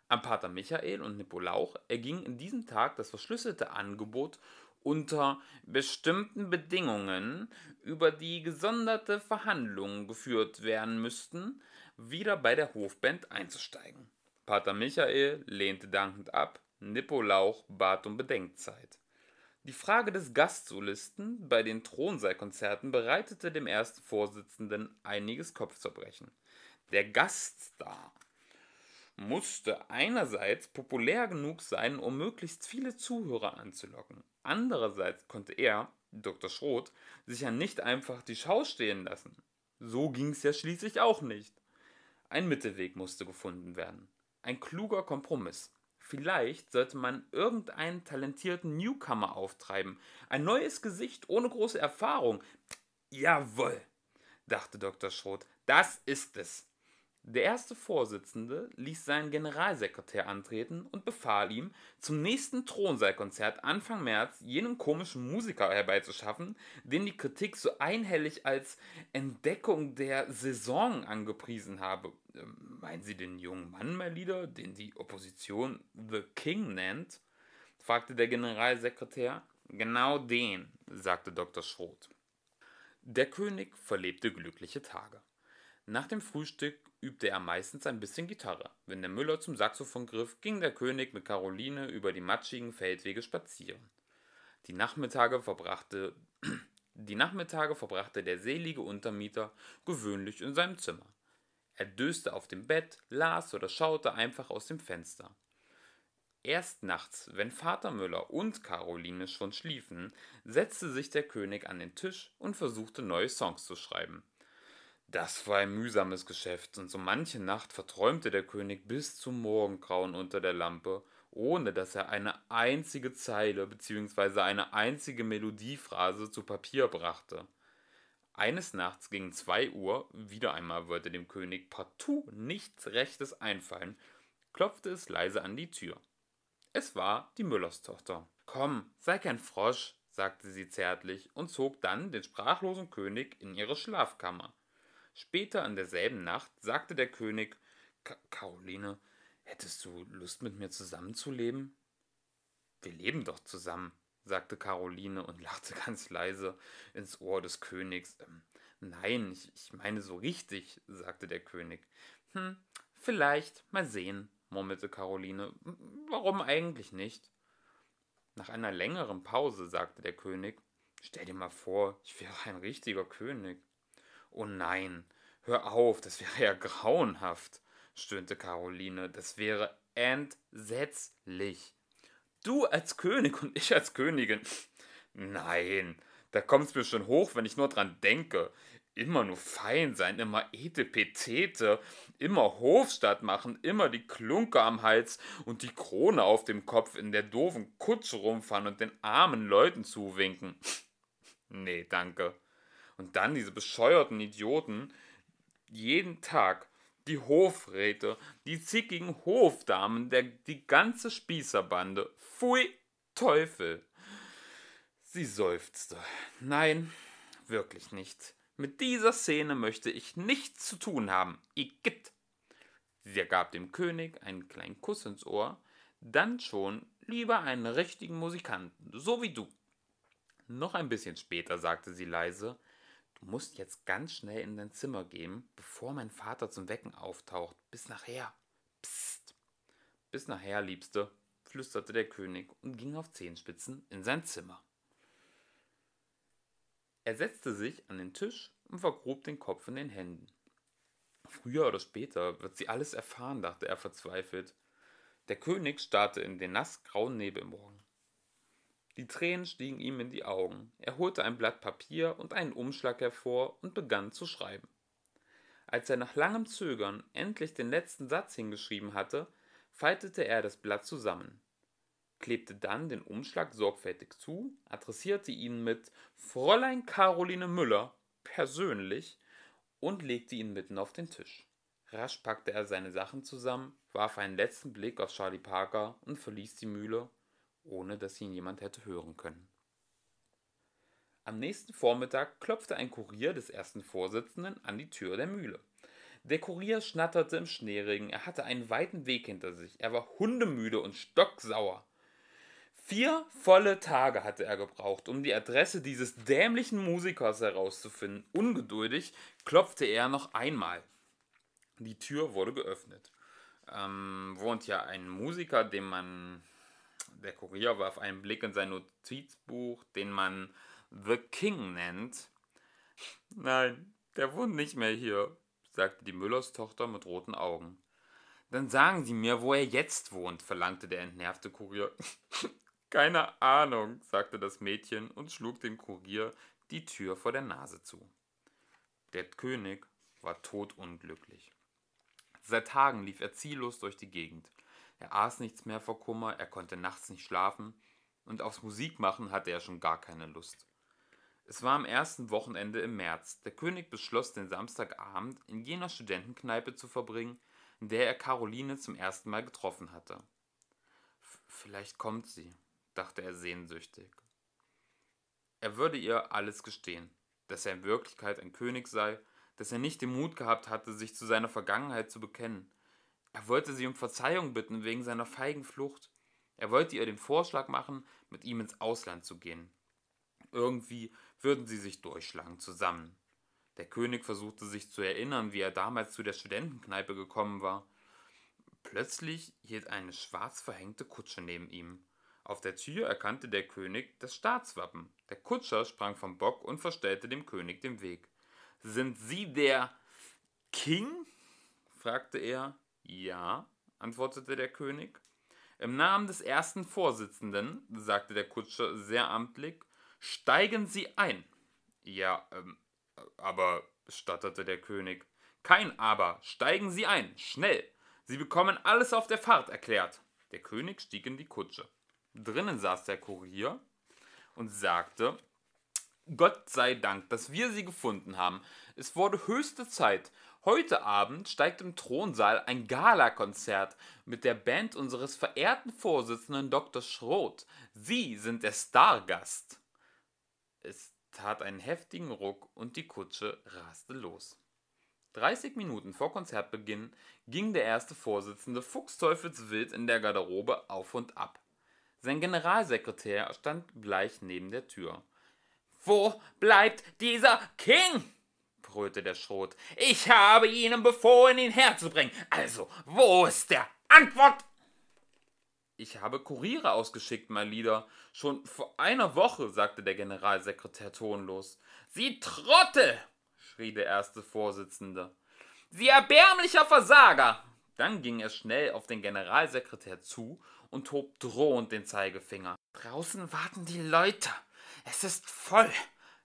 Am Pater Michael und Nipolauch erging in diesem Tag das verschlüsselte Angebot unter bestimmten Bedingungen, über die gesonderte Verhandlungen geführt werden müssten, wieder bei der Hofband einzusteigen. Pater Michael lehnte dankend ab, Nipolauch bat um Bedenkzeit. Die Frage des Gastsolisten bei den Thronsaalkonzerten bereitete dem ersten Vorsitzenden einiges Kopfzerbrechen. Der Gaststar musste einerseits populär genug sein, um möglichst viele Zuhörer anzulocken. Andererseits konnte er, Dr. Schroth, sich ja nicht einfach die Schau stehen lassen. So ging's ja schließlich auch nicht. Ein Mittelweg musste gefunden werden. Ein kluger Kompromiss. Vielleicht sollte man irgendeinen talentierten Newcomer auftreiben. Ein neues Gesicht ohne große Erfahrung. Jawohl, dachte Dr. Schroth, das ist es. Der erste Vorsitzende ließ seinen Generalsekretär antreten und befahl ihm, zum nächsten Thronsaalkonzert Anfang März jenen komischen Musiker herbeizuschaffen, den die Kritik so einhellig als Entdeckung der Saison angepriesen habe. Ähm, meinen Sie den jungen Mann, mein Lieder, den die Opposition The King nennt? fragte der Generalsekretär. Genau den, sagte Dr. Schroth. Der König verlebte glückliche Tage. Nach dem Frühstück übte er meistens ein bisschen Gitarre. Wenn der Müller zum Saxophon griff, ging der König mit Caroline über die matschigen Feldwege spazieren. Die Nachmittage verbrachte die Nachmittage verbrachte der selige Untermieter gewöhnlich in seinem Zimmer. Er döste auf dem Bett, las oder schaute einfach aus dem Fenster. Erst nachts, wenn Vater Müller und Caroline schon schliefen, setzte sich der König an den Tisch und versuchte neue Songs zu schreiben. Das war ein mühsames Geschäft, und so manche Nacht verträumte der König bis zum Morgengrauen unter der Lampe, ohne dass er eine einzige Zeile bzw. eine einzige Melodiephrase zu Papier brachte. Eines Nachts gegen zwei Uhr, wieder einmal wollte dem König partout nichts Rechtes einfallen, klopfte es leise an die Tür. Es war die Müllerstochter. Komm, sei kein Frosch, sagte sie zärtlich und zog dann den sprachlosen König in ihre Schlafkammer. Später in derselben Nacht sagte der König Karoline, hättest du Lust mit mir zusammenzuleben? Wir leben doch zusammen, sagte Caroline und lachte ganz leise ins Ohr des Königs. Ähm, nein, ich, ich meine so richtig, sagte der König. Hm, vielleicht, mal sehen, murmelte Caroline. Warum eigentlich nicht? Nach einer längeren Pause sagte der König, stell dir mal vor, ich wäre ein richtiger König. Oh nein, hör auf, das wäre ja grauenhaft, stöhnte Caroline, das wäre entsetzlich. Du als König und ich als Königin. Nein, da kommt's mir schon hoch, wenn ich nur dran denke. Immer nur fein sein, immer etepetete, immer Hofstadt machen, immer die Klunke am Hals und die Krone auf dem Kopf in der doofen Kutsche rumfahren und den armen Leuten zuwinken. nee, danke. Und dann diese bescheuerten Idioten jeden Tag die Hofräte, die zickigen Hofdamen, der, die ganze Spießerbande. Pfui, Teufel! Sie seufzte. Nein, wirklich nicht. Mit dieser Szene möchte ich nichts zu tun haben. Igitt! Sie gab dem König einen kleinen Kuss ins Ohr, dann schon lieber einen richtigen Musikanten, so wie du. Noch ein bisschen später sagte sie leise, musst jetzt ganz schnell in dein Zimmer gehen, bevor mein Vater zum Wecken auftaucht. Bis nachher. Psst. Bis nachher, Liebste, flüsterte der König und ging auf Zehenspitzen in sein Zimmer. Er setzte sich an den Tisch und vergrub den Kopf in den Händen. Früher oder später wird sie alles erfahren, dachte er verzweifelt. Der König starrte in den nassgrauen Morgen. Die Tränen stiegen ihm in die Augen, er holte ein Blatt Papier und einen Umschlag hervor und begann zu schreiben. Als er nach langem Zögern endlich den letzten Satz hingeschrieben hatte, faltete er das Blatt zusammen, klebte dann den Umschlag sorgfältig zu, adressierte ihn mit Fräulein Caroline Müller persönlich und legte ihn mitten auf den Tisch. Rasch packte er seine Sachen zusammen, warf einen letzten Blick auf Charlie Parker und verließ die Mühle, ohne dass ihn jemand hätte hören können. Am nächsten Vormittag klopfte ein Kurier des ersten Vorsitzenden an die Tür der Mühle. Der Kurier schnatterte im Schneeregen, er hatte einen weiten Weg hinter sich, er war hundemüde und stocksauer. Vier volle Tage hatte er gebraucht, um die Adresse dieses dämlichen Musikers herauszufinden. Ungeduldig klopfte er noch einmal. Die Tür wurde geöffnet. Ähm, wohnt ja ein Musiker, dem man der Kurier warf einen Blick in sein Notizbuch, den man The King nennt. Nein, der wohnt nicht mehr hier, sagte die Müllers Tochter mit roten Augen. Dann sagen Sie mir, wo er jetzt wohnt, verlangte der entnervte Kurier. Keine Ahnung, sagte das Mädchen und schlug dem Kurier die Tür vor der Nase zu. Der König war todunglücklich. Seit Tagen lief er ziellos durch die Gegend. Er aß nichts mehr vor Kummer, er konnte nachts nicht schlafen und aufs Musikmachen hatte er schon gar keine Lust. Es war am ersten Wochenende im März. Der König beschloss, den Samstagabend in jener Studentenkneipe zu verbringen, in der er Caroline zum ersten Mal getroffen hatte. Vielleicht kommt sie, dachte er sehnsüchtig. Er würde ihr alles gestehen, dass er in Wirklichkeit ein König sei, dass er nicht den Mut gehabt hatte, sich zu seiner Vergangenheit zu bekennen, er wollte sie um Verzeihung bitten wegen seiner feigen Flucht. Er wollte ihr den Vorschlag machen, mit ihm ins Ausland zu gehen. Irgendwie würden sie sich durchschlagen zusammen. Der König versuchte sich zu erinnern, wie er damals zu der Studentenkneipe gekommen war. Plötzlich hielt eine schwarz verhängte Kutsche neben ihm. Auf der Tür erkannte der König das Staatswappen. Der Kutscher sprang vom Bock und verstellte dem König den Weg. Sind Sie der King? fragte er. Ja, antwortete der König. Im Namen des ersten Vorsitzenden, sagte der Kutscher sehr amtlich, steigen Sie ein. Ja, ähm, aber, stotterte der König. Kein Aber, steigen Sie ein, schnell. Sie bekommen alles auf der Fahrt erklärt. Der König stieg in die Kutsche. Drinnen saß der Kurier und sagte, Gott sei Dank, dass wir sie gefunden haben. Es wurde höchste Zeit Heute Abend steigt im Thronsaal ein Galakonzert mit der Band unseres verehrten Vorsitzenden Dr. Schroth. Sie sind der Stargast. Es tat einen heftigen Ruck und die Kutsche raste los. 30 Minuten vor Konzertbeginn ging der erste Vorsitzende fuchsteufelswild in der Garderobe auf und ab. Sein Generalsekretär stand gleich neben der Tür. Wo bleibt dieser King? brüllte der Schrot. Ich habe Ihnen befohlen, ihn herzubringen. Also, wo ist der Antwort? Ich habe Kuriere ausgeschickt, mein Lieder. Schon vor einer Woche, sagte der Generalsekretär tonlos. Sie Trottel! schrie der erste Vorsitzende. Sie erbärmlicher Versager! Dann ging er schnell auf den Generalsekretär zu und hob drohend den Zeigefinger. Draußen warten die Leute. Es ist voll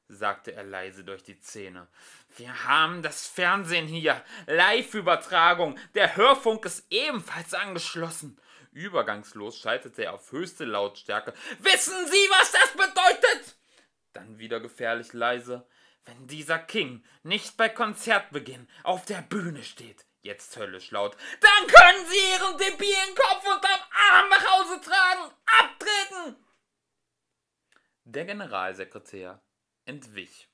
sagte er leise durch die Zähne. Wir haben das Fernsehen hier. Live-Übertragung. Der Hörfunk ist ebenfalls angeschlossen. Übergangslos schaltete er auf höchste Lautstärke. Wissen Sie, was das bedeutet? Dann wieder gefährlich leise. Wenn dieser King nicht bei Konzertbeginn auf der Bühne steht, jetzt höllisch laut, dann können Sie Ihren debilen Kopf unterm Arm nach Hause tragen, abtreten! Der Generalsekretär entwich.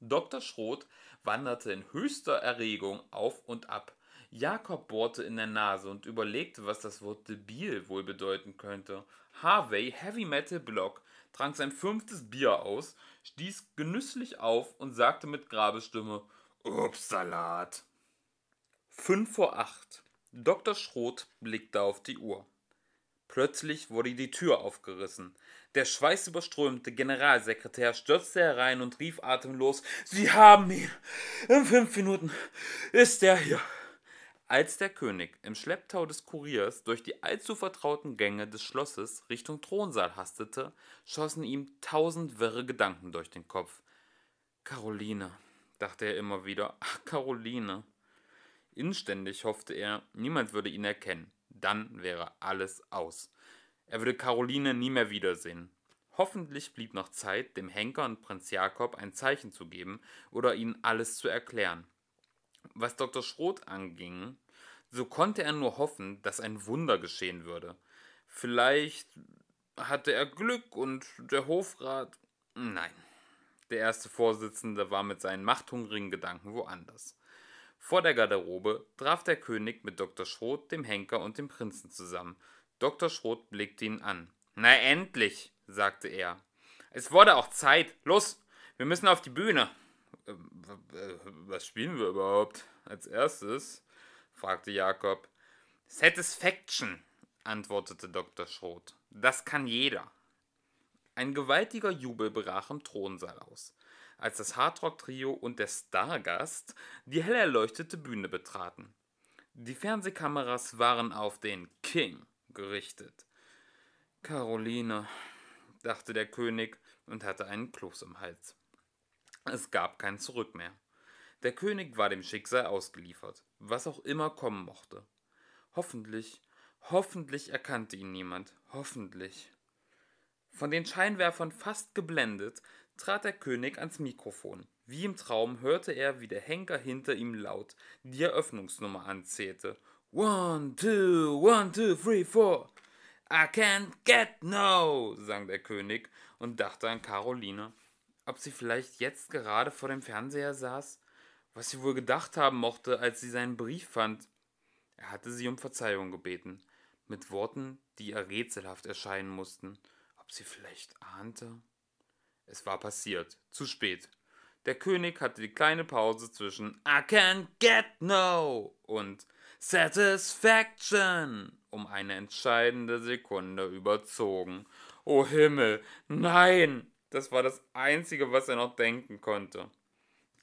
Dr. Schroth wanderte in höchster Erregung auf und ab. Jakob bohrte in der Nase und überlegte, was das Wort debil wohl bedeuten könnte. Harvey, Heavy Metal Block, trank sein fünftes Bier aus, stieß genüsslich auf und sagte mit Grabestimme: Obstsalat. 5 vor 8. Dr. Schroth blickte auf die Uhr. Plötzlich wurde die Tür aufgerissen. Der schweißüberströmte Generalsekretär stürzte herein und rief atemlos: Sie haben ihn! In fünf Minuten ist er hier! Als der König im Schlepptau des Kuriers durch die allzu vertrauten Gänge des Schlosses Richtung Thronsaal hastete, schossen ihm tausend wirre Gedanken durch den Kopf. Caroline, dachte er immer wieder, ach Caroline. Inständig hoffte er, niemand würde ihn erkennen. Dann wäre alles aus. Er würde Caroline nie mehr wiedersehen. Hoffentlich blieb noch Zeit, dem Henker und Prinz Jakob ein Zeichen zu geben oder ihnen alles zu erklären. Was Dr. Schroth anging, so konnte er nur hoffen, dass ein Wunder geschehen würde. Vielleicht hatte er Glück und der Hofrat. Nein. Der erste Vorsitzende war mit seinen machthungrigen Gedanken woanders. Vor der Garderobe traf der König mit Dr. Schroth, dem Henker und dem Prinzen zusammen Dr. Schroth blickte ihn an. Na endlich, sagte er. Es wurde auch Zeit. Los, wir müssen auf die Bühne. Äh, was spielen wir überhaupt? Als erstes? fragte Jakob. Satisfaction, antwortete Dr. Schroth. Das kann jeder. Ein gewaltiger Jubel brach im Thronsaal aus, als das Hardrock-Trio und der Stargast die hell erleuchtete Bühne betraten. Die Fernsehkameras waren auf den King gerichtet. Caroline, dachte der König und hatte einen Kloß im Hals. Es gab kein Zurück mehr. Der König war dem Schicksal ausgeliefert, was auch immer kommen mochte. Hoffentlich, hoffentlich erkannte ihn niemand, hoffentlich. Von den Scheinwerfern fast geblendet, trat der König ans Mikrofon. Wie im Traum hörte er, wie der Henker hinter ihm laut die Eröffnungsnummer anzählte One, two, one, two, three, four. I can't get no, sang der König und dachte an Caroline. Ob sie vielleicht jetzt gerade vor dem Fernseher saß? Was sie wohl gedacht haben mochte, als sie seinen Brief fand. Er hatte sie um Verzeihung gebeten, mit Worten, die ihr rätselhaft erscheinen mussten. Ob sie vielleicht ahnte? Es war passiert, zu spät. Der König hatte die kleine Pause zwischen I can't get no und Satisfaction um eine entscheidende Sekunde überzogen. Oh Himmel, nein! Das war das Einzige, was er noch denken konnte.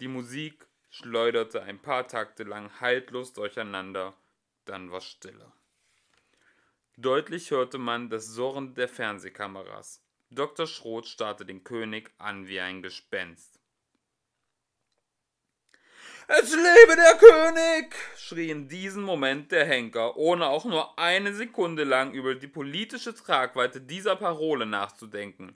Die Musik schleuderte ein paar Takte lang haltlos durcheinander, dann war Stille. Deutlich hörte man das Surren der Fernsehkameras. Dr. Schroth starrte den König an wie ein Gespenst. Es lebe der König! schrie in diesem Moment der Henker, ohne auch nur eine Sekunde lang über die politische Tragweite dieser Parole nachzudenken.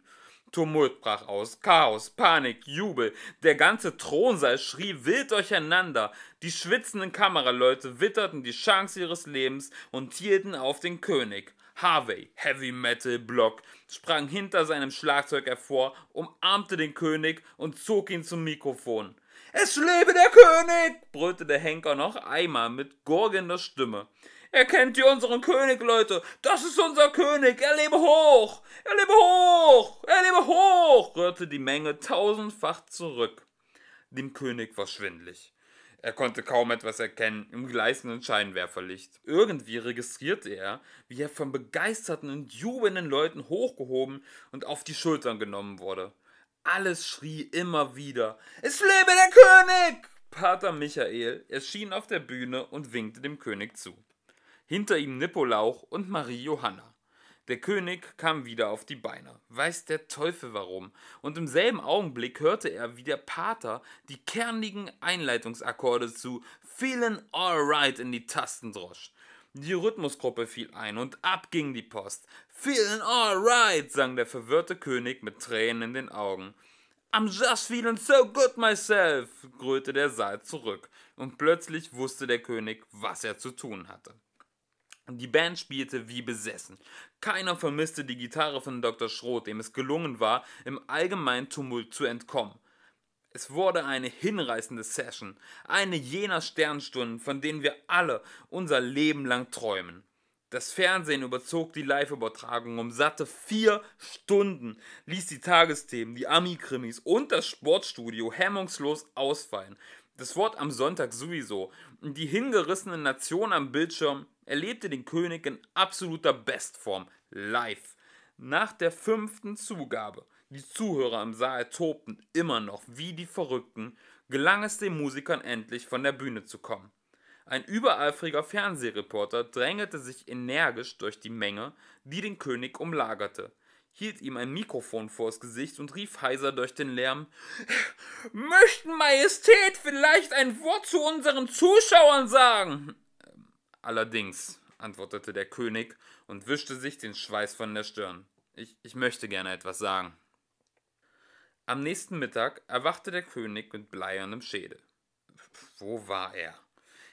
Tumult brach aus, Chaos, Panik, Jubel, der ganze Thronsaal schrie wild durcheinander, die schwitzenden Kameraleute witterten die Chance ihres Lebens und hielten auf den König. Harvey, Heavy Metal Block, sprang hinter seinem Schlagzeug hervor, umarmte den König und zog ihn zum Mikrofon. Es lebe der König! brüllte der Henker noch einmal mit gurgelnder Stimme. Erkennt ihr unseren König, Leute? Das ist unser König! Er lebe hoch! Er lebe hoch! Er lebe hoch! rührte die Menge tausendfach zurück. Dem König war schwindlig. Er konnte kaum etwas erkennen im gleißenden Scheinwerferlicht. Irgendwie registrierte er, wie er von begeisterten und jubelnden Leuten hochgehoben und auf die Schultern genommen wurde. Alles schrie immer wieder: Es lebe der König! Pater Michael erschien auf der Bühne und winkte dem König zu. Hinter ihm Nippolauch und Marie Johanna. Der König kam wieder auf die Beine, weiß der Teufel warum, und im selben Augenblick hörte er, wie der Pater die kernigen Einleitungsakkorde zu Feeling Alright in die Tasten drosch. Die Rhythmusgruppe fiel ein und ab ging die Post. Feeling alright, sang der verwirrte König mit Tränen in den Augen. I'm just feeling so good myself, grölte der Saal zurück, und plötzlich wusste der König, was er zu tun hatte. Die Band spielte wie besessen. Keiner vermisste die Gitarre von Dr. Schroth, dem es gelungen war, im allgemeinen Tumult zu entkommen. Es wurde eine hinreißende Session, eine jener Sternstunden, von denen wir alle unser Leben lang träumen. Das Fernsehen überzog die Live-Übertragung um satte vier Stunden, ließ die Tagesthemen, die Ami-Krimis und das Sportstudio hemmungslos ausfallen. Das Wort am Sonntag sowieso. Die hingerissene Nation am Bildschirm erlebte den König in absoluter Bestform, live. Nach der fünften Zugabe die Zuhörer im Saal tobten immer noch wie die Verrückten, gelang es den Musikern endlich von der Bühne zu kommen. Ein übereifriger Fernsehreporter drängelte sich energisch durch die Menge, die den König umlagerte, hielt ihm ein Mikrofon vors Gesicht und rief heiser durch den Lärm Möchten Majestät vielleicht ein Wort zu unseren Zuschauern sagen? Allerdings, antwortete der König und wischte sich den Schweiß von der Stirn. Ich, ich möchte gerne etwas sagen. Am nächsten Mittag erwachte der König mit bleiernem Schädel. Wo war er?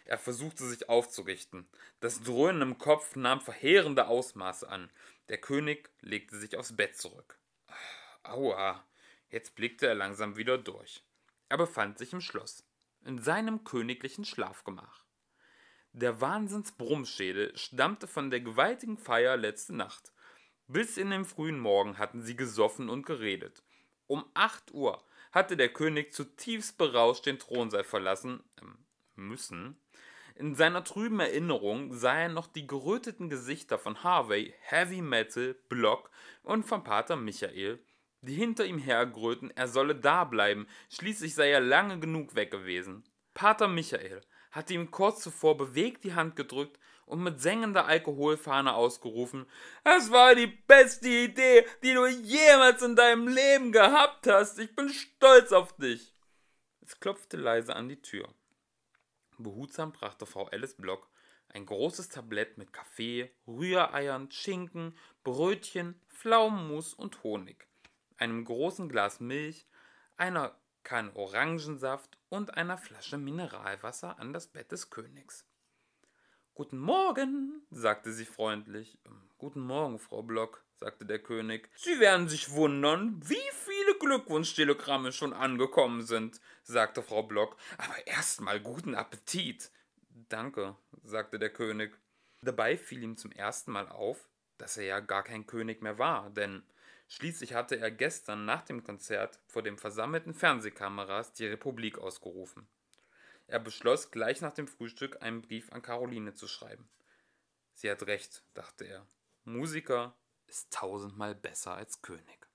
Er versuchte sich aufzurichten. Das Dröhnen im Kopf nahm verheerende Ausmaße an. Der König legte sich aufs Bett zurück. Aua. Jetzt blickte er langsam wieder durch. Er befand sich im Schloss, in seinem königlichen Schlafgemach. Der Wahnsinnsbrummschädel stammte von der gewaltigen Feier letzte Nacht. Bis in den frühen Morgen hatten sie gesoffen und geredet. Um 8 Uhr hatte der König zutiefst berauscht den Thronsaal verlassen ähm, müssen. In seiner trüben Erinnerung sah er noch die geröteten Gesichter von Harvey, Heavy Metal, Block und von Pater Michael, die hinter ihm hergröten, er solle da bleiben, schließlich sei er lange genug weg gewesen. Pater Michael hatte ihm kurz zuvor bewegt die Hand gedrückt, und mit sengender Alkoholfahne ausgerufen, das war die beste Idee, die du jemals in deinem Leben gehabt hast. Ich bin stolz auf dich. Es klopfte leise an die Tür. Behutsam brachte Frau Alice Block ein großes Tablett mit Kaffee, Rühreiern, Schinken, Brötchen, Pflaumenmus und Honig, einem großen Glas Milch, einer Kanne Orangensaft und einer Flasche Mineralwasser an das Bett des Königs. Guten Morgen, sagte sie freundlich. Ähm, guten Morgen, Frau Block, sagte der König. Sie werden sich wundern, wie viele Glückwunschtelegramme schon angekommen sind, sagte Frau Block. Aber erstmal guten Appetit. Danke, sagte der König. Dabei fiel ihm zum ersten Mal auf, dass er ja gar kein König mehr war, denn Schließlich hatte er gestern nach dem Konzert vor den versammelten Fernsehkameras die Republik ausgerufen. Er beschloss, gleich nach dem Frühstück einen Brief an Caroline zu schreiben. Sie hat recht, dachte er. Musiker ist tausendmal besser als König.